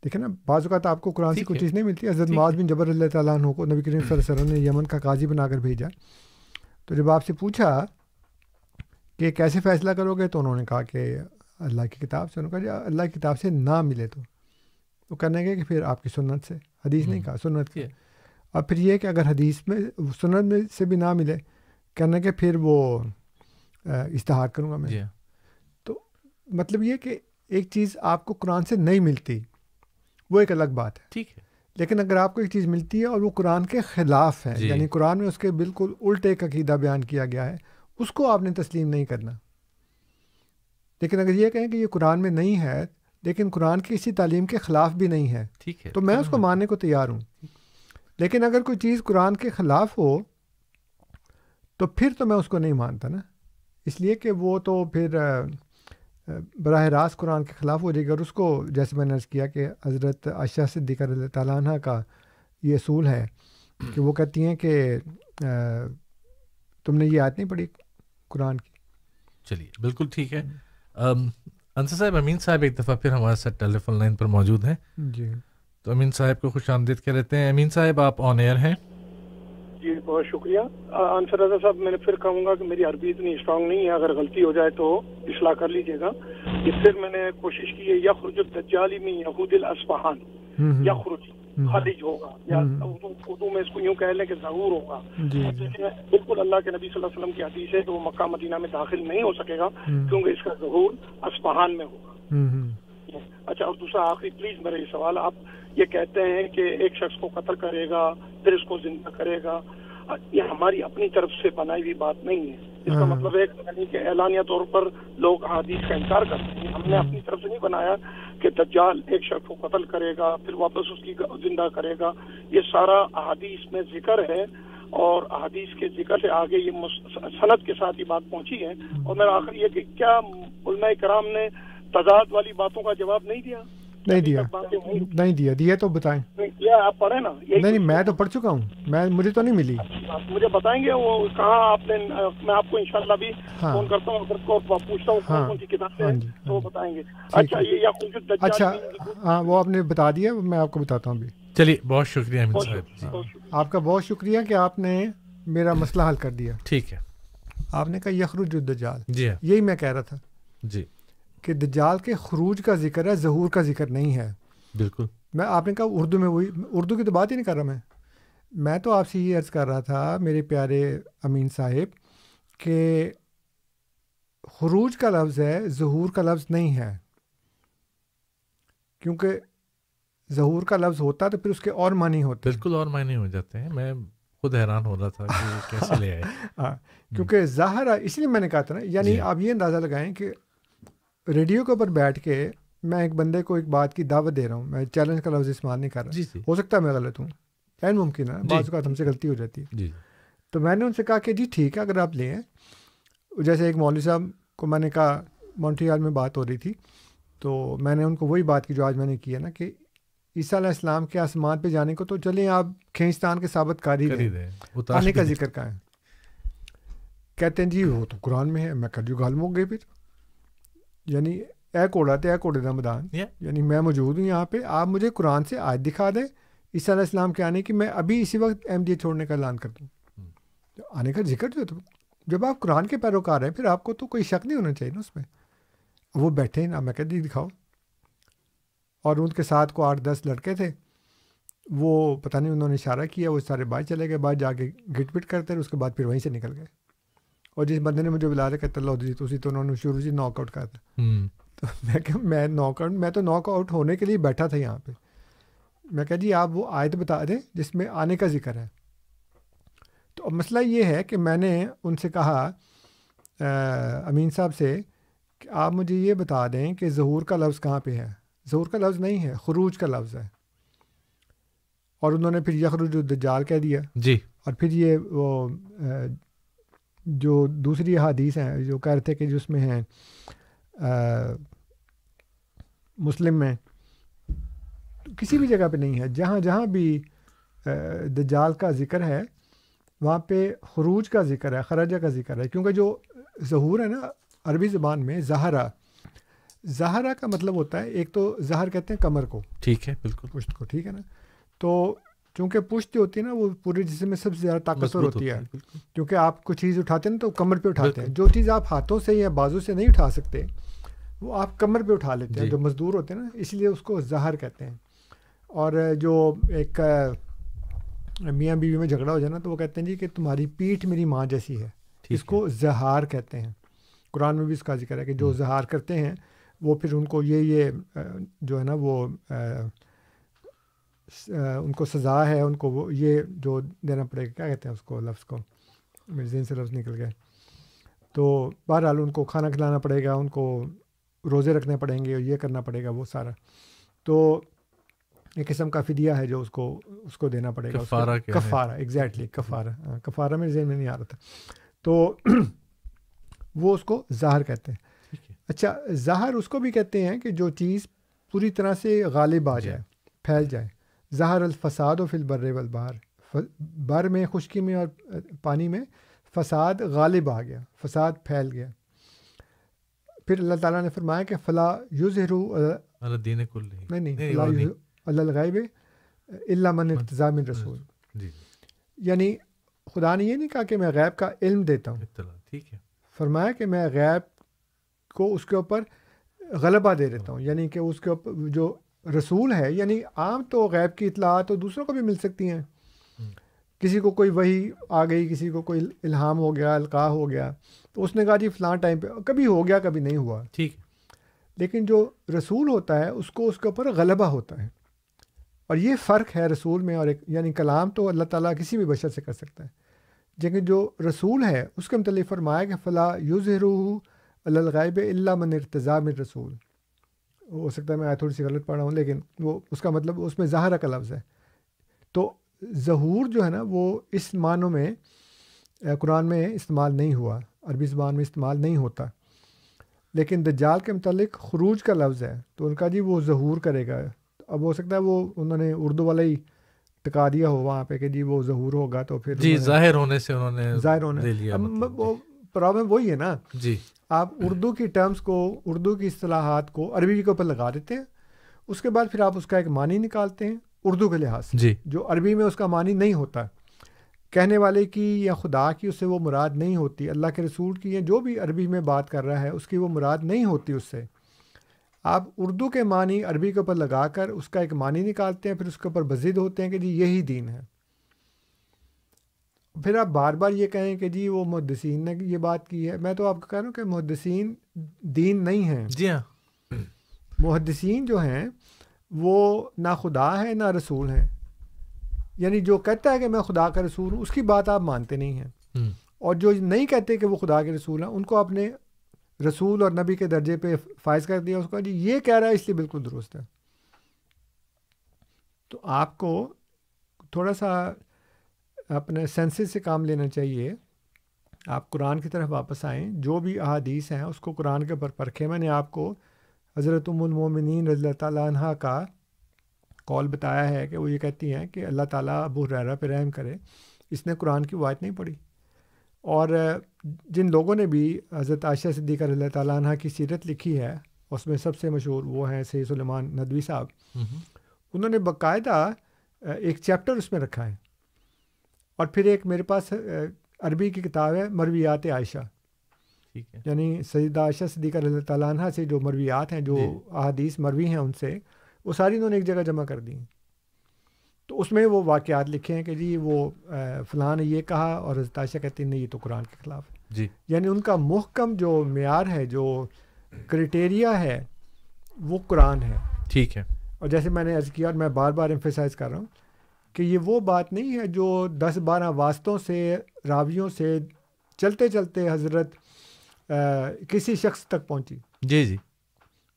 ठीक है ना बाज़ात आपको कुरान से कोई चीज़ नहीं मिलती हजरत माज बिन जबर अल्लाह तु को नबी करीम वसल्लम ने यमन का काजी बनाकर भेजा तो जब आपसे पूछा कि कैसे फ़ैसला करोगे तो उन्होंने कहा कि अल्लाह की किताब से उन्होंने कहा अल्लाह की किताब से ना मिले तो वो कहने गए कि फिर आपकी सुन्नत से हदीस नहीं हम्म। कहा सुन्नत की अब फिर ये कि अगर हदीस में सुन्नत में से भी ना मिले कहना कि फिर वो इश्तहार करूँगा मैं तो मतलब ये कि एक चीज़ आपको कुरान से नहीं मिलती वो एक अलग बात है ठीक है लेकिन अगर आपको एक चीज़ मिलती है और वो कुरान के ख़िलाफ़ है यानी कुरान में उसके बिल्कुल उल्ट एक अकीदा बयान किया गया है उसको आपने तस्लीम नहीं करना लेकिन अगर ये कहें कि ये कुरान में नहीं है लेकिन कुरान की इसी तालीम के ख़िलाफ़ भी नहीं है ठीक है तो मैं तो उसको मानने को तैयार हूँ लेकिन अगर कोई चीज़ कुरान के ख़िलाफ़ हो तो फिर तो मैं उसको नहीं मानता ना इसलिए कि वो तो फिर बरह रास्त कुरान के ख़िलाफ़ हो जाएगी और उसको जैसे मैंने अर्ज़ किया कि हज़रत आशा सिद्दीक तला का ये असूल है कि वो कहती हैं कि तुमने ये आयत नहीं पढ़ी कुरान की चलिए बिल्कुल ठीक है अंसर साहब अमीन साहब एक दफ़ा फिर हमारे साथ टेलीफोन लाइन पर मौजूद हैं जी तो अमीन साहब को खुश आमदीद कह लेते हैं अमीन साहब आप ऑन एयर हैं जी बहुत शुक्रिया आंसर रजा साहब मैंने फिर कहूंगा कि मेरी अरबी इतनी स्ट्रांग नहीं है अगर गलती हो जाए तो इसला कर लीजिएगा फिर मैंने कोशिश की है यखरुजाली में यहूदिल असफहान हम्म, हम्म। यखरुज हम्म, खालिज होगा या उर्दू में इसको यूँ कह लें कि जहूर होगा बिल्कुल अल्लाह के नबी सल्लल्लाहु अलैहि वसल्लम की हदीस है तो वो मक्का मदीना में दाखिल नहीं हो सकेगा क्योंकि इसका जहूर असफहान में होगा सकते हैं अच्छा और दूसरा आखिरी प्लीज मेरा ये सवाल आप ये कहते हैं कि एक शख्स को कत्ल करेगा फिर इसको जिंदा करेगा ये हमारी अपनी तरफ से बनाई हुई बात नहीं है इसका हम्म। मतलब एक यानी कि ऐलानिया तौर पर लोग अहादीस का इनकार करते हैं हमने हम्म। अपनी तरफ से नहीं बनाया कि दज्जाल एक शख्स को कत्ल करेगा फिर वापस उसकी जिंदा करेगा ये सारा अहादीस में जिक्र है और अहादीस के जिक्र से आगे ये सनत के साथ ये बात पहुंची है हम्म। और मेरा आखिर ये कि क्या उलमा कराम ने तजाद वाली बातों का जवाब नहीं दिया नहीं दिया नहीं दिया दिया तो बताएं आप पढ़े ना नहीं नहीं मैं तो पढ़ चुका हूँ मैं मुझे तो नहीं मिली मुझे बताएंगे वो कहाँ आपने मैं आपको इंशाल्लाह भी हाँ, फोन करता हूँ अगर पूछता हूँ हाँ, कौन सी किताब हाँ, जी, तो हाँ बताएंगे अच्छा ये या कुछ अच्छा हाँ वो आपने बता दिया मैं आपको बताता हूँ अभी चलिए बहुत शुक्रिया अमित साहब आपका बहुत शुक्रिया कि आपने मेरा मसला हल कर दिया ठीक है आपने कहा यखरुज जी हाँ। यही मैं कह रहा था जी कि दजाल के खरूज का जिक्र है जहूर का जिक्र नहीं है बिल्कुल मैं आपने कहा उर्दू में वही उर्दू की तो बात ही नहीं कर रहा मैं मैं तो आपसे ये अर्ज़ कर रहा था मेरे प्यारे अमीन साहिब कि खरूज का लफ्ज़ है जहूर का लफ्ज़ नहीं है क्योंकि जहूर का लफ्ज़ होता तो फिर उसके और मानी होते बिल्कुल और मानी हो जाते हैं मैं खुद हैरान हो रहा था कि कैसे ले आए हाँ क्योंकि ज़ाहरा इसलिए मैंने कहा था ना यानी आप ये अंदाज़ा लगाएं कि रेडियो के ऊपर बैठ के मैं एक बंदे को एक बात की दावत दे रहा हूँ मैं चैलेंज का लफ्ज़ इस्तेमाल नहीं कर रहा जी हो सकता है मैं गलत हूँ कैन मुमकिन है बाज़ का हमसे गलती हो जाती है जी। तो मैंने उनसे कहा कि जी ठीक है अगर आप लें जैसे एक मौलवी साहब को मैंने कहा मॉन्ट्रियाल में बात हो रही थी तो मैंने उनको वही बात की जो आज मैंने की है ना कि ईसा इस्लाम के आसमान पे जाने को तो चलें आप खेस्तान के साबित कर ही दें का जिक्र कहें कहते हैं जी वो तो कुरान में है मैं कर जो गालम हो गई फिर यानी ए कोड़ा तो ए कोड़े का मैदान यानी मैं मौजूद हूँ यहाँ पर आप मुझे कुरान से आज दिखा दें ईसा इस्लाम के आने की मैं अभी इसी वक्त एम डी ए छोड़ने का ऐलान कर दूँ hmm. तो आने का जिक्र जो तो जब आप कुरान के पैरोकार हैं फिर आपको तो कोई शक नहीं होना चाहिए ना उसमें वो बैठे ना मैं कहती दिखाओ और उनके साथ को आठ दस लड़के थे वो पता नहीं उन्होंने इशारा किया वो सारे बाहर चले गए बाहर जाके गिट पिट करते रहे उसके बाद फिर वहीं से निकल गए और जिस बंदे ने मुझे बुलाया कहता लो जी तुम तो उन्होंने शुरू जी नॉकआउट कर दिया तो मैं क्या मैं नॉकआउट मैं तो नॉकआउट होने के लिए बैठा था यहाँ पर मैं कहा जी आप वो आयत बता दें जिसमें आने का जिक्र है तो अब मसला ये है कि मैंने उनसे कहा आ, अमीन साहब से कि आप मुझे ये बता दें कि जहूर का लफ्ज़ कहाँ पे है जहूर का लफ्ज़ नहीं है खरूज का लफ्ज़ है और उन्होंने फिर यह खरूज दज्जाल कह दिया जी और फिर ये वो जो दूसरी अदीस हैं जो कहते कि जिसमें हैं आ, मुस्लिम में तो किसी भी जगह पे नहीं है जहाँ जहाँ भी दजाल का ज़िक्र है वहाँ पे खरूज का ज़िक्र है खराजा का ज़िक्र है क्योंकि जो जहूर है ना अरबी ज़बान में जहरा जहरा का मतलब होता है एक तो जहर कहते हैं कमर को ठीक है बिल्कुल पुश्त को ठीक है ना तो क्योंकि पुष्ट होती है ना वो पूरे जिसम में सबसे ज़्यादा ताकतवर होती है क्योंकि आप कुछ चीज़ उठाते हैं ना तो कमर पे उठाते हैं जो चीज़ आप हाथों से या बाजू से नहीं उठा सकते वो आप कमर पे उठा लेते हैं जो मजदूर होते हैं ना इसलिए उसको जहर कहते हैं और जो एक मियाँ बीवी में झगड़ा हो जाए ना तो वो कहते हैं जी कि तुम्हारी पीठ मेरी माँ जैसी है इसको जहार कहते हैं कुरान में भी इसका जिक्र है कि जो हम्म। जहार करते हैं वो फिर उनको ये ये जो है ना वो उनको सज़ा है उनको वो ये जो देना पड़ेगा क्या कहते हैं उसको लफ्ज़ को मेरे जहन से लफ्ज़ निकल गए तो बहरहाल उनको खाना खिलाना पड़ेगा उनको रोज़े रखने पड़ेंगे और ये करना पड़ेगा वो सारा तो एक किस्म का फिदिया है जो उसको उसको देना पड़ेगा कफारा क्या कफारा एग्जैक्टली हम्म। कफारा कफारा मेरे जहन में नहीं आ रहा था तो वो उसको जहर कहते हैं अच्छा जहर उसको भी कहते हैं कि जो चीज़ पूरी तरह से गालिब आ जाए फैल जाए ज़हर अलफसाद फ़िलबर वलबार बर में खुशकी में और पानी में फसाद गालिब आ गया फसाद फैल गया फिर अल्लाह ताला ने फरमाया कि फ़ला युजहरू नहीं नहीं, नहीं अल्लाह गायब इल्ला मन इल्तज़ाम रसूल यानी खुदा ने ये नहीं कहा कि मैं गैब का इल्म देता हूँ ठीक है फरमाया कि मैं गैब को उसके ऊपर गलबा दे देता हूँ यानी कि उसके ऊपर जो रसूल है यानी आम तो गैब की इतला तो दूसरों को भी मिल सकती हैं हम्म। किसी को कोई वही आ गई किसी को कोई इल्हाम हो गया अलका हो गया तो उसने कहा जी फ़लाँ टाइम पे कभी हो गया कभी नहीं हुआ ठीक लेकिन जो रसूल होता है उसको उसके ऊपर गलबा होता है और ये फ़र्क है रसूल में और एक यानी कलाम तो अल्लाह ताला किसी भी बशर से कर सकता है लेकिन जो रसूल है उसके मतलब फ़रमाया कि फ़ला युज़हरू अलगायब इल्ला मन इर्तज़ा में रसूल हो सकता है मैं थोड़ी सी गलत पढ़ा हूँ लेकिन वो उसका मतलब उसमें ज़ाहरा का लफ्ज़ है तो जहूर जो है ना वो इस मानों में कुरान में इस्तेमाल नहीं हुआ अरबी ज़बान में इस्तेमाल नहीं होता लेकिन दज्जाल के मतलब खरूज का लफ्ज़ है तो उनका जी वो जहूर करेगा अब हो सकता है वो उन्होंने उर्दू वाला ही टिका दिया हो वहाँ पर कि जी वो जहूर होगा तो फिर जी जाहिर होने से उन्होंने जाहिर होने दे प्रॉब्लम वही है ना जी आप उर्दू की टर्म्स को उर्दू की असलाहत को अरबी के ऊपर लगा देते हैं उसके बाद फिर आप उसका एक मानी निकालते हैं उर्दू के लिहाज से जो अरबी में उसका मानी नहीं होता कहने वाले की या खुदा की उससे वो मुराद नहीं होती अल्लाह के रसूल की या जो भी अरबी में बात कर रहा है उसकी वो मुराद नहीं होती उससे आप उर्दू के मानी अरबी के ऊपर लगा कर उसका एक मानी निकालते हैं फिर उसके ऊपर बजिद होते हैं कि जी यही दीन है फिर आप बार बार ये कहें कि जी वो मुहदसिन ने ये बात की है मैं तो आपको कह रहा हूँ कि मुहदसिन दीन नहीं हैं जी हाँ मुहदसिन जो हैं वो ना खुदा है ना रसूल हैं यानी जो कहता है कि मैं खुदा का रसूल हूँ उसकी बात आप मानते नहीं हैं हम्म। और जो नहीं कहते कि वो खुदा के रसूल हैं उनको आपने रसूल और नबी के दर्जे पे फायज कर दिया उसको जी ये कह रहा है इसलिए बिल्कुल दुरुस्त है तो आपको थोड़ा सा अपने सेंसेस से काम लेना चाहिए आप कुरान की तरफ वापस आएँ जो भी अदीस हैं उसको कुरान के ऊपर परखे मैंने आपको हज़रतमोमिन उमोमिन तह का कॉल बताया है कि वो ये कहती हैं कि अल्लाह ताली अबू हुरैरा पर रहम करे इसने कुरान की वायत नहीं पढ़ी और जिन लोगों ने भी हज़रत आशा सिद्दीक रज़ी तह की सीरत लिखी है उसमें सबसे मशहूर वो हैं सही सलेमान नदवी साहब हम्म। उन्होंने बाकायदा एक चैप्टर उसमें रखा है और फिर एक मेरे पास अरबी की किताब है मरवियात आयशा ठीक है यानी सईद आयशा का तला से जो मरवियात हैं जो अहादीस मरवी हैं उनसे वो सारी इन्होंने एक जगह जमा कर दी तो उसमें वो वाक़ात लिखे हैं कि जी वो फ़लाँ ने ये कहा और हजरत आयशा कहती नहीं ये तो कुरान के ख़िलाफ़ है जी यानी उनका मुहकम जो मैार है जो क्रिटेरिया है वो कुरान है ठीक है और जैसे मैंने अर्ज़ किया और मैं बार बार एम्फेसाइज कर रहा हूँ कि ये वो बात नहीं है जो दस बारह वास्तों से रावियों से चलते चलते हज़रत किसी शख्स तक पहुँची जी जी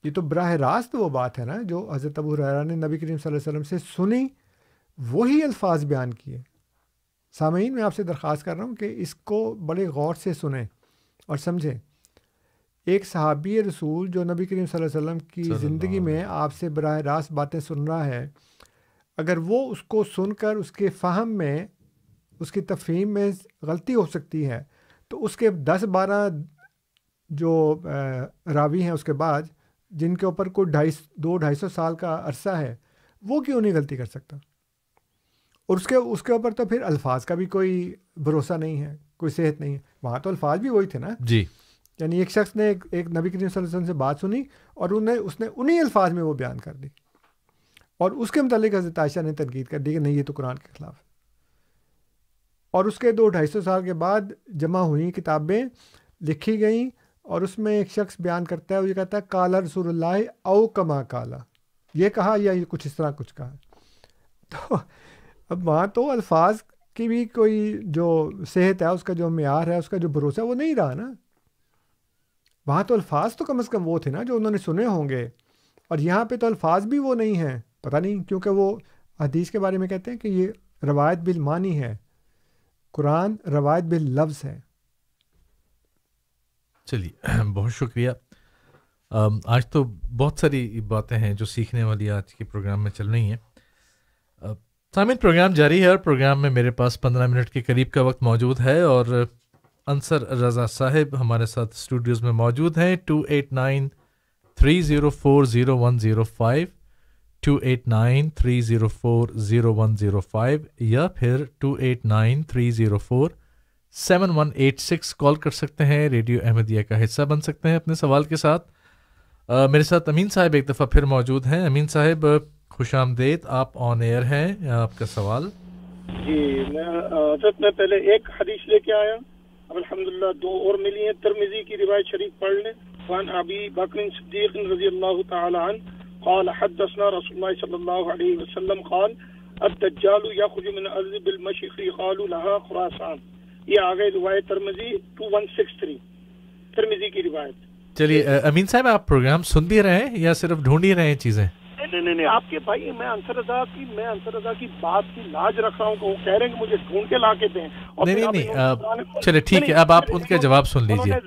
ये तो बरह रास्त वो बात है ना जो हज़रत अबू हुरैरा ने नबी करीम वसल्लम से सुनी वही अल्फाज बयान किए सामीन मैं आपसे दरख्वास्त कर रहा हूँ कि इसको बड़े गौर से सुने और समझें एक सहाबी रसूल जो नबी करीम वसल्लम की ज़िंदगी में आपसे बरह रास्त बातें सुन रहा है अगर वो उसको सुनकर उसके फहम में उसकी तफहीम में गलती हो सकती है तो उसके दस बारह जो रावी हैं उसके बाद जिनके ऊपर कोई ढाई दो ढाई सौ साल का अरसा है वो क्यों नहीं गलती कर सकता और उसके उसके ऊपर तो फिर अल्फाज का भी कोई भरोसा नहीं है कोई सेहत नहीं है वहाँ तो अल्फाज भी वही थे ना जी यानी एक शख्स ने एक, नबी करीम वसल्लम से बात सुनी और उन्हें उसने उन्हीं अल्फाज में वो बयान कर दी और उसके मतलब हजरत आयशा ने तनकीद कर दी कि नहीं ये तो कुरान के ख़िलाफ़ है और उसके दो ढाई सौ साल के बाद जमा हुई किताबें लिखी गई और उसमें एक शख्स बयान करता है वो ये कहता है काला रसोल्ला ओ कमा काला ये कहा या ये कुछ इस तरह कुछ कहा तो अब वहाँ तो अल्फाज की भी कोई जो सेहत है उसका जो मैार है उसका जो भरोसा वो नहीं रहा ना वहाँ तो अल्फाज तो कम अज़ कम वो थे ना जो उन्होंने सुने होंगे और यहाँ पर तो अल्फाज भी वो नहीं हैं पता नहीं क्योंकि वो हदीस के बारे में कहते हैं कि ये रवायत बिल मानी है कुरान रवायत बिल लफ्ज़ है चलिए बहुत शुक्रिया आज तो बहुत सारी बातें हैं जो सीखने वाली आज के प्रोग्राम में चल रही हैं सामिन प्रोग्राम जारी है और प्रोग्राम में मेरे पास पंद्रह मिनट के करीब का वक्त मौजूद है और अंसर रज़ा साहिब हमारे साथ स्टूडियोज़ में मौजूद हैं two eight nine three zero four zero one zero five two eight nine या फिर टू एट नाइन कॉल कर सकते हैं रेडियो अहमदिया का हिस्सा बन सकते हैं अपने सवाल के साथ आ, मेरे साथ अमीन साहब एक दफ़ा फिर मौजूद हैं अमीन साहब खुश आमदेद आप ऑन एयर हैं आपका सवाल जी मैं हजरत मैं पहले एक हदीस लेके आया अब अल्हम्दुलिल्लाह दो और मिली हैं तरमिजी की रिवायत शरीफ पढ़ लें वन अबी बकर रजी अल्लाह तन قال حدثنا رسول الله صلى الله عليه وسلم قال الدجال يخرج من الارض بالمشرق قالوا لها خراسان ये आ गई रिवायत 2163 तरमिजी की रिवायत चलिए अमीन साहब आप प्रोग्राम सुन भी रहे हैं या सिर्फ ढूंढ ही रहे हैं चीजें नहीं नहीं नहीं आपके भाई मैं अंसर रजा की मैं अंसर रजा की बात की लाज रख रहा हूँ वो कह रहे हैं कि मुझे ढूंढ के ला के दें नहीं नहीं नहीं चलिए ठीक है अब आप उनका जवाब सुन लीजिए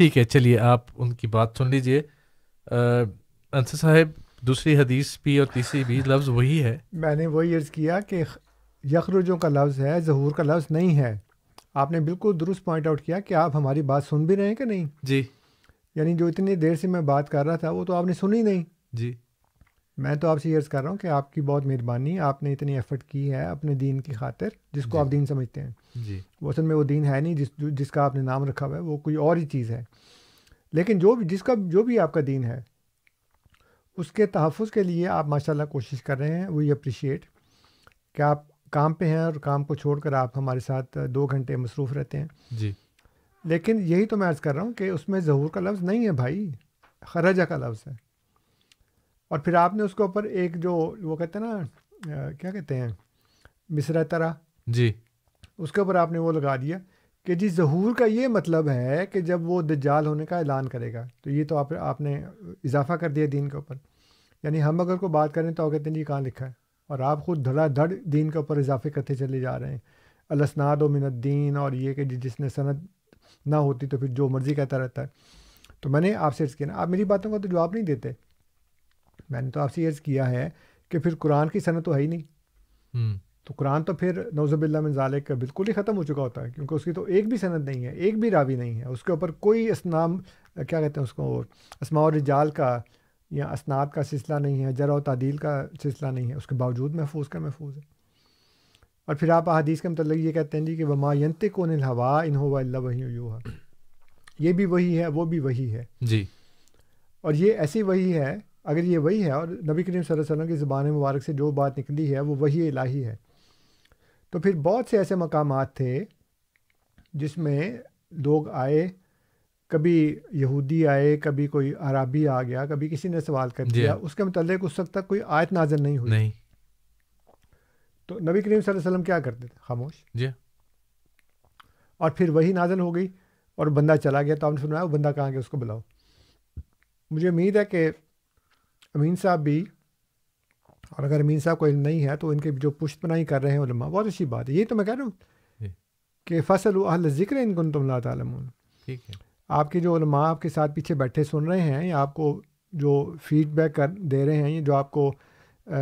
ठीक है चलिए आप उनकी बात सुन लीजिए अंसर साहब दूसरी हदीस भी और तीसरी भी लफ्ज़ वही है मैंने वही अर्ज़ किया कि यखरुजों का लफ्ज़ है जहूर का लफ्ज़ नहीं है आपने बिल्कुल दुरुस्त पॉइंट आउट किया कि आप हमारी बात सुन भी रहे हैं कि नहीं जी यानी जो इतनी देर से मैं बात कर रहा था वो तो आपने सुनी नहीं जी मैं तो आपसे यर्ज़ कर रहा हूँ कि आपकी बहुत मेहरबानी आपने इतनी एफ़र्ट की है अपने दीन की खातिर जिसको आप दीन समझते हैं जी वो असल में वो दीन है नहीं जिस जिसका आपने नाम रखा हुआ है वो कोई और ही चीज़ है लेकिन जो भी जिसका जो भी आपका दीन है उसके तहफ़ के लिए आप माशाल्लाह कोशिश कर रहे हैं वी अप्रीशिएट कि आप काम पर हैं और काम को छोड़ कर आप हमारे साथ दो घंटे मसरूफ़ रहते हैं जी लेकिन यही तो मैं अर्ज़ कर रहा हूँ कि उसमें जहूर का लफ्ज़ नहीं है भाई खराजा का लफ्ज़ है और फिर आपने उसके ऊपर एक जो वो कहते हैं ना क्या कहते हैं मिसरा तरा जी उसके ऊपर आपने वो लगा दिया कि जी जहूर का ये मतलब है कि जब वो दज्जाल होने का ऐलान करेगा तो ये तो आप आपने इजाफा कर दिया दीन के ऊपर यानी हम अगर कोई बात करें तो आप कहते हैं जी कहाँ लिखा है और आप खुद धड़ा धड़ाधड़ दीन के ऊपर इजाफे करते चले जा रहे हैं अलसनाद मिनद्दीन और ये कि जी जिसने सनत ना होती तो फिर जो मर्ज़ी कहता रहता है तो मैंने आपसे अर्ज़ किया ना आप मेरी बातों का तो जवाब नहीं देते मैंने तो आपसे अर्ज़ किया है कि फिर कुरान की सनत तो है ही नहीं तो कुरान तो फिर नौजबिल्ला मिनजालिक बिल्कुल ही ख़त्म हो चुका होता है क्योंकि उसकी तो एक भी सनत नहीं है एक भी रावी नहीं है उसके ऊपर कोई इसनाम क्या कहते हैं उसको असमा और रिजाल का या असनाद का सिलसिला नहीं है जरा तदील का सिलसिला नहीं है उसके बावजूद महफूज का महफूज है और फिर आप अदीस के मतलब ये कहते हैं जी कि वमा को हवा इन हवा वही यूहा ये भी वही है वो भी वही है जी और ये ऐसी वही है अगर ये वही है और नबी करीम वसल्लम की ज़बान मुबारक से जो बात निकली है वो वही इलाही है तो फिर बहुत से ऐसे मकाम थे जिसमें लोग आए कभी यहूदी आए कभी कोई अराबी आ गया कभी किसी ने सवाल कर दिया हाँ। उसके मतलब उस वक्त तक कोई आयत नाजर नहीं हुई नहीं तो नबी करीम वसल्लम क्या करते थे खामोश जी हाँ। और फिर वही नाजन हो गई और बंदा चला गया तो आपने सुनाया वो बंदा कहाँ गया उसको बुलाओ मुझे उम्मीद है कि अमीन साहब भी और अगर अमीन साहब को इल्म नहीं है तो इनके जो पुश्त बनाई कर रहे हैं उलमा बहुत अच्छी बात है यही तो मैं कह रहा हूँ कि फसल अहल ज़िक्र इनकुन तुम ला तलमून ठीक है आपके जो उलमा आपके साथ पीछे बैठे सुन रहे हैं या आपको जो फीडबैक कर दे रहे हैं जो आपको आ,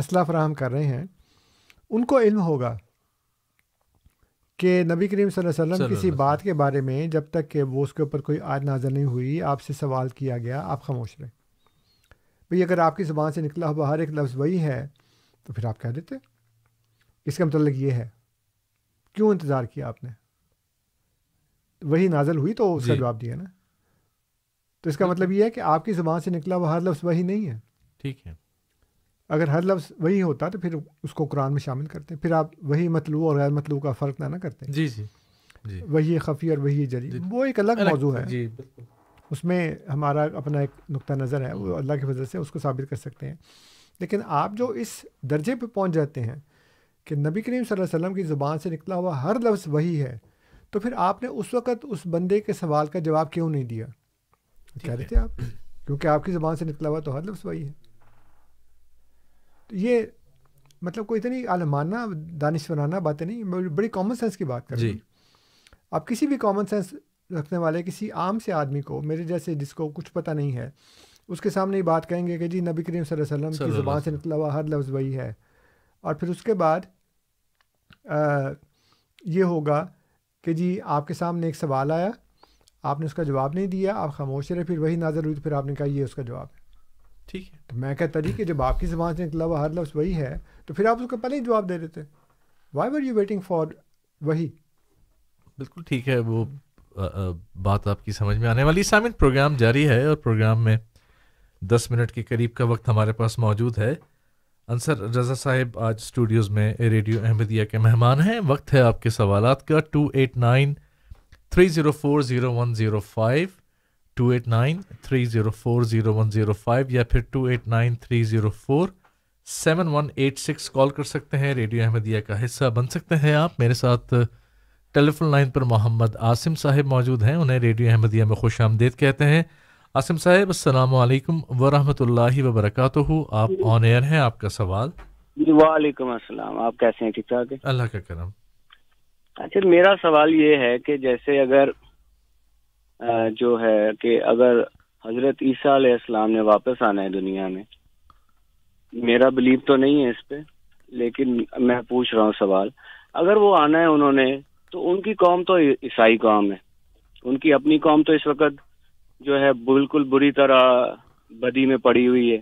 असला फराहम कर रहे हैं उनको इल्म होगा कि नबी करीम वसल्लम किसी बात के बारे में जब तक कि वो उसके ऊपर कोई आज नाजर नहीं हुई आपसे सवाल किया गया आप खामोश रहे भाई अगर आपकी ज़ुबान से निकला हुआ हर एक लफ्ज़ वही है तो फिर आप कह देते इसका मतलब ये है क्यों इंतज़ार किया आपने वही नाजल हुई तो उसका जवाब दिया ना तो इसका मतलब ये है कि आपकी जबान से निकला हुआ हर लफ्ज़ वही नहीं है ठीक है अगर हर लफ्ज़ वही होता तो फिर उसको कुरान में शामिल करते फिर आप वही मतलू और गैर मतलू का फ़र्क ना ना करते जी जी जी वही खफ़ी और वही जरी वो एक अलग मौजू है जी उसमें हमारा अपना एक नुक़ा नज़र है वो हम्म। अल्लाह की वजह से उसको साबित कर सकते हैं लेकिन आप जो इस दर्जे पर पहुंच जाते हैं कि नबी करीम सल्लल्लाहु अलैहि की ज़ुबान से निकला हुआ हर लफ्ज़ वही है तो फिर आपने उस वक़्त उस बंदे के सवाल का जवाब क्यों नहीं दिया कह रहे थे आप क्योंकि आपकी ज़ुबान से निकला हुआ तो हर लफ्ज़ वही है तो ये मतलब कोई इतनी आलमाना दानिशवराना बातें नहीं बड़ी कॉमन सेंस की बात कर रही हूँ आप किसी भी कॉमन सेंस रखने वाले किसी आम से आदमी को मेरे जैसे जिसको कुछ पता नहीं है उसके सामने ही बात कहेंगे कि जी नबी करीम वसल्लम की ज़ुबान से निकला हुआ हर लफ्ज़ वही है और फिर उसके बाद आ, ये होगा कि जी आपके सामने एक सवाल आया आपने उसका जवाब नहीं दिया आप खामोश रहे फिर वही नाजर हुई तो फिर आपने कहा ये उसका जवाब है ठीक है तो मैं कहता जी कि जब आपकी जबान से निकला हुआ हर लफ्ज़ वही है तो फिर आप उसका पहले ही जवाब दे देते why were you waiting for वही बिल्कुल ठीक है वो बात आपकी समझ में आने वाली सामिन प्रोग्राम जारी है और प्रोग्राम में दस मिनट के करीब का वक्त हमारे पास मौजूद है अंसर रजा साहिब आज स्टूडियोज़ में रेडियो अहमदिया के मेहमान हैं वक्त है आपके सवाल का two eight nine three zero four zero one zero five two eight nine three zero four zero one zero five या फिर two eight nine three zero four seven one eight six call कर सकते हैं radio Ahmadiyya का हिस्सा बन सकते हैं आप मेरे साथ टेलीफोन लाइन पर मोहम्मद आसिम साहब मौजूद हैं उन्हें रेडियो अहमदिया में खुश आमदेद कहते हैं आसिम साहब असलकम वरहमल वबरक आप ऑन एयर हैं आपका सवाल वालेकुम अस्सलाम आप कैसे हैं ठीक ठाक है अल्लाह का करम अच्छा मेरा सवाल ये है कि जैसे अगर जो है कि अगर हजरत ईसा अलैहिस्सलाम ने वापस आना है दुनिया में मेरा बिलीव तो नहीं है इस पर लेकिन मैं पूछ रहा हूँ सवाल अगर वो आना है उन्होंने तो उनकी कौम तो ईसाई कौम है उनकी अपनी कौम तो इस वक्त जो है बिल्कुल बुरी तरह बदी में पड़ी हुई है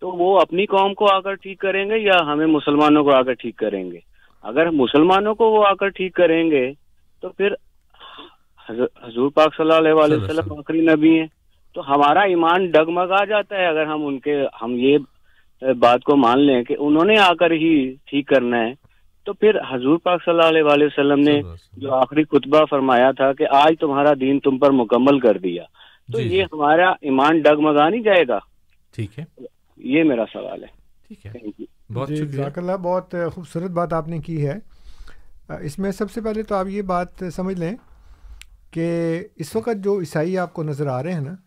तो वो अपनी कौम को आकर ठीक करेंगे या हमें मुसलमानों को आकर ठीक करेंगे अगर मुसलमानों को वो आकर ठीक करेंगे तो फिर हजूर पाक सल्लाम आखिरी नबी हैं तो हमारा ईमान डगमगा जाता है अगर हम उनके हम ये बात को मान लें कि उन्होंने आकर ही ठीक करना है तो फिर हजूर पाक वसल्लम ने जो आखिरी खुतबा फरमाया था कि आज तुम्हारा दीन तुम पर मुकम्मल कर दिया तो ये हमारा ईमान डगमगा नहीं जाएगा ठीक है ये मेरा सवाल है ठीक है बहुत शुक्रिया बहुत खूबसूरत बात आपने की है इसमें सबसे पहले तो आप ये बात समझ लें कि इस वक्त जो ईसाई आपको नज़र आ रहे हैं ना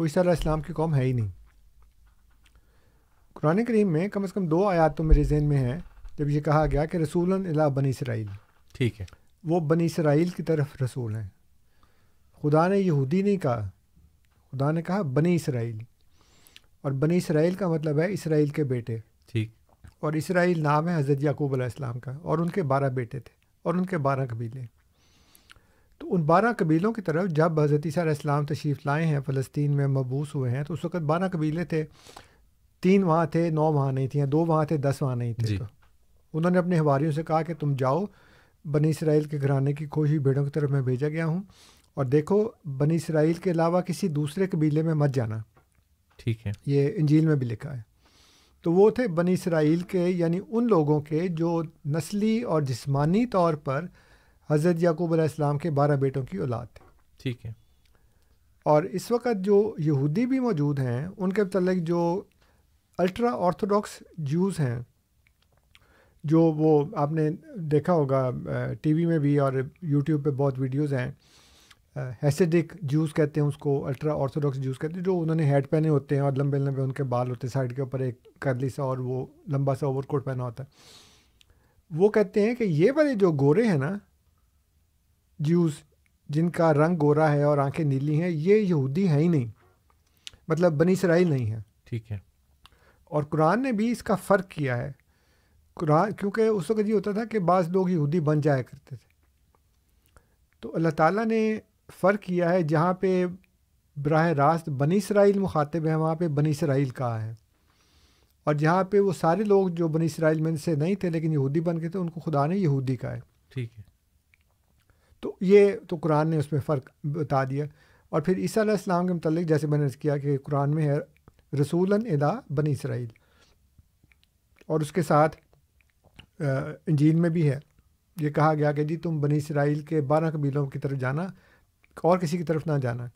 वो इस तरह इस्लाम की कौम है ही नहीं कुरान करीम में कम अज़ कम दो आयात तो मेरे जहन में हैं जब ये कहा गया कि रसूल अला बन इसराइल ठीक है वो बन इसराइल की तरफ रसूल हैं खुदा ने यहूदी नहीं कहा खुदा ने कहा बने इसराइल और बने इसराइल का मतलब है इसराइल के बेटे ठीक और इसराइल नाम है हज़रत याकूब इस्लाम का और उनके बारह बेटे थे और उनके बारह कबीले तो उन बारह कबीलों की तरफ जब हज़रत ईसीम तशरीफ़ लाए हैं फ़लस्तीन में मबूस हुए हैं तो उस वक्त बारह कबीले थे तीन वहाँ थे नौ वहाँ नहीं थी दो वहाँ थे दस वहाँ नहीं थे तो उन्होंने अपने हवारियों से कहा कि तुम जाओ बनी इसराइल के घराने की खोजी भेड़ों की तरफ मैं भेजा गया हूँ और देखो बनी इसराइल के अलावा किसी दूसरे कबीले में मत जाना ठीक है ये इंजील में भी लिखा है तो वो थे बनी इसराइल के यानी उन लोगों के जो नस्ली और जिसमानी तौर पर हज़रत याकूब आलाम के बारह बेटों की औलाद थे ठीक है और इस वक्त जो यहूदी भी मौजूद हैं उनके मतलब जो अल्ट्रा ऑर्थोडॉक्स जूस हैं जो वो आपने देखा होगा टीवी में भी और यूट्यूब पे बहुत वीडियोस हैं हैसेडिक जूस कहते हैं उसको अल्ट्रा ऑर्थोडॉक्स जूस कहते हैं जो उन्होंने हेड पहने होते हैं और लंबे लंबे उनके बाल होते हैं साइड के ऊपर एक करली सा और वो लंबा सा ओवरकोट पहना होता है वो कहते हैं कि ये वाले जो गोरे हैं ना जूस जिनका रंग गोरा है और आँखें नीली हैं ये यहूदी है ही नहीं मतलब बनी इसराइल नहीं है ठीक है और कुरान ने भी इसका फ़र्क किया है क्योंकि उस वक्त ये होता था कि बाज़ लोग यहूदी बन जाया करते थे तो अल्लाह ताला ने फ़र्क किया है जहाँ पे बरह रास्त बनी इसराइल मुखातब है वहाँ पे बनी इसराइल कहा है और जहाँ पे वो सारे लोग जो बनी इसराइल में से नहीं थे लेकिन यहूदी बन गए थे उनको खुदा ने यहूदी कहा है ठीक है तो ये तो कुरान ने उसमें फ़र्क बता दिया और फिर ईसा के मतलब जैसे मैंने किया कि कुरान में है रसूलन इदा बनी इसराइल और उसके साथ इंजील में भी है ये कहा गया कि जी तुम बनी इसराइल के बारह कबीलों की तरफ जाना और किसी की तरफ ना जाना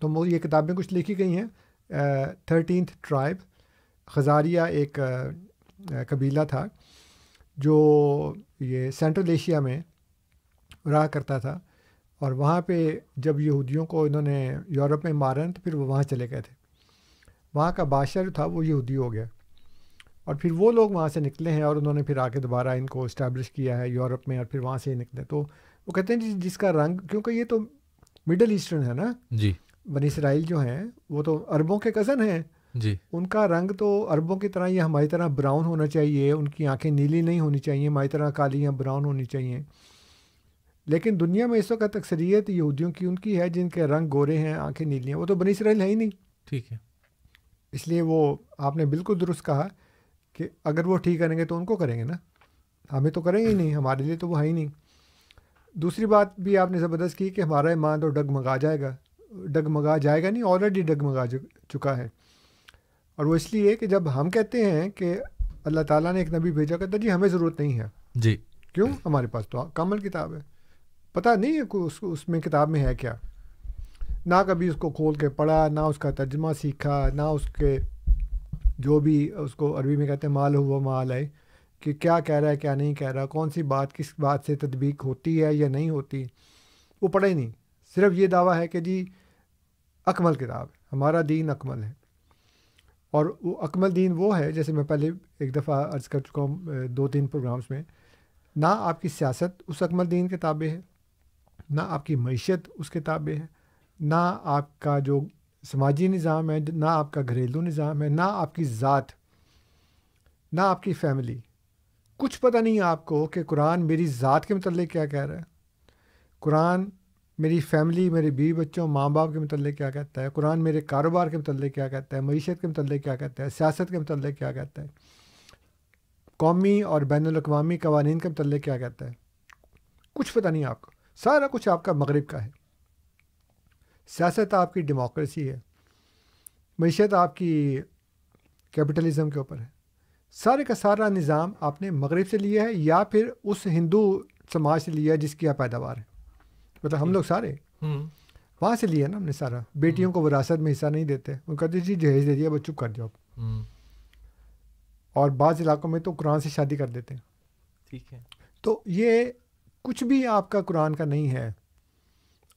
तो वो ये किताबें कुछ लिखी गई हैं थर्टीन ट्राइब खजारिया एक आ, कबीला था जो ये सेंट्रल एशिया में रहा करता था और वहाँ पे जब यहूदियों को इन्होंने यूरोप में मारा तो फिर वो वहाँ चले गए थे वहाँ का बादशाह जो था वो यहूदी हो गया और फिर वो लोग वहाँ से निकले हैं और उन्होंने फिर आके दोबारा इनको इस्टेब्लिश किया है यूरोप में और फिर वहाँ से ही निकले तो वो कहते हैं जी जिसका रंग क्योंकि ये तो मिडल ईस्टर्न है ना जी बन इसराइल जो हैं वो तो अरबों के कज़न हैं जी उनका रंग तो अरबों की तरह या हमारी तरह ब्राउन होना चाहिए उनकी आंखें नीली नहीं होनी चाहिए हमारी तरह काली या ब्राउन होनी चाहिए लेकिन दुनिया में इस वक्त अक्सरियत यहूदियों की उनकी है जिनके रंग गोरे हैं आंखें नीली हैं वो तो बनी इसराइल है ही नहीं ठीक है इसलिए वो आपने बिल्कुल दुरुस्त कहा कि अगर वो ठीक करेंगे तो उनको करेंगे ना हमें तो करेंगे ही नहीं हमारे लिए तो वो है ही नहीं दूसरी बात भी आपने ज़बरदस्त की कि हमारा ईमान तो डगमगा जाएगा डग डगमगा जाएगा नहीं ऑलरेडी डग डगमगा चुका है और वो इसलिए कि जब हम कहते हैं कि अल्लाह ताला ने एक नबी भेजा कहता जी हमें ज़रूरत नहीं है जी क्यों हमारे पास तो कामल किताब है पता नहीं है उस उसमें किताब में है क्या ना कभी उसको खोल के पढ़ा ना उसका तर्जमा सीखा ना उसके जो भी उसको अरबी में कहते हैं माल हुआ माल है कि क्या कह रहा है क्या नहीं कह रहा कौन सी बात किस बात से तदबीक होती है या नहीं होती वो पढ़ा ही नहीं सिर्फ ये दावा है कि जी अकमल किताब हमारा दीन अकमल है और वो अकमल दीन वो है जैसे मैं पहले एक दफ़ा अर्ज़ कर चुका हूँ दो तीन प्रोग्राम्स में ना आपकी सियासत उस अकमल दीन के ताबे है ना आपकी मीशत उसके ताबे है ना आपका जो समाजी निज़ाम है ना आपका घरेलू निज़ाम है ना आपकी ज़ात ना आपकी फैमिली कुछ पता नहीं आपको कि कुरान मेरी ज़ात के मतलब क्या कह रहा है कुरान मेरी फैमिली मेरे बीवी बच्चों माँ बाप के मतलब क्या कहता है कुरान मेरे कारोबार के मतलब क्या कहता है मीशत के मतलब क्या कहता है सियासत के मतलब क्या कहता है कौमी और बैन अवी कवानीन के मतलब क्या कहता है कुछ पता नहीं आपको सारा कुछ आपका मगरब का है सियासत आपकी डेमोक्रेसी है मीशत आपकी कैपिटलिज्म के ऊपर है सारे का सारा निज़ाम आपने मगरब से लिया है या फिर उस हिंदू समाज से लिया है जिसकी आप पैदावार है मतलब हम हम्म। लोग सारे हम्म। वहाँ से लिया ना हमने सारा बेटियों हम्म। को विरासत में हिस्सा नहीं देते उनको कहते जी जहेज दे दिया वो चुप कर आप और बाज़ इलाकों में तो कुरान से शादी कर देते हैं ठीक है तो ये कुछ भी आपका कुरान का नहीं है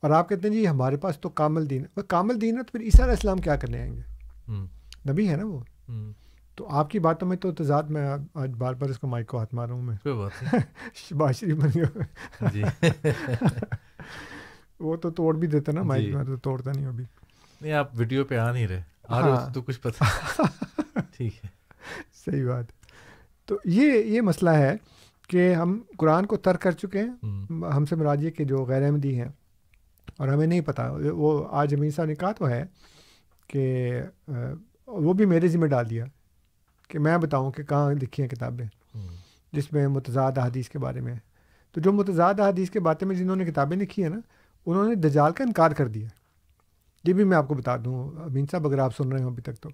और आप कहते हैं जी हमारे पास तो कामल दीन है तो कामल दीन है तो फिर ईसा इस्लाम क्या करने आएंगे हम्म। नबी है ना वो हम्म। तो आपकी बातों में तो तजाद मैं आज बार बार इसको माइक को हाथ मार रहा हूँ मैं बाशरी वो तो तोड़ भी देता ना माइक में तो तोड़ता नहीं अभी नहीं आप वीडियो पे आ नहीं रहे आ हाँ। तो कुछ पता ठीक है सही बात तो ये ये मसला है कि हम कुरान को तर्क कर चुके हैं हम्म। हमसे मराजिए के जो गैर अहमदी हैं और हमें नहीं पता वो आज अमीन साहब ने कहा तो है कि वो भी मेरे ज़िम्मे डाल दिया कि मैं बताऊँ कि कहाँ लिखी हैं किताबें हम्म। जिसमें मुतजाद हदीस के बारे में तो जो मुतजाद हदीस के बारे में जिन्होंने किताबें लिखी हैं ना उन्होंने दजाल का इनकार कर दिया ये भी मैं आपको बता दूँ अमीन साहब अगर आप सुन रहे हो अभी तक तो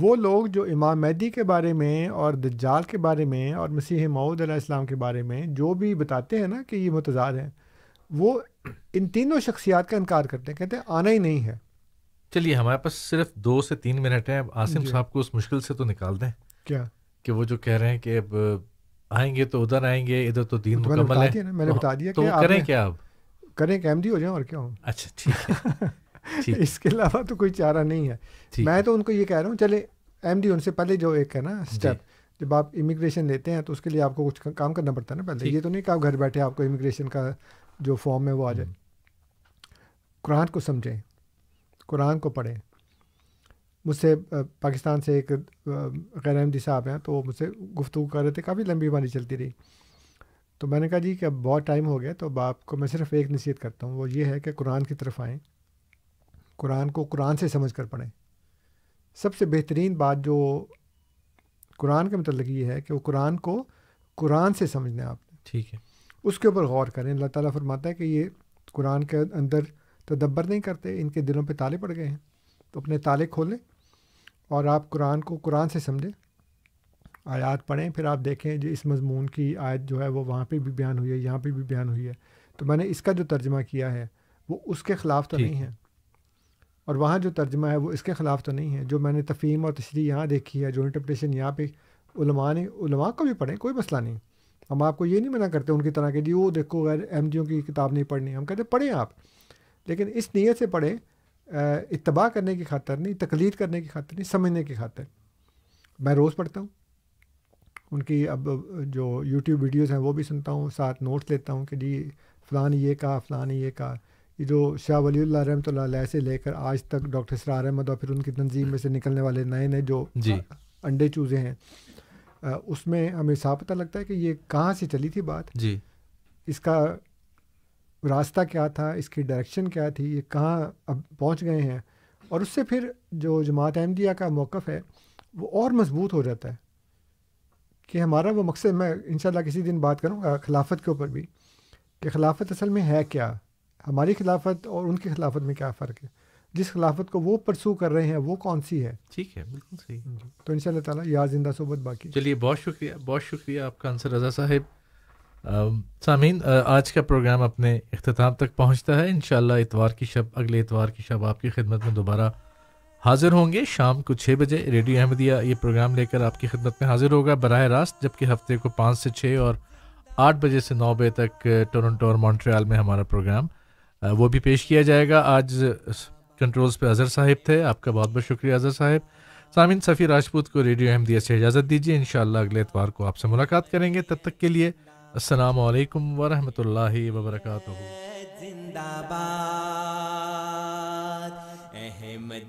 वो लोग जो इमाम मेहदी के बारे में और दज्जाल के बारे में और मसीह मऊद इस्लाम के बारे में जो भी बताते हैं ना कि ये मुतजाद हैं वो इन तीनों शख्सियात का इनकार करते हैं कहते हैं आना ही नहीं है चलिए हमारे पास सिर्फ दो से तीन मिनट हैं अब आसिम साहब को उस मुश्किल से तो निकाल दें क्या कि वो जो कह रहे हैं कि अब आएंगे तो उधर आएंगे इधर तो दीन तो मुकम्मल है मैंने तो बता दिया तो करें क्या अब करें कि एम हो जाए और क्या हो अच्छा ठीक है इसके अलावा तो कोई चारा नहीं है मैं तो उनको ये कह रहा हूँ चले एम उनसे पहले जो एक है ना स्टेप जब आप इमिग्रेशन लेते हैं तो उसके लिए आपको कुछ काम करना पड़ता है ना पहले ये तो नहीं कि आप घर बैठे आपको इमिग्रेशन का जो फॉर्म में वो आ जाए हम्म। कुरान को समझें कुरान को पढ़ें मुझसे पाकिस्तान से एक गैर अहमदी साहब हैं तो मुझसे गुफ्तु कर रहे थे काफ़ी लंबी हमारी चलती रही तो मैंने कहा जी कि अब बहुत टाइम हो गया तो अब आपको मैं सिर्फ एक नसीहत करता हूँ वो ये है कि कुरान की तरफ आएँ कुरान को कुरान से समझ कर पढ़ें सबसे बेहतरीन बात जो कुरान के मतलब ये है कि वो कुरान को कुरान से समझना आपने ठीक है उसके ऊपर गौर करें अल्लाह ताला फरमाता है कि ये कुरान के अंदर तदब्बर नहीं करते इनके दिलों पे ताले पड़ गए हैं तो अपने ताले खोलें और आप कुरान को कुरान से समझें आयात पढ़ें फिर आप देखें जो इस मजमून की आयत जो है वो वहाँ पे भी बयान हुई है यहाँ पे भी बयान हुई है तो मैंने इसका जो तर्जमा किया है वो उसके ख़िलाफ़ तो नहीं है और वहाँ जो तर्जमा है वो इसके ख़िलाफ़ तो नहीं है जो मैंने तफीम और तशरी यहाँ देखी है जो इंटरप्रटेशन यहाँ पे उलमा ने उलमा को भी पढ़ें कोई मसला नहीं हम आपको ये नहीं मना करते उनकी तरह के जी वो देखो गैर एम ओ की किताब नहीं पढ़नी हम कहते पढ़ें आप लेकिन इस नीयत से पढ़ें इतबा करने की खातर नहीं तकलीद करने की खातर नहीं समझने की खातर मैं रोज़ पढ़ता हूँ उनकी अब जो यूट्यूब वीडियोज़ हैं वो भी सुनता हूँ साथ नोट्स लेता हूँ कि जी फ़लान ये कहा फ़लान ये कहा ये जो शाह वली रहमत से लेकर आज तक डॉक्टर सरार अहमद और फिर उनकी तंजीम में से निकलने वाले नए नए जो अंडे चूजे हैं उसमें हमें साफ पता लगता है कि ये कहाँ से चली थी बात जी इसका रास्ता क्या था इसकी डायरेक्शन क्या थी ये कहाँ अब पहुँच गए हैं और उससे फिर जो जमात अहमदिया का मौक़ है वो और मजबूत हो जाता है कि हमारा वो मकसद मैं इन किसी दिन बात करूँगा खिलाफत के ऊपर भी कि खिलाफत असल में है क्या हमारी खिलाफत और उनकी खिलाफत में क्या फ़र्क है जिस खिलाफत को वो परसू कर रहे हैं वो कौन सी है ठीक है बिल्कुल सही तो इन ताला या जिंदा सोबत बाकी चलिए बहुत शुक्रिया बहुत शुक्रिया आपका आंसर रजा साहिब सामीन आज का प्रोग्राम अपने अख्ताम तक पहुँचता है इन इतवार की शब अगले इतवार की शब आपकी खिदमत में दोबारा हाजिर होंगे शाम को छः बजे रेडियो अहमदिया ये प्रोग्राम लेकर आपकी खिदमत में हाजिर होगा बरह रास्त जबकि हफ्ते को पाँच से छः और आठ बजे से नौ बजे तक टोरंटो और मॉन्ट्रियाल में हमारा प्रोग्राम वो भी पेश किया जाएगा आज कंट्रोल्स पे अजहर साहिब थे आपका बहुत बहुत शुक्रिया अजहर साहिब सामिन सफ़ी राजपूत को रेडियो अहमदिया से इजाज़त दीजिए इन अगले एतवार को आपसे मुलाकात करेंगे तब तक के लिए असलकम वरहमल वबरक जिंदाबाद अहमदियत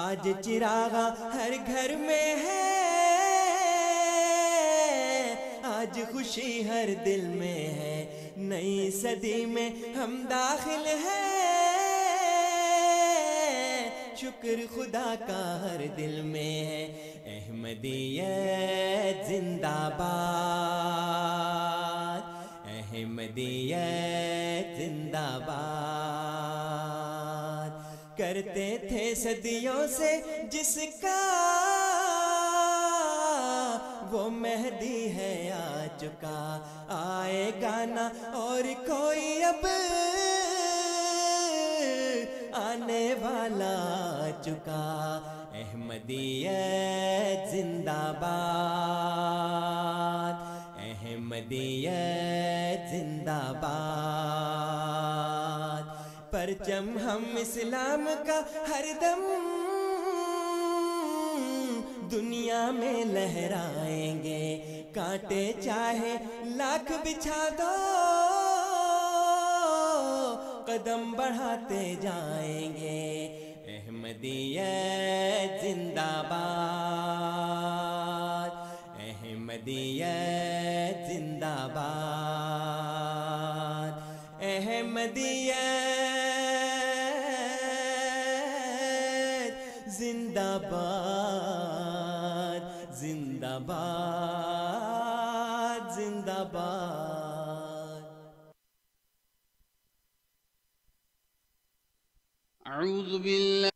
आज चिरागा हर घर में है आज खुशी हर दिल में है नई सदी में हम दाखिल हैं शुक्र खुदा का हर दिल में है अहमदियत जिंदाबाद अहमदियत जिंदाबाद करते थे सदियों से जिसका चुका आएगा ना और कोई अब आने वाला चुका अहमदिया जिंदाबाद अहमदिया जिंदाबाद परचम हम इस्लाम का हरदम दुनिया में लहराएंगे कांटे चाहे लाख बिछा दो कदम बढ़ाते जाएंगे अहमदिया जिंदाबाद अहमदिया जिंदाबाद अहमदिया जिंदाबाद أعوذ بالله